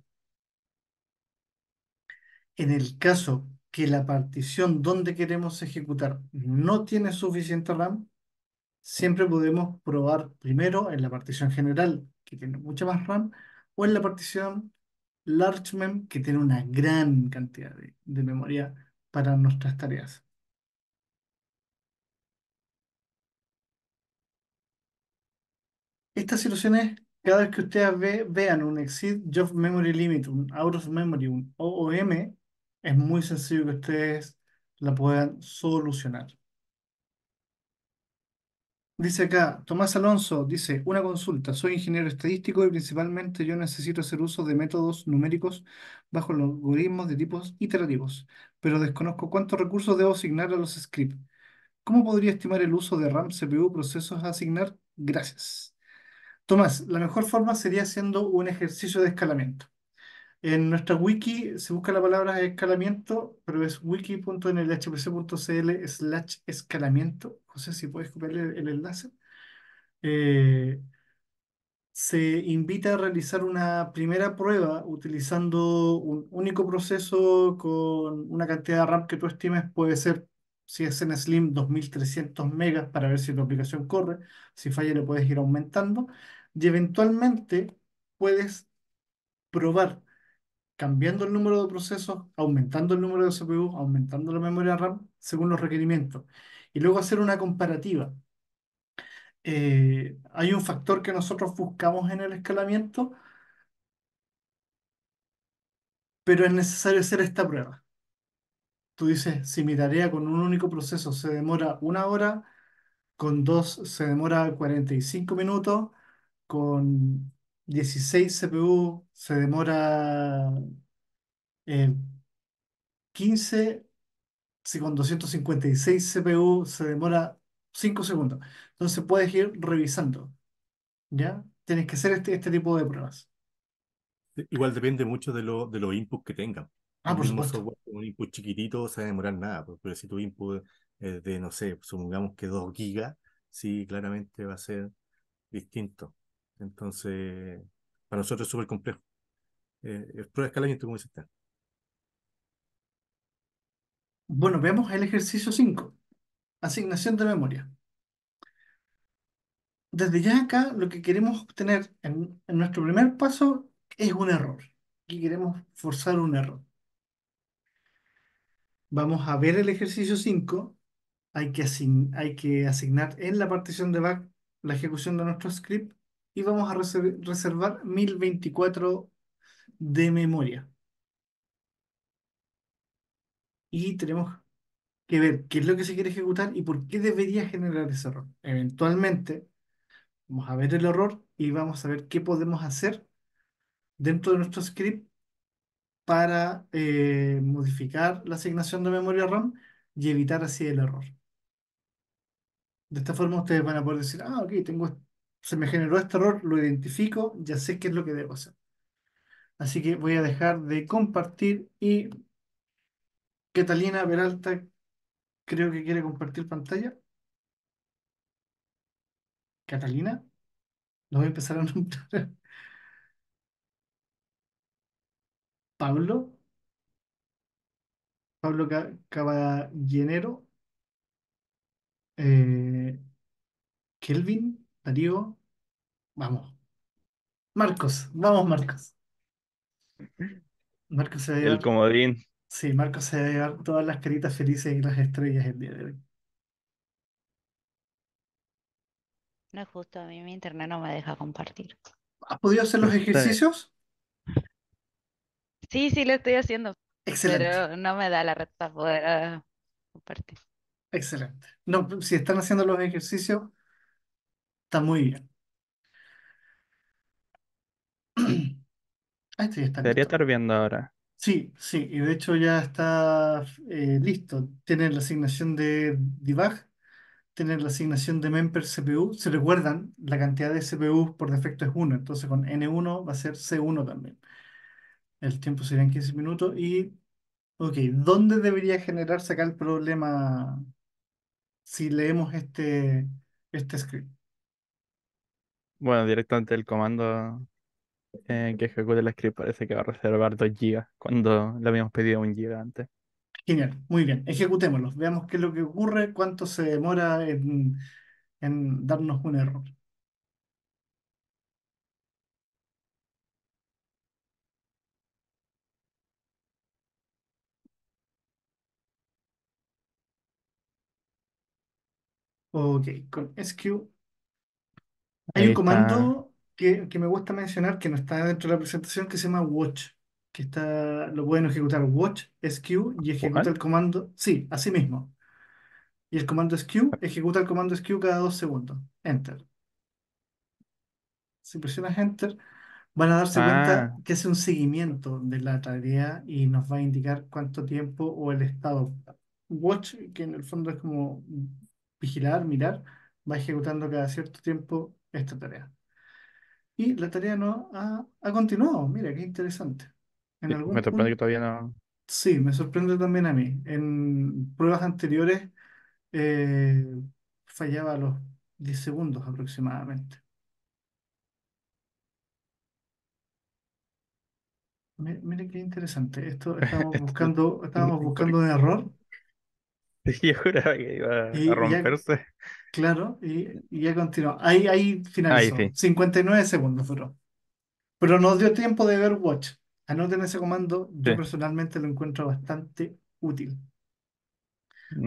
En el caso que la partición donde queremos ejecutar no tiene suficiente RAM, siempre podemos probar primero en la partición general, que tiene mucha más RAM, o en la partición LargeMem, que tiene una gran cantidad de, memoria para nuestras tareas. Estas soluciones, cada vez que ustedes vean un Exit Job Memory Limit, un Out of Memory, un OOM, es muy sencillo que ustedes la puedan solucionar. Dice acá, Tomás Alonso dice, una consulta, soy ingeniero estadístico y principalmente yo necesito hacer uso de métodos numéricos bajo algoritmos de tipos iterativos, pero desconozco cuántos recursos debo asignar a los scripts. ¿Cómo podría estimar el uso de RAM, CPU, procesos a asignar? Gracias. Tomás, la mejor forma sería haciendo un ejercicio de escalamiento. En nuestra wiki se busca la palabra escalamiento, pero es wiki.nlhpc.cl slash escalamiento. sé si puedes copiarle el, enlace. Eh, se invita a realizar una primera prueba utilizando un único proceso con una cantidad de RAM que tú estimes. Puede ser, si es en Slim, 2300 megas para ver si tu aplicación corre. Si falla, le puedes ir aumentando. Y eventualmente puedes probar cambiando el número de procesos, aumentando el número de CPU, aumentando la memoria RAM según los requerimientos. Y luego hacer una comparativa. Eh, hay un factor que nosotros buscamos en el escalamiento, pero es necesario hacer esta prueba. Tú dices, si mi tarea con un único proceso se demora una hora, con dos se demora 45 minutos, con 16 CPU se demora 15, si con 256 CPU se demora 5 segundos. Entonces puedes ir revisando, ¿ya? Tienes que hacer este, este tipo de pruebas. Igual depende mucho de, lo, de los inputs que tengan. Ah, por supuesto. un input chiquitito se va a demorar nada, pues, pero si tu input es de, no sé, supongamos que 2 gigas, sí, claramente va a ser distinto. Entonces, para nosotros es súper complejo. Eh, prueba de escalamiento, como dice usted. Bueno, vemos el ejercicio 5, asignación de memoria. Desde ya acá, lo que queremos obtener en, nuestro primer paso es un error. Aquí queremos forzar un error. Vamos a ver el ejercicio 5. Hay que, hay que asignar en la partición de back la ejecución de nuestro script y vamos a reservar 1024 de memoria. Y tenemos que ver qué es lo que se quiere ejecutar y por qué debería generar ese error. Eventualmente, vamos a ver el error y vamos a ver qué podemos hacer dentro de nuestro script para eh, modificar la asignación de memoria RAM y evitar así el error. De esta forma ustedes van a poder decir, ah, ok, tengo esto se me generó este error, lo identifico, ya sé qué es lo que debo hacer. Así que voy a dejar de compartir y Catalina Veralta creo que quiere compartir pantalla. Catalina, lo voy a empezar a anotar. Pablo, Pablo Caballero, eh, Kelvin, Darío, Vamos. Marcos, vamos Marcos. Marcos se El comodín. sí, Marcos se debe dar todas las caritas felices y las estrellas el día de hoy. No es justo, a mí mi internet no me deja compartir. ¿Has podido hacer los ejercicios? Sí, sí, lo estoy haciendo, Excelente, pero no me da la red para poder ah, compartir. excelente. No, si están haciendo los ejercicios, está muy bien. Ah, debería estar viendo ahora. Sí, sí, y de hecho ya está eh, listo. Tienen la asignación de debug, tienen la asignación de member CPU. Se recuerdan, la cantidad de CPU por defecto es 1, entonces con N1 va a ser C1 también. El tiempo sería en 15 minutos y, ok, ¿dónde debería generarse acá el problema si leemos este, este script? Bueno, directamente el comando que ejecute el script parece que va a reservar 2 GB cuando le habíamos pedido un GB antes. Genial, muy bien, ejecutémoslo. Veamos qué es lo que ocurre, cuánto se demora en, en darnos un error. Ok, con SQ hay un comando que, que me gusta mencionar, que no está dentro de la presentación, que se llama Watch, que está, lo pueden ejecutar Watch, SQ y ejecuta el comando, sí, así mismo. Y el comando SQ ejecuta el comando SQ cada dos segundos. Enter. Si presionas Enter, van a darse cuenta ah. que hace un seguimiento de la tarea y nos va a indicar cuánto tiempo o el estado. Watch, que en el fondo es como vigilar, mirar, va ejecutando cada cierto tiempo esta tarea. Y la tarea no ha, continuado. Mira, qué interesante. me sorprende que todavía no. sí, me sorprende también a mí. En pruebas anteriores eh, fallaba los 10 segundos aproximadamente. Mira qué interesante. Esto estábamos buscando, estábamos buscando un error Yo juraba que iba a romperse. claro, y, ya continuó. Ahí, ahí finalizó. 59 segundos duró. Pero nos dio tiempo de ver Watch. Anoten ese comando. Yo personalmente lo encuentro bastante útil.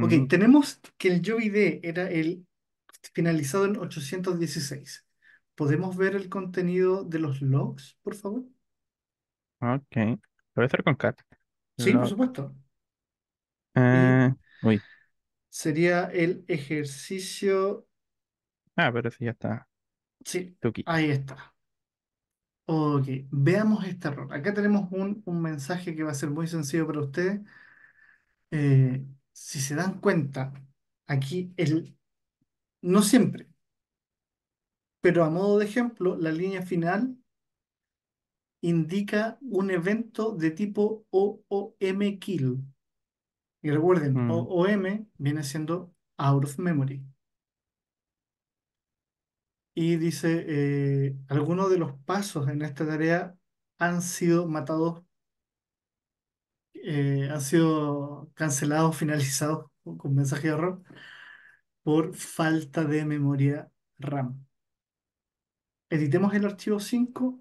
Ok, mm. tenemos que el YoID era el finalizado en 816. ¿Podemos ver el contenido de los logs, por favor? Ok. ¿Puede voy a hacer con Cat. Sí, por supuesto. Eh... Sería el ejercicio. Ah, pero sí, ya está. Sí, ahí está. Ok, veamos este error. Acá tenemos un, un mensaje que va a ser muy sencillo para ustedes. Eh, si se dan cuenta, aquí el, no siempre, pero a modo de ejemplo, la línea final indica un evento de tipo OOM kill. Y recuerden, om OOM viene siendo out of memory. Y dice, eh, algunos de los pasos en esta tarea han sido matados, eh, han sido cancelados, finalizados con mensaje de error por falta de memoria RAM. Editemos el archivo 5,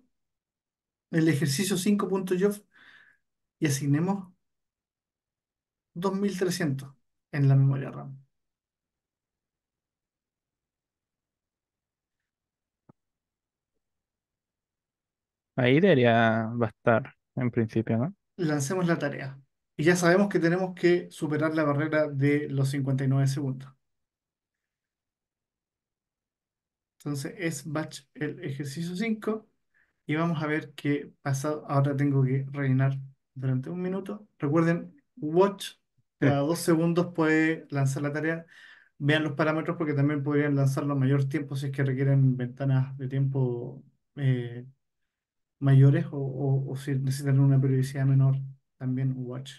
el ejercicio 5.yov y asignemos 2300 en la memoria RAM. Ahí debería bastar, en principio, ¿no? Lancemos la tarea. Y ya sabemos que tenemos que superar la barrera de los 59 segundos. Entonces es batch el ejercicio 5 y vamos a ver qué pasado. Ahora tengo que rellenar durante un minuto. Recuerden, watch cada dos segundos puede lanzar la tarea. Vean los parámetros porque también podrían lanzarlo a mayor tiempo si es que requieren ventanas de tiempo eh, mayores o, si necesitan una periodicidad menor. También Watch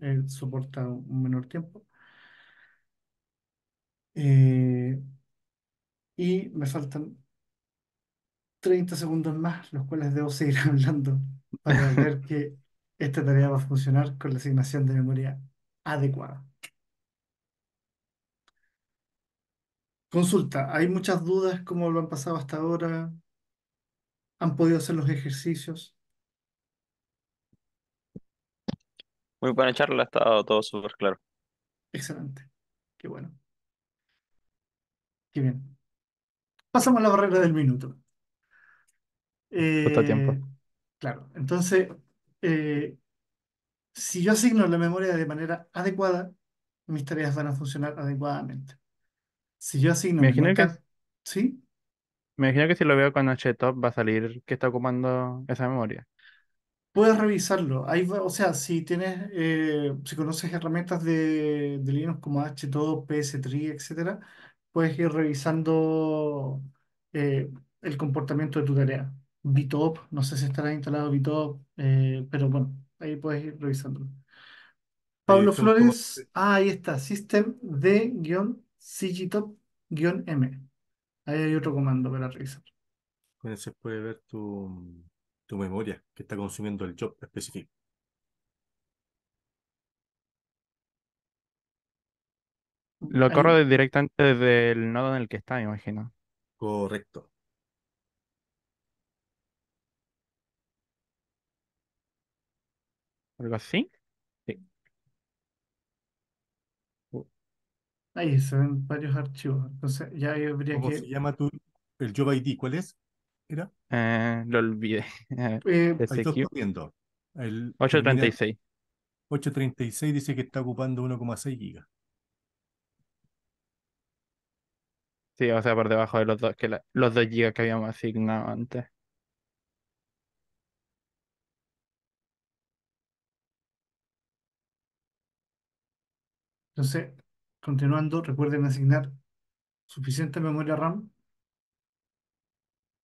eh, soporta un menor tiempo. Eh, y me faltan 30 segundos más, los cuales debo seguir hablando para ver que esta tarea va a funcionar con la asignación de memoria adecuada. Consulta, ¿hay muchas dudas cómo lo han pasado hasta ahora? ¿Han podido hacer los ejercicios? Muy buena charla, ha estado todo súper claro. Excelente, qué bueno. Qué bien. Pasamos a la barrera del minuto. Eh, tiempo. Claro, entonces, eh, si yo asigno la memoria de manera adecuada, mis tareas van a funcionar adecuadamente. Si yo asigno Me imagino que, ¿sí? me imagino que si lo veo con HTOP va a salir que está ocupando esa memoria. Puedes revisarlo. o sea, si tienes, eh, si conoces herramientas de, Linux como Htop, PS3, etc puedes ir revisando eh, el comportamiento de tu tarea. Bitop, no sé si estará instalado Bitop, eh, pero bueno, Ahí puedes ir revisándolo. Pablo Flores, ah, ahí está, system d-cgtop-m. Ahí hay otro comando para revisar. Con ese puede ver tu, memoria que está consumiendo el job específico. Lo corro directamente desde el nodo en el que está, me imagino. Correcto. algo así. Sí. Uh. Ahí se ven varios archivos. Entonces ya habría ¿Cómo que. se llama tu, el Job ID? ¿Cuál es? ¿Era? Eh, lo olvidé. Ah, eh, viendo. El, 836. 836 dice que está ocupando 1,6 gigas. Sí, o sea, por debajo de los dos que los gigas que habíamos asignado antes. Entonces, continuando, recuerden asignar suficiente memoria RAM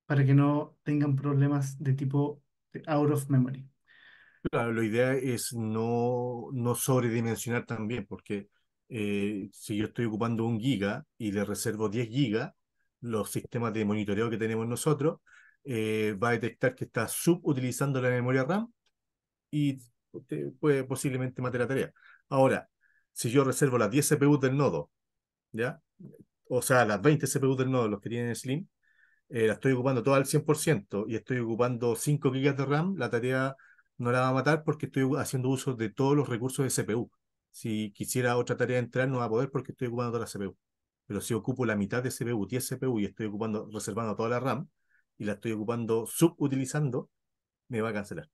para que no tengan problemas de tipo out of memory. Claro, la idea es no, no sobredimensionar también, porque eh, si yo estoy ocupando un giga y le reservo 10 gigas, los sistemas de monitoreo que tenemos nosotros, eh, va a detectar que está subutilizando la memoria RAM y puede posiblemente matar la tarea. Ahora, si yo reservo las 10 CPU del nodo, ¿ya? O sea, las 20 CPU del nodo, los que tienen Slim, eh, la estoy ocupando toda al 100% y estoy ocupando 5 GB de RAM, la tarea no la va a matar porque estoy haciendo uso de todos los recursos de CPU. Si quisiera otra tarea entrar, no va a poder porque estoy ocupando toda la CPU. Pero si ocupo la mitad de CPU, 10 CPU, y estoy ocupando, reservando toda la RAM, y la estoy ocupando subutilizando, me va a cancelar.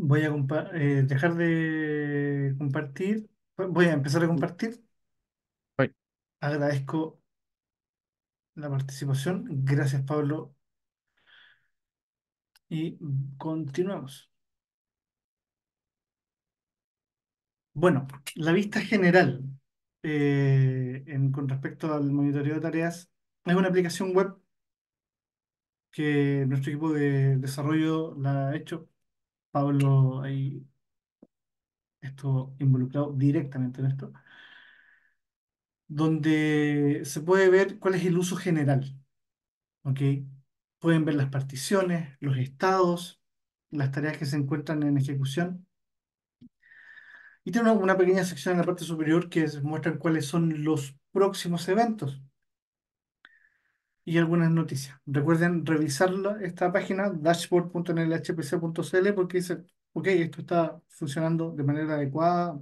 Voy a eh, dejar de compartir. Voy a empezar a compartir. Agradezco la participación. Gracias, Pablo. Y continuamos. Bueno, la vista general eh, con respecto al monitoreo de tareas es una aplicación web que nuestro equipo de desarrollo la ha hecho Pablo ahí esto, involucrado directamente en esto, donde se puede ver cuál es el uso general. Pueden ver las particiones, los estados, las tareas que se encuentran en ejecución. Y tiene una, pequeña sección en la parte superior que muestra cuáles son los próximos eventos y algunas noticias. Recuerden revisar esta página dashboard.nlhpc.cl porque dice, ok, esto está funcionando de manera adecuada.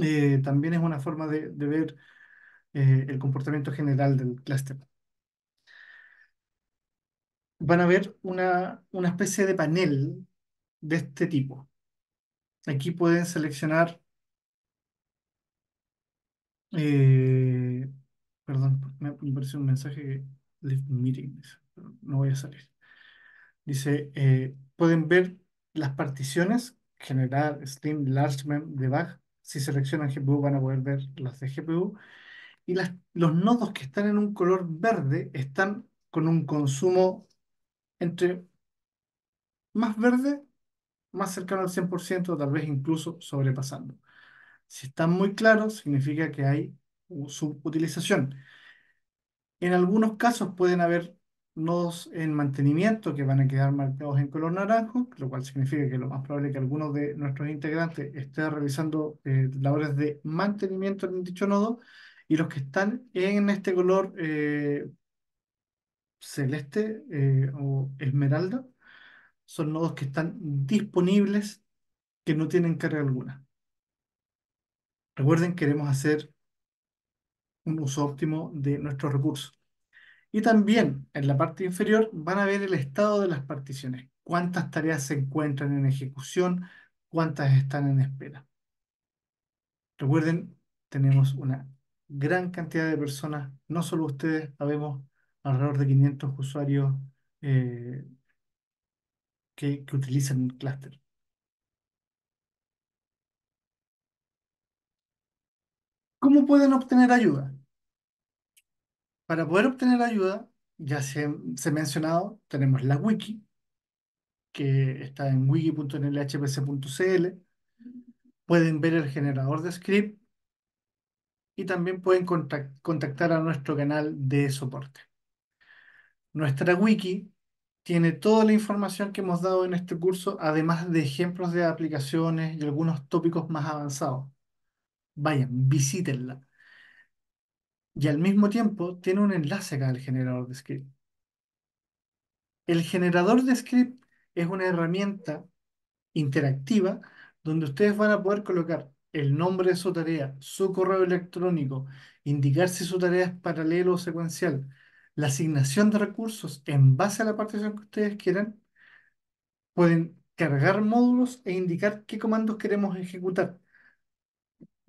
Eh, también es una forma de, ver eh, el comportamiento general del clúster. Van a ver una, una especie de panel de este tipo. Aquí pueden seleccionar eh, perdón, me apareció un mensaje no voy a salir. Dice, eh, pueden ver las particiones, generar, stream, large mem, debug. Si seleccionan GPU van a poder ver las de GPU. Y las, los nodos que están en un color verde están con un consumo entre más verde, más cercano al 100%, tal vez incluso sobrepasando. Si están muy claros, significa que hay subutilización. En algunos casos pueden haber nodos en mantenimiento que van a quedar marcados en color naranjo, lo cual significa que lo más probable es que alguno de nuestros integrantes esté realizando eh, labores de mantenimiento en dicho nodo, y los que están en este color eh, celeste eh, o esmeralda son nodos que están disponibles que no tienen carga alguna. Recuerden, queremos hacer un uso óptimo de nuestros recursos. Y también en la parte inferior van a ver el estado de las particiones, cuántas tareas se encuentran en ejecución, cuántas están en espera. Recuerden, tenemos una gran cantidad de personas, no solo ustedes, sabemos alrededor de 500 usuarios eh, que, que utilizan el clúster. ¿Cómo pueden obtener ayuda? Para poder obtener ayuda, ya se, ha mencionado, tenemos la wiki, que está en wiki.nlhpc.cl. Pueden ver el generador de script y también pueden contactar a nuestro canal de soporte. Nuestra wiki tiene toda la información que hemos dado en este curso, además de ejemplos de aplicaciones y algunos tópicos más avanzados. Vayan, visítenla. Y al mismo tiempo tiene un enlace acá al generador de script. El generador de script es una herramienta interactiva donde ustedes van a poder colocar el nombre de su tarea, su correo electrónico, indicar si su tarea es paralelo o secuencial, la asignación de recursos en base a la partición que ustedes quieran, pueden cargar módulos e indicar qué comandos queremos ejecutar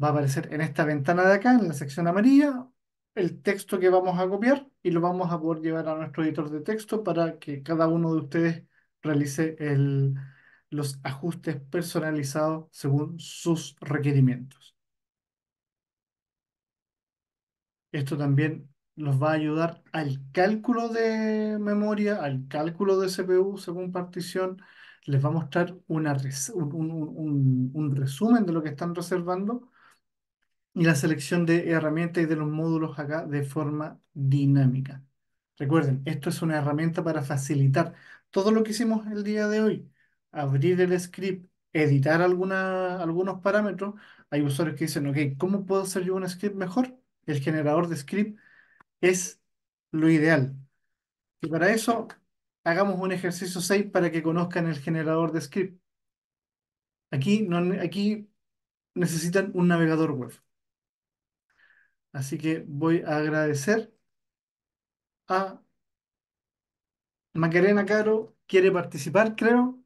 va a aparecer en esta ventana de acá, en la sección amarilla, el texto que vamos a copiar y lo vamos a poder llevar a nuestro editor de texto para que cada uno de ustedes realice los ajustes personalizados según sus requerimientos. Esto también nos va a ayudar al cálculo de memoria, al cálculo de CPU según partición. Les va a mostrar un resumen de lo que están reservando y la selección de herramientas y de los módulos acá de forma dinámica. Recuerden, esto es una herramienta para facilitar todo lo que hicimos el día de hoy. Abrir el script, editar algunos parámetros. Hay usuarios que dicen, ok, ¿cómo puedo hacer yo un script mejor? El generador de script es lo ideal. Y para eso, hagamos un ejercicio 6 para que conozcan el generador de script. Aquí, no, aquí necesitan un navegador web. Así que voy a agradecer a Macarena Caro. Quiere participar, creo.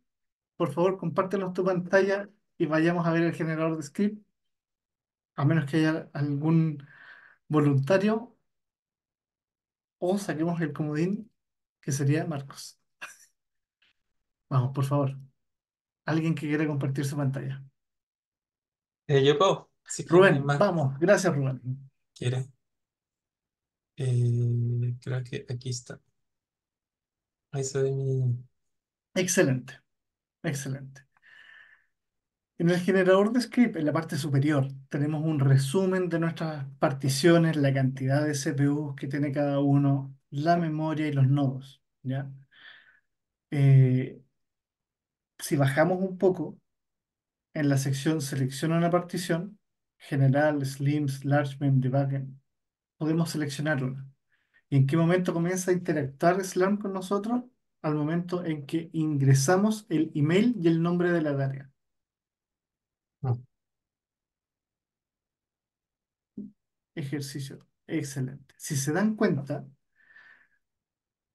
Por favor, compártenos tu pantalla y vayamos a ver el generador de script. A menos que haya algún voluntario. O saquemos el comodín, que sería Marcos. Vamos, por favor. Alguien que quiera compartir su pantalla. Eh, yo Rubén, vamos. Gracias, Rubén. Eh, creo que aquí está. Ahí se ve mi... Excelente, excelente. En el generador de script, en la parte superior, tenemos un resumen de nuestras particiones, la cantidad de CPU que tiene cada uno, la memoria y los nodos, ¿ya? Eh, si bajamos un poco, en la sección selecciona una partición, general, slims, largemem, debuggen, podemos seleccionarlo. ¿Y en qué momento comienza a interactuar Slam con nosotros? Al momento en que ingresamos el email y el nombre de la tarea. Ah. Ejercicio. Excelente. Si se dan cuenta,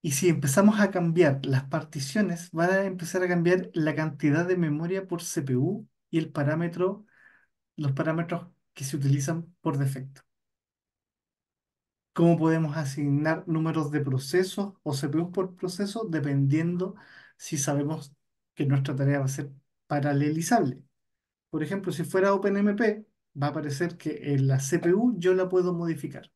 y si empezamos a cambiar las particiones, van a empezar a cambiar la cantidad de memoria por CPU y el parámetro, los parámetros que se utilizan por defecto. Cómo podemos asignar números de procesos o CPUs por proceso dependiendo si sabemos que nuestra tarea va a ser paralelizable. Por ejemplo, si fuera OpenMP, va a aparecer que en la CPU yo la puedo modificar.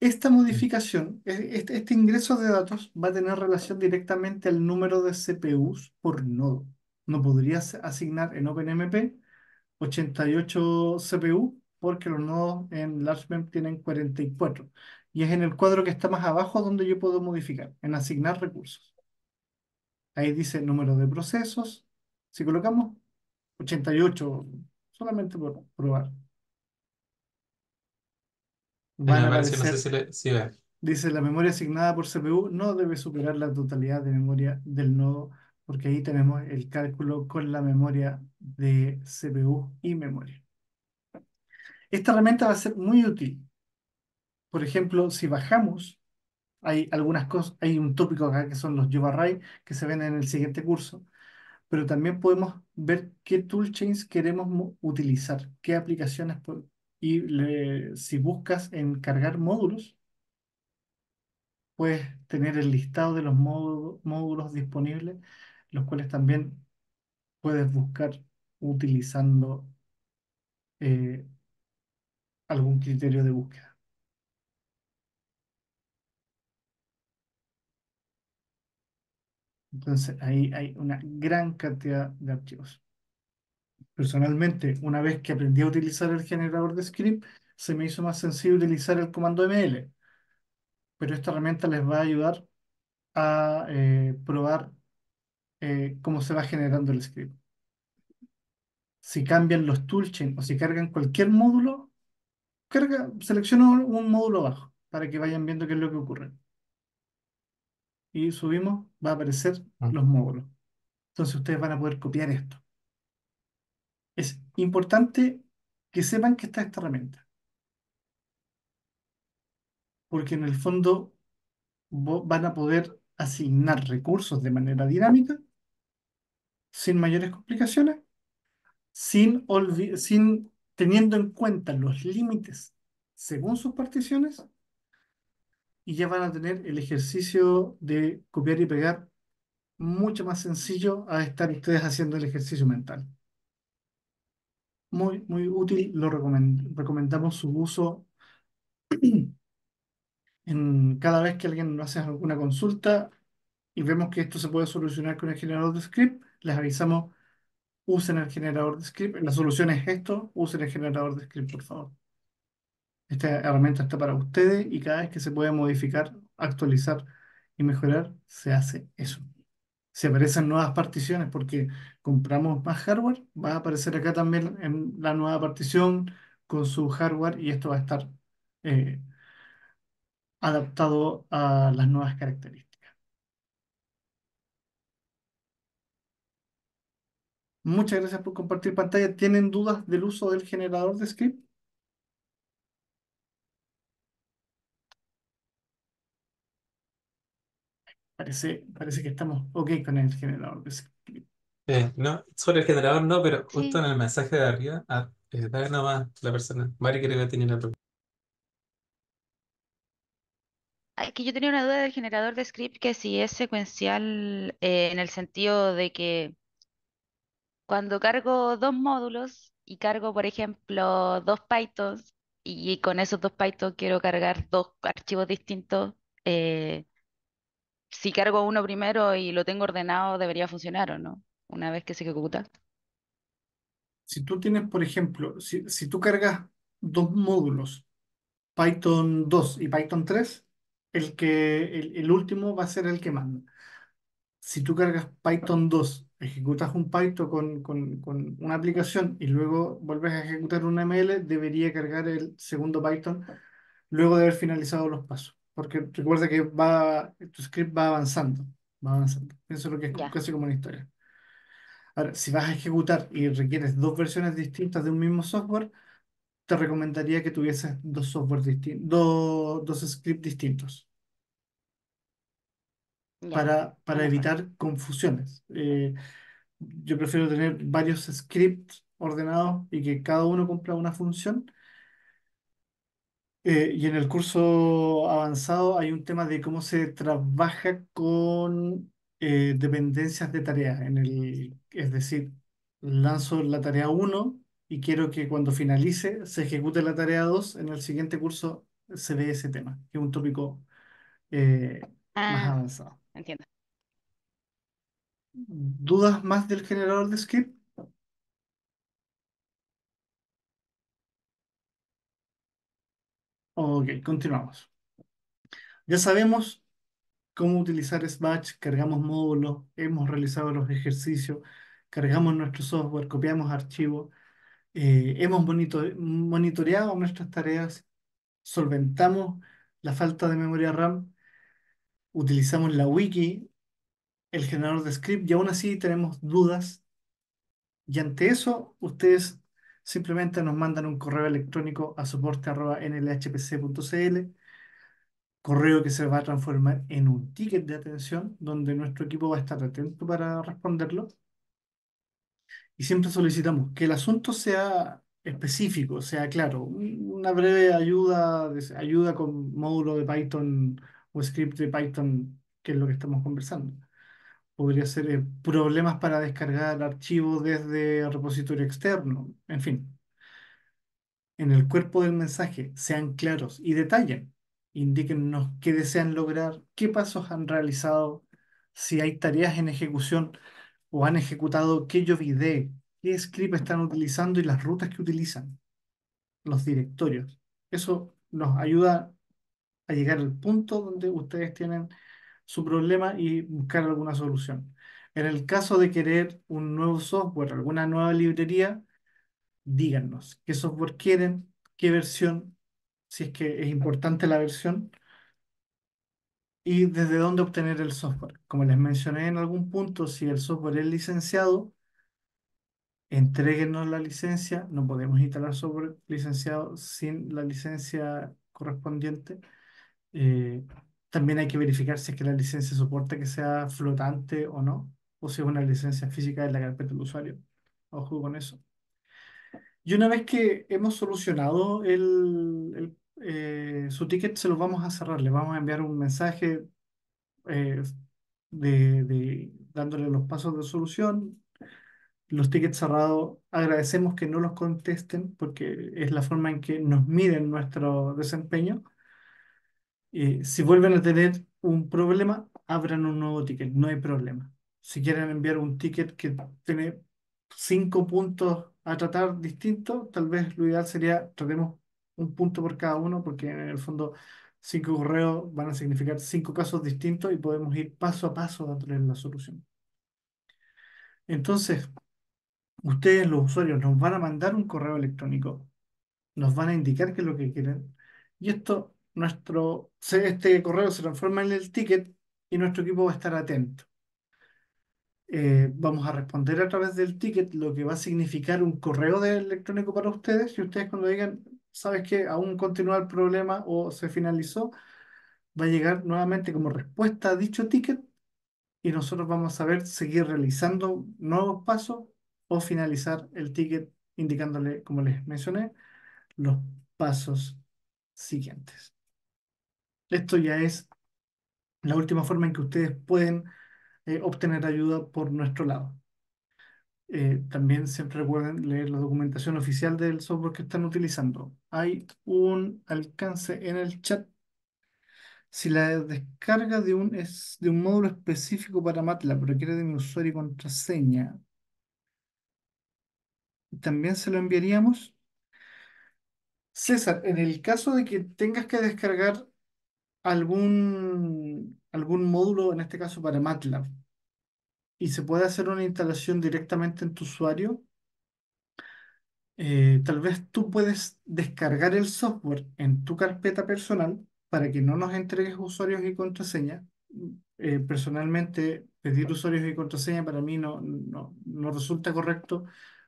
Esta modificación, este, este, ingreso de datos va a tener relación directamente al número de CPUs por nodo. No podrías asignar en OpenMP 88 CPU porque los nodos en LargeMem tienen 44. Y es en el cuadro que está más abajo donde yo puedo modificar, en asignar recursos. Ahí dice número de procesos. Si colocamos 88, solamente por probar. a Dice la memoria asignada por CPU no debe superar la totalidad de memoria del nodo, porque ahí tenemos el cálculo con la memoria de CPU y memoria. Esta herramienta va a ser muy útil. Por ejemplo, si bajamos, hay algunas cosas, hay un tópico acá que son los array que se ven en el siguiente curso, pero también podemos ver qué toolchains queremos utilizar, qué aplicaciones, y si buscas en cargar módulos, puedes tener el listado de los módulos disponibles, los cuales también puedes buscar utilizando eh, algún criterio de búsqueda. Entonces ahí hay una gran cantidad de archivos. Personalmente, una vez que aprendí a utilizar el generador de script, se me hizo más sencillo utilizar el comando ML. Pero esta herramienta les va a ayudar a eh, probar eh, cómo se va generando el script si cambian los toolchain o si cargan cualquier módulo, carga, selecciono un módulo bajo para que vayan viendo qué es lo que ocurre. Y subimos, va a aparecer ah. los módulos. Entonces ustedes van a poder copiar esto. Es importante que sepan que está esta herramienta. Porque en el fondo van a poder asignar recursos de manera dinámica, sin mayores complicaciones, sin, teniendo en cuenta los límites según sus particiones, y ya van a tener el ejercicio de copiar y pegar mucho más sencillo a estar ustedes haciendo el ejercicio mental. Muy, muy útil, lo recomendamos su uso en cada vez que alguien nos hace alguna consulta y vemos que esto se puede solucionar con el generador de script, les avisamos Usen el generador de script. La solución es esto. Usen el generador de script, por favor. Esta herramienta está para ustedes y cada vez que se puede modificar, actualizar y mejorar, se hace eso. Si aparecen nuevas particiones porque compramos más hardware, va a aparecer acá también en la nueva partición con su hardware y esto va a estar eh, adaptado a las nuevas características. Muchas gracias por compartir pantalla. ¿Tienen dudas del uso del generador de script? Parece, parece que estamos ok con el generador de script. Eh, no, sobre el generador no, pero justo en el mensaje de arriba, ah, eh, Dale nomás la persona. Mari creo que la pregunta. que yo tenía una duda del generador de script que si es secuencial eh, en el sentido de que cuando cargo dos módulos y cargo, por ejemplo, dos Pythons y con esos dos Python quiero cargar dos archivos distintos, eh, si cargo uno primero y lo tengo ordenado, debería funcionar o no, una vez que se ejecuta. Si tú tienes, por ejemplo, si, tú cargas dos módulos, Python 2 y Python 3, el, que, el, el último va a ser el que manda. Si tú cargas Python 2 ejecutas un Python con, con, con, una aplicación y luego vuelves a ejecutar un ML, debería cargar el segundo Python luego de haber finalizado los pasos. Porque recuerda que va, tu script va avanzando, va avanzando. Eso es lo que es casi como una historia. Ahora, si vas a ejecutar y requieres dos versiones distintas de un mismo software, te recomendaría que tuvieses dos software distintos, dos scripts distintos para, evitar confusiones. Eh, yo prefiero tener varios scripts ordenados y que cada uno cumpla una función. Eh, y en el curso avanzado hay un tema de cómo se trabaja con eh, dependencias de tarea. En el, es decir, lanzo la tarea 1 y quiero que cuando finalice se ejecute la tarea 2. En el siguiente curso se ve ese tema, que es un tópico más ah, avanzado. Entiendo. ¿Dudas más del generador de script? Ok, continuamos. Ya sabemos cómo utilizar Sbatch, cargamos módulos, hemos realizado los ejercicios, cargamos nuestro software, copiamos archivos, eh, hemos monitoreado nuestras tareas, solventamos la falta de memoria RAM utilizamos la wiki, el generador de script y aún así tenemos dudas. Y ante eso, ustedes simplemente nos mandan un correo electrónico a soporte.nlhpc.cl, correo que se va a transformar en un ticket de atención donde nuestro equipo va a estar atento para responderlo. Y siempre solicitamos que el asunto sea específico, sea claro, una breve ayuda, ayuda con módulo de Python o script de Python, que es lo que estamos conversando. Podría ser eh, problemas para descargar archivos desde repositorio externo, en fin. En el cuerpo del mensaje, sean claros y detallen. Indíquennos qué desean lograr, qué pasos han realizado, si hay tareas en ejecución o han ejecutado, qué qué script están utilizando y las rutas que utilizan, los directorios. Eso nos ayuda a llegar al punto donde ustedes tienen su problema y buscar alguna solución. En el caso de querer un nuevo software, alguna nueva librería, díganos qué software quieren, qué versión, si es que es importante la versión y desde dónde obtener el software. Como les mencioné en algún punto, si el software es licenciado, entreguenos la licencia, no podemos instalar software licenciado sin la licencia correspondiente. Eh, también hay que verificar si es que la licencia soporta que sea flotante o no, o si es una licencia física en la carpeta del usuario. Ojo con eso. Y una vez que hemos solucionado el, eh, su ticket, se lo vamos a cerrar. Le vamos a enviar un mensaje eh, de, dándole los pasos de solución. Los tickets cerrados, agradecemos que no los contesten porque es la forma en que nos miden nuestro desempeño eh, si vuelven a tener un problema, abran un nuevo ticket, no hay problema. Si quieren enviar un ticket que tiene cinco puntos a tratar distintos, tal vez lo ideal sería tratemos un punto por cada uno, porque en el fondo cinco correos van a significar cinco casos distintos y podemos ir paso a paso a dándole la solución. Entonces, ustedes los usuarios nos van a mandar un correo electrónico, nos van a indicar qué es lo que quieren y esto nuestro, este correo se transforma en el ticket y nuestro equipo va a estar atento. Eh, vamos a responder a través del ticket lo que va a significar un correo de electrónico para ustedes y ustedes cuando digan, sabes que aún continúa el problema o se finalizó, va a llegar nuevamente como respuesta a dicho ticket y nosotros vamos a ver seguir realizando nuevos pasos o finalizar el ticket indicándole, como les mencioné, los pasos siguientes. Esto ya es la última forma en que ustedes pueden eh, obtener ayuda por nuestro lado. Eh, también siempre recuerden leer la documentación oficial del software que están utilizando. Hay un alcance en el chat. Si la descarga de un, es, de un módulo específico para MATLAB requiere de mi usuario y contraseña, también se lo enviaríamos. César, en el caso de que tengas que descargar algún, algún módulo, en este caso para MATLAB, y se puede hacer una instalación directamente en tu usuario, eh, tal vez tú puedes descargar el software en tu carpeta personal para que no nos entregues usuarios y contraseñas eh, personalmente, pedir usuarios y contraseña para mí no, no, no resulta correcto.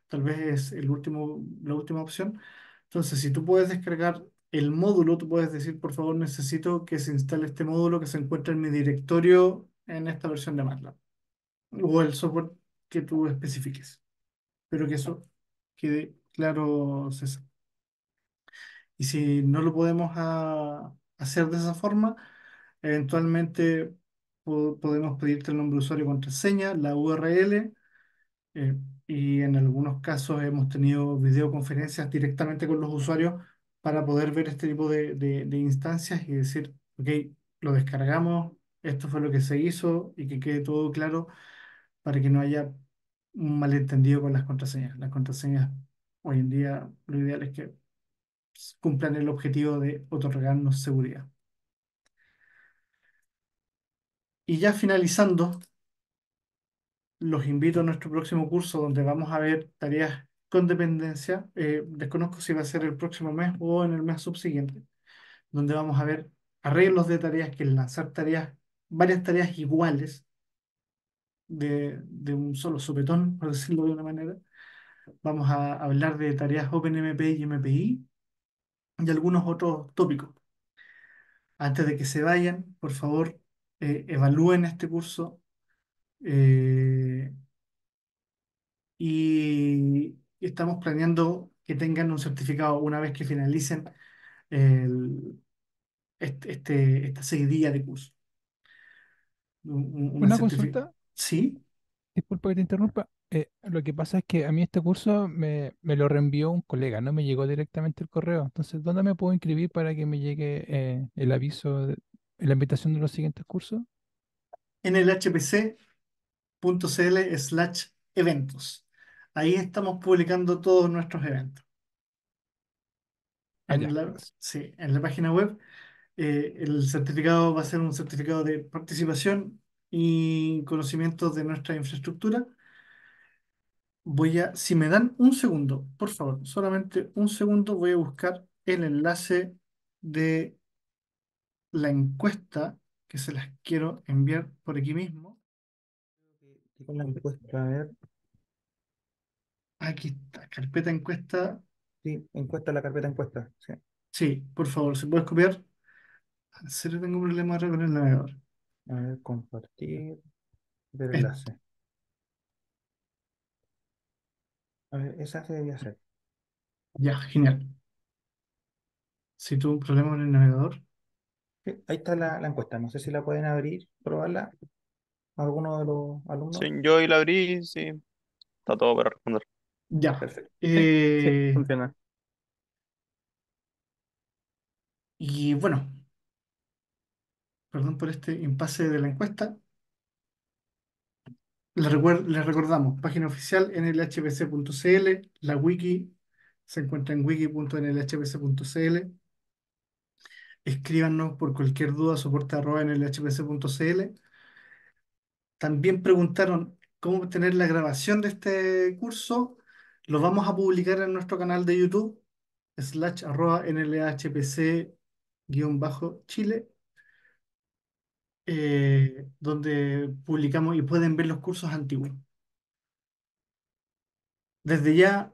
Tal vez es el último, la última opción. Entonces, si tú puedes descargar el módulo, tú puedes decir, por favor, necesito que se instale este módulo que se encuentra en mi directorio en esta versión de MATLAB. O el software que tú especifiques. Pero que eso quede claro, César. Y si no lo podemos ah, hacer de esa forma, eventualmente podemos pedirte el nombre de usuario y contraseña, la URL, eh, y en algunos casos hemos tenido videoconferencias directamente con los usuarios para poder ver este tipo de, instancias y decir, ok, lo descargamos, esto fue lo que se hizo y que quede todo claro para que no haya un malentendido con las contraseñas. Las contraseñas hoy en día lo ideal es que cumplan el objetivo de otorgarnos seguridad. Y ya finalizando, los invito a nuestro próximo curso donde vamos a ver tareas con dependencia, eh, desconozco si va a ser el próximo mes o en el mes subsiguiente, donde vamos a ver arreglos de tareas que lanzar tareas, varias tareas iguales de, un solo sopetón, por decirlo de una manera. Vamos a hablar de tareas OpenMP y MPI y algunos otros tópicos. Antes de que se vayan, por favor, eh, evalúen este curso eh, y estamos planeando que tengan un certificado una vez que finalicen este, esta seguidilla de curso. Una consulta, Sí, disculpa que te interrumpa. Eh, lo que pasa es que a mí este curso me, lo reenvió un colega, no me llegó directamente el correo. Entonces, ¿dónde me puedo inscribir para que me llegue eh, el aviso, la invitación de los siguientes cursos? en el hpc.cl slash eventos. Ahí estamos publicando todos nuestros eventos. En la, sí, en la página web, eh, el certificado va a ser un certificado de participación y conocimiento de nuestra infraestructura. Voy a, si me dan un segundo, por favor, solamente un segundo, voy a buscar el enlace de la encuesta que se las quiero enviar por aquí mismo. la encuesta, a ver. Aquí está, carpeta encuesta. Sí, encuesta, la carpeta encuesta. Sí, por favor, ¿se puede copiar. En tengo un problema ahora con el navegador. A ver, compartir, ver enlace. A ver, esa se debía hacer. Ya, genial. Si tuvo un problema con el navegador. ahí está la, encuesta. No sé si la pueden abrir, probarla. ¿Alguno de los alumnos? Sí, yo y la abrí, sí. Está todo para responder. Ya. Perfecto. Eh, funciona. y bueno, perdón por este impasse de la encuesta. Les recordamos, página oficial nlhpc.cl, la wiki se encuentra en wiki.nlhpc.cl. Escríbanos por cualquier duda, soporte arroba nlhpc.cl. También preguntaron cómo obtener la grabación de este curso. Los vamos a publicar en nuestro canal de YouTube, slash arroba nlhpc guión bajo chile, eh, donde publicamos y pueden ver los cursos antiguos. Desde ya,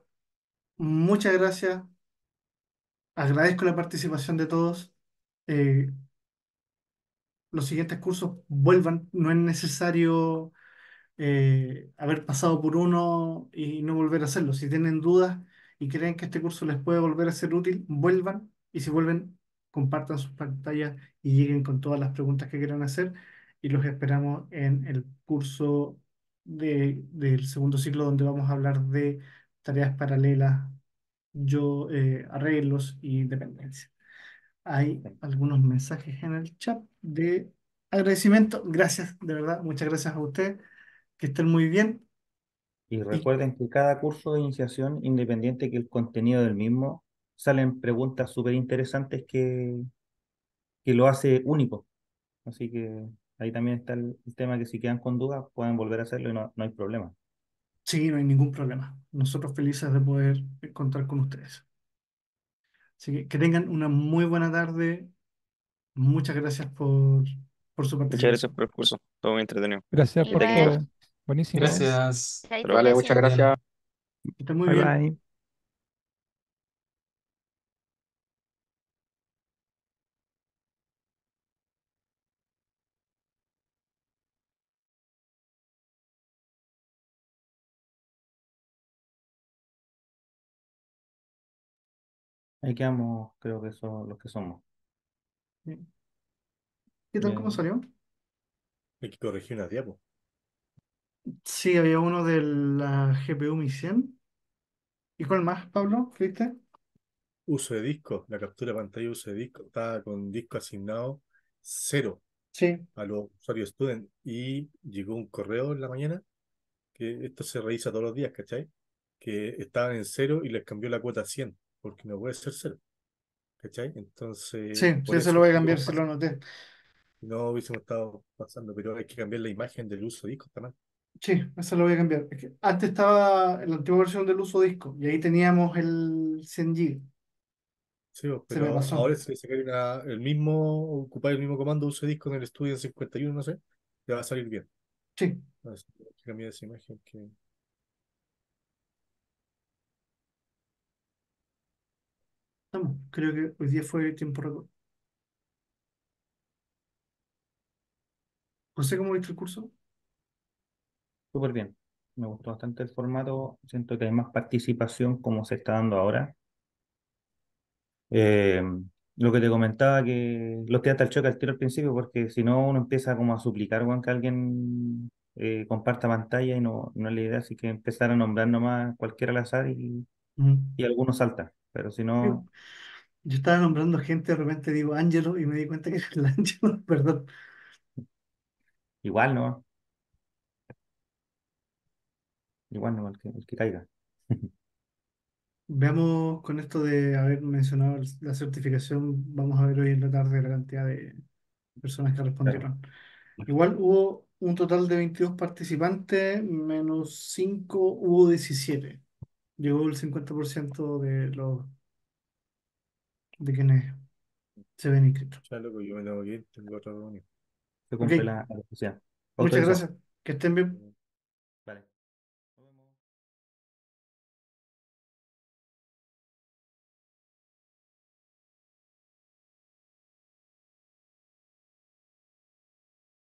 muchas gracias. Agradezco la participación de todos. Eh, los siguientes cursos vuelvan, no es necesario eh, haber pasado por uno y no volver a hacerlo. Si tienen dudas y creen que este curso les puede volver a ser útil, vuelvan y si vuelven, compartan sus pantallas y lleguen con todas las preguntas que quieran hacer y los esperamos en el curso de, del segundo ciclo donde vamos a hablar de tareas paralelas, yo eh, arreglos y dependencia Hay algunos mensajes en el chat de agradecimiento. Gracias, de verdad, muchas gracias a usted que estén muy bien. Y recuerden que cada curso de iniciación, independiente que el contenido del mismo, salen preguntas súper interesantes que, que lo hace único. Así que ahí también está el, tema que si quedan con dudas pueden volver a hacerlo y no, no hay problema. Sí, no hay ningún problema. Nosotros felices de poder contar con ustedes. Así que que tengan una muy buena tarde. Muchas gracias por, por su participación. Muchas gracias por el curso. Todo muy entretenido. Gracias por Buenísimo. Gracias. Pero vale, muchas gracias. está muy bien. bye. Ahí quedamos, creo que son los que somos. ¿Qué tal? ¿Cómo salió? Hay que corregir una diapo. Sí, había uno de la GPU Mi 100. ¿Y cuál más, Pablo? ¿Viste? Uso de disco, la captura de pantalla uso de disco, estaba con disco asignado cero Sí. a los usuarios student y llegó un correo en la mañana, que esto se revisa todos los días, ¿cachai? Que estaban en cero y les cambió la cuota a 100, porque no puede ser cero, ¿cachai? Entonces, Sí, sí, se lo voy a cambiar, se lo anoté. no hubiésemos estado pasando, pero hay que cambiar la imagen del uso de disco también. Sí, eso lo voy a cambiar. antes estaba en la antigua versión del uso disco y ahí teníamos el 100 GB. Sí, pues, pero ahora si cae el mismo, ocupar el mismo comando uso disco en el estudio en 51, no sé, te va a salir bien. Sí. ver esa imagen que. creo que hoy día fue tiempo récord. José, ¿cómo viste el curso? Súper bien. Me gustó bastante el formato. Siento que hay más participación como se está dando ahora. Eh, lo que te comentaba que los tiraste el choque al tiro al principio, porque si no uno empieza como a suplicar Juan que alguien eh, comparta pantalla y no, no es la idea, así que empezar a nombrar nomás cualquiera al azar y, y alguno salta. Pero si no. Yo estaba nombrando gente, de repente digo Ángelo y me di cuenta que es el Ángelo, perdón. Igual, ¿no? Igual no, el que, el caiga. Veamos con esto de haber mencionado la certificación, vamos a ver hoy en la tarde la cantidad de personas que respondieron. Igual hubo un total de 22 participantes, menos 5 hubo 17. Llegó el 50% de los de quienes se ven inscritos. Se Muchas gracias, que estén bien.